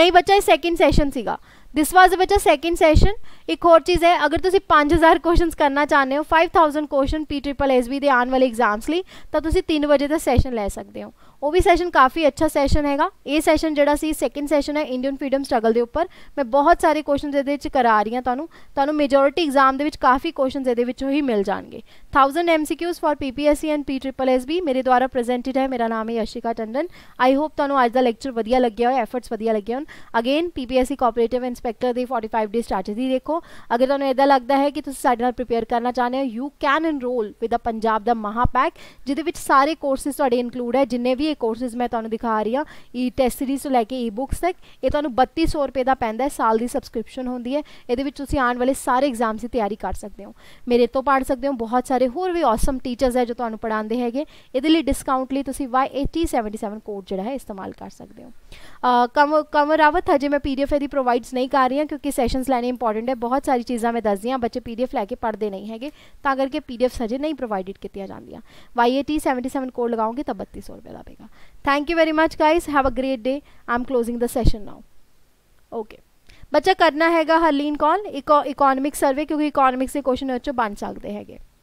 S1: ਨਹੀਂ ਬੱਚਾ ਇਹ ਸੈਕਿੰਡ ਸੈਸ਼ਨ ਸੀਗਾ ਥਿਸ ਵਾਸ ਬੱਚਾ ਸੈਕਿੰਡ ਸੈਸ਼ਨ ਇੱਕ ਹੋਰ ਚੀਜ਼ ਹੈ ਅਗਰ ਤੁਸੀਂ 5000 ਕੁਐਸਚਨਸ ਕਰਨਾ ਚਾਹੁੰਦੇ ਹੋ 5000 ਕੁਐਸਚਨ ਪੀ ਟ੍ਰਿਪਲ ਐਸਬੀ ਦੇ ਆਉਣ ਵਾਲੇ ਐਗਜ਼ਾਮਸ ਲਈ ਤਾਂ ਤੁਸੀਂ 3 ਵਜੇ ਦਾ ਸੈਸ਼ਨ ਲੈ ਸਕਦੇ ਹੋ ਉਹ ਵੀ ਸੈਸ਼ਨ ਕਾਫੀ ਅੱਛਾ ਸੈਸ਼ਨ ਹੈਗਾ ਇਹ ਸੈਸ਼ਨ ਜਿਹੜਾ ਸੀ ਸੈਕੰਡ ਸੈਸ਼ਨ ਹੈ ਇੰਡੀਅਨ ਫਰੀडम ਸਟਰਗਲ ਦੇ ਉੱਪਰ ਮੈਂ ਬਹੁਤ ਸਾਰੇ ਕੁਐਸਚਨਸ ਇਹਦੇ ਵਿੱਚ ਕਰਾ ਰਹੀ ਹਾਂ ਤੁਹਾਨੂੰ ਤੁਹਾਨੂੰ ਮੈਜੋਰਿਟੀ ਐਗਜ਼ਾਮ ਦੇ ਵਿੱਚ ਕਾਫੀ ਕੁਐਸਚਨਸ ਇਹਦੇ ਵਿੱਚੋਂ ਹੀ ਮਿਲ ਜਾਣਗੇ thousand M C Qs for P P S C and P triple S B मेरे द्वारा प्रेजेंटेड है मेरा ਨਾਮ ਹੈ ਯਸ਼ਿਕਾ ਟੰਡਨ ਆਈ ਹੋਪ ਤੁਹਾਨੂੰ ਅੱਜ ਦਾ ਲੈਕਚਰ ਵਧੀਆ ਲੱਗਿਆ ਹੋਇਆ ਐਫਰਟਸ ਵਧੀਆ ਲੱਗੇ ਹੋਣ ਅਗੇਨ ਪੀਪੀਐਸਸੀ ਕੋਆਪਰੇਟਿਵ ਇਨਸਪੈਕਟਰ ਦੀ 45 ਡੇ ਸਟ੍ਰੈਟਜੀ ਦੇਖੋ ਅਗਰ ਤੁਹਾਨੂੰ ਇਦਾਂ ਲੱਗਦਾ ਹੈ ਕਿ ਤੁਸੀਂ ਸਾਡੇ ਨਾਲ ਪ੍ਰੀਪੇਅਰ ਕਰਨਾ ਚਾਹੁੰਦੇ ਹੋ you can enroll with a Punjab ਦਾ ਮਹਾਪੈਕ ਜਿਹਦੇ ਵਿੱਚ ਸਾਰੇ ਕੋਰਸਸ ਤੁਹਾਡੇ ਇਨਕਲੂਡ ਹੈ ਜਿੰਨੇ ਵੀ ਇਹ ਕੋਰਸਸ ਮੈਂ ਤੁਹਾਨੂੰ ਦਿਖਾ ਰਹੀ ਹਾਂ ਈ ਟੈਸਟ ਸੀਰੀਜ਼ ਤੋਂ ਲੈ ਕੇ ਈ ਬੁੱਕਸ ਤੱਕ ਇਹ ਤੁਹਾਨੂੰ 3200 ਰੁਪਏ ਦਾ ਪੈਂਦਾ ਹੈ ਸਾਲ ਦੀ ਸਬਸਕ੍ਰਿਪਸ਼ਨ ਹੁੰਦੀ ਹੈ ਇਹਦੇ ਵਿੱਚ ਤੁਸੀਂ ਆਉਣ ਵਾਲੇ ਸਾਰੇ ਐਗਜ਼ਾਮਸ ਦੀ ਤਿਆਰੀ ਕਰ ਸਕਦੇ ਹੋ ਮੇਰੇ ਤੋਂ ਪੜ੍ਹ ਸਕਦੇ ਹੋ ਬਹੁਤ ਸਾਰੇ ਸਾਰੇ ਹੋਰ ਵੀ ਔਸਮ ਟੀਚਰਸ ਹੈ ਜੋ ਤੁਹਾਨੂੰ ਪੜਾਉਂਦੇ ਹੈਗੇ ਇਹਦੇ ਲਈ ਡਿਸਕਾਊਂਟ ਲਈ ਤੁਸੀਂ Y8077 ਕੋਡ ਜਿਹੜਾ ਹੈ ਇਸਤੇਮਾਲ ਕਰ ਸਕਦੇ ਹੋ ਕਮਰ ਰਾਵਤ ਹਜੇ ਮੈਂ ਪੀਡੀਐਫ ਇਹਦੀ ਪ੍ਰੋਵਾਈਡਸ ਨਹੀਂ ਕਰ ਰਹੀ ਹਾਂ ਕਿਉਂਕਿ ਸੈਸ਼ਨਸ ਲੈਣੇ ਇੰਪੋਰਟੈਂਟ ਹੈ ਬਹੁਤ ਸਾਰੀ ਚੀਜ਼ਾਂ ਮੈਂ ਦੱਸਦੀ ਹਾਂ ਬੱਚੇ ਪੀਡੀਐਫ ਲੈ ਕੇ ਪੜਦੇ ਨਹੀਂ ਹੈਗੇ ਤਾਂ ਕਰਕੇ ਪੀਡੀਐਫ ਹਜੇ ਨਹੀਂ ਪ੍ਰੋਵਾਈਡਡ ਕੀਤੀਆਂ ਜਾਂਦੀਆਂ Y8077 ਕੋਡ ਲਗਾਉਂਗੇ ਤਾਂ 3200 ਰੁਪਏ ਦਾ ਪਏਗਾ thank you very much guys have a great day I am closing the session now okay ਬੱਚਾ ਕਰਨਾ ਹੈਗਾ ਹਰਲੀਨ ਕੌਲ ਇਕੋ ਇਕਨੋਮਿਕ ਸਰਵੇ ਕਿਉਂਕਿ ਇਕਨੋਮਿਕਸ ਦੇ ਕੁਐਸਚਨ ਉਹ ਚੋਂ ਬਣ ਸਕਦੇ ਹੈਗੇ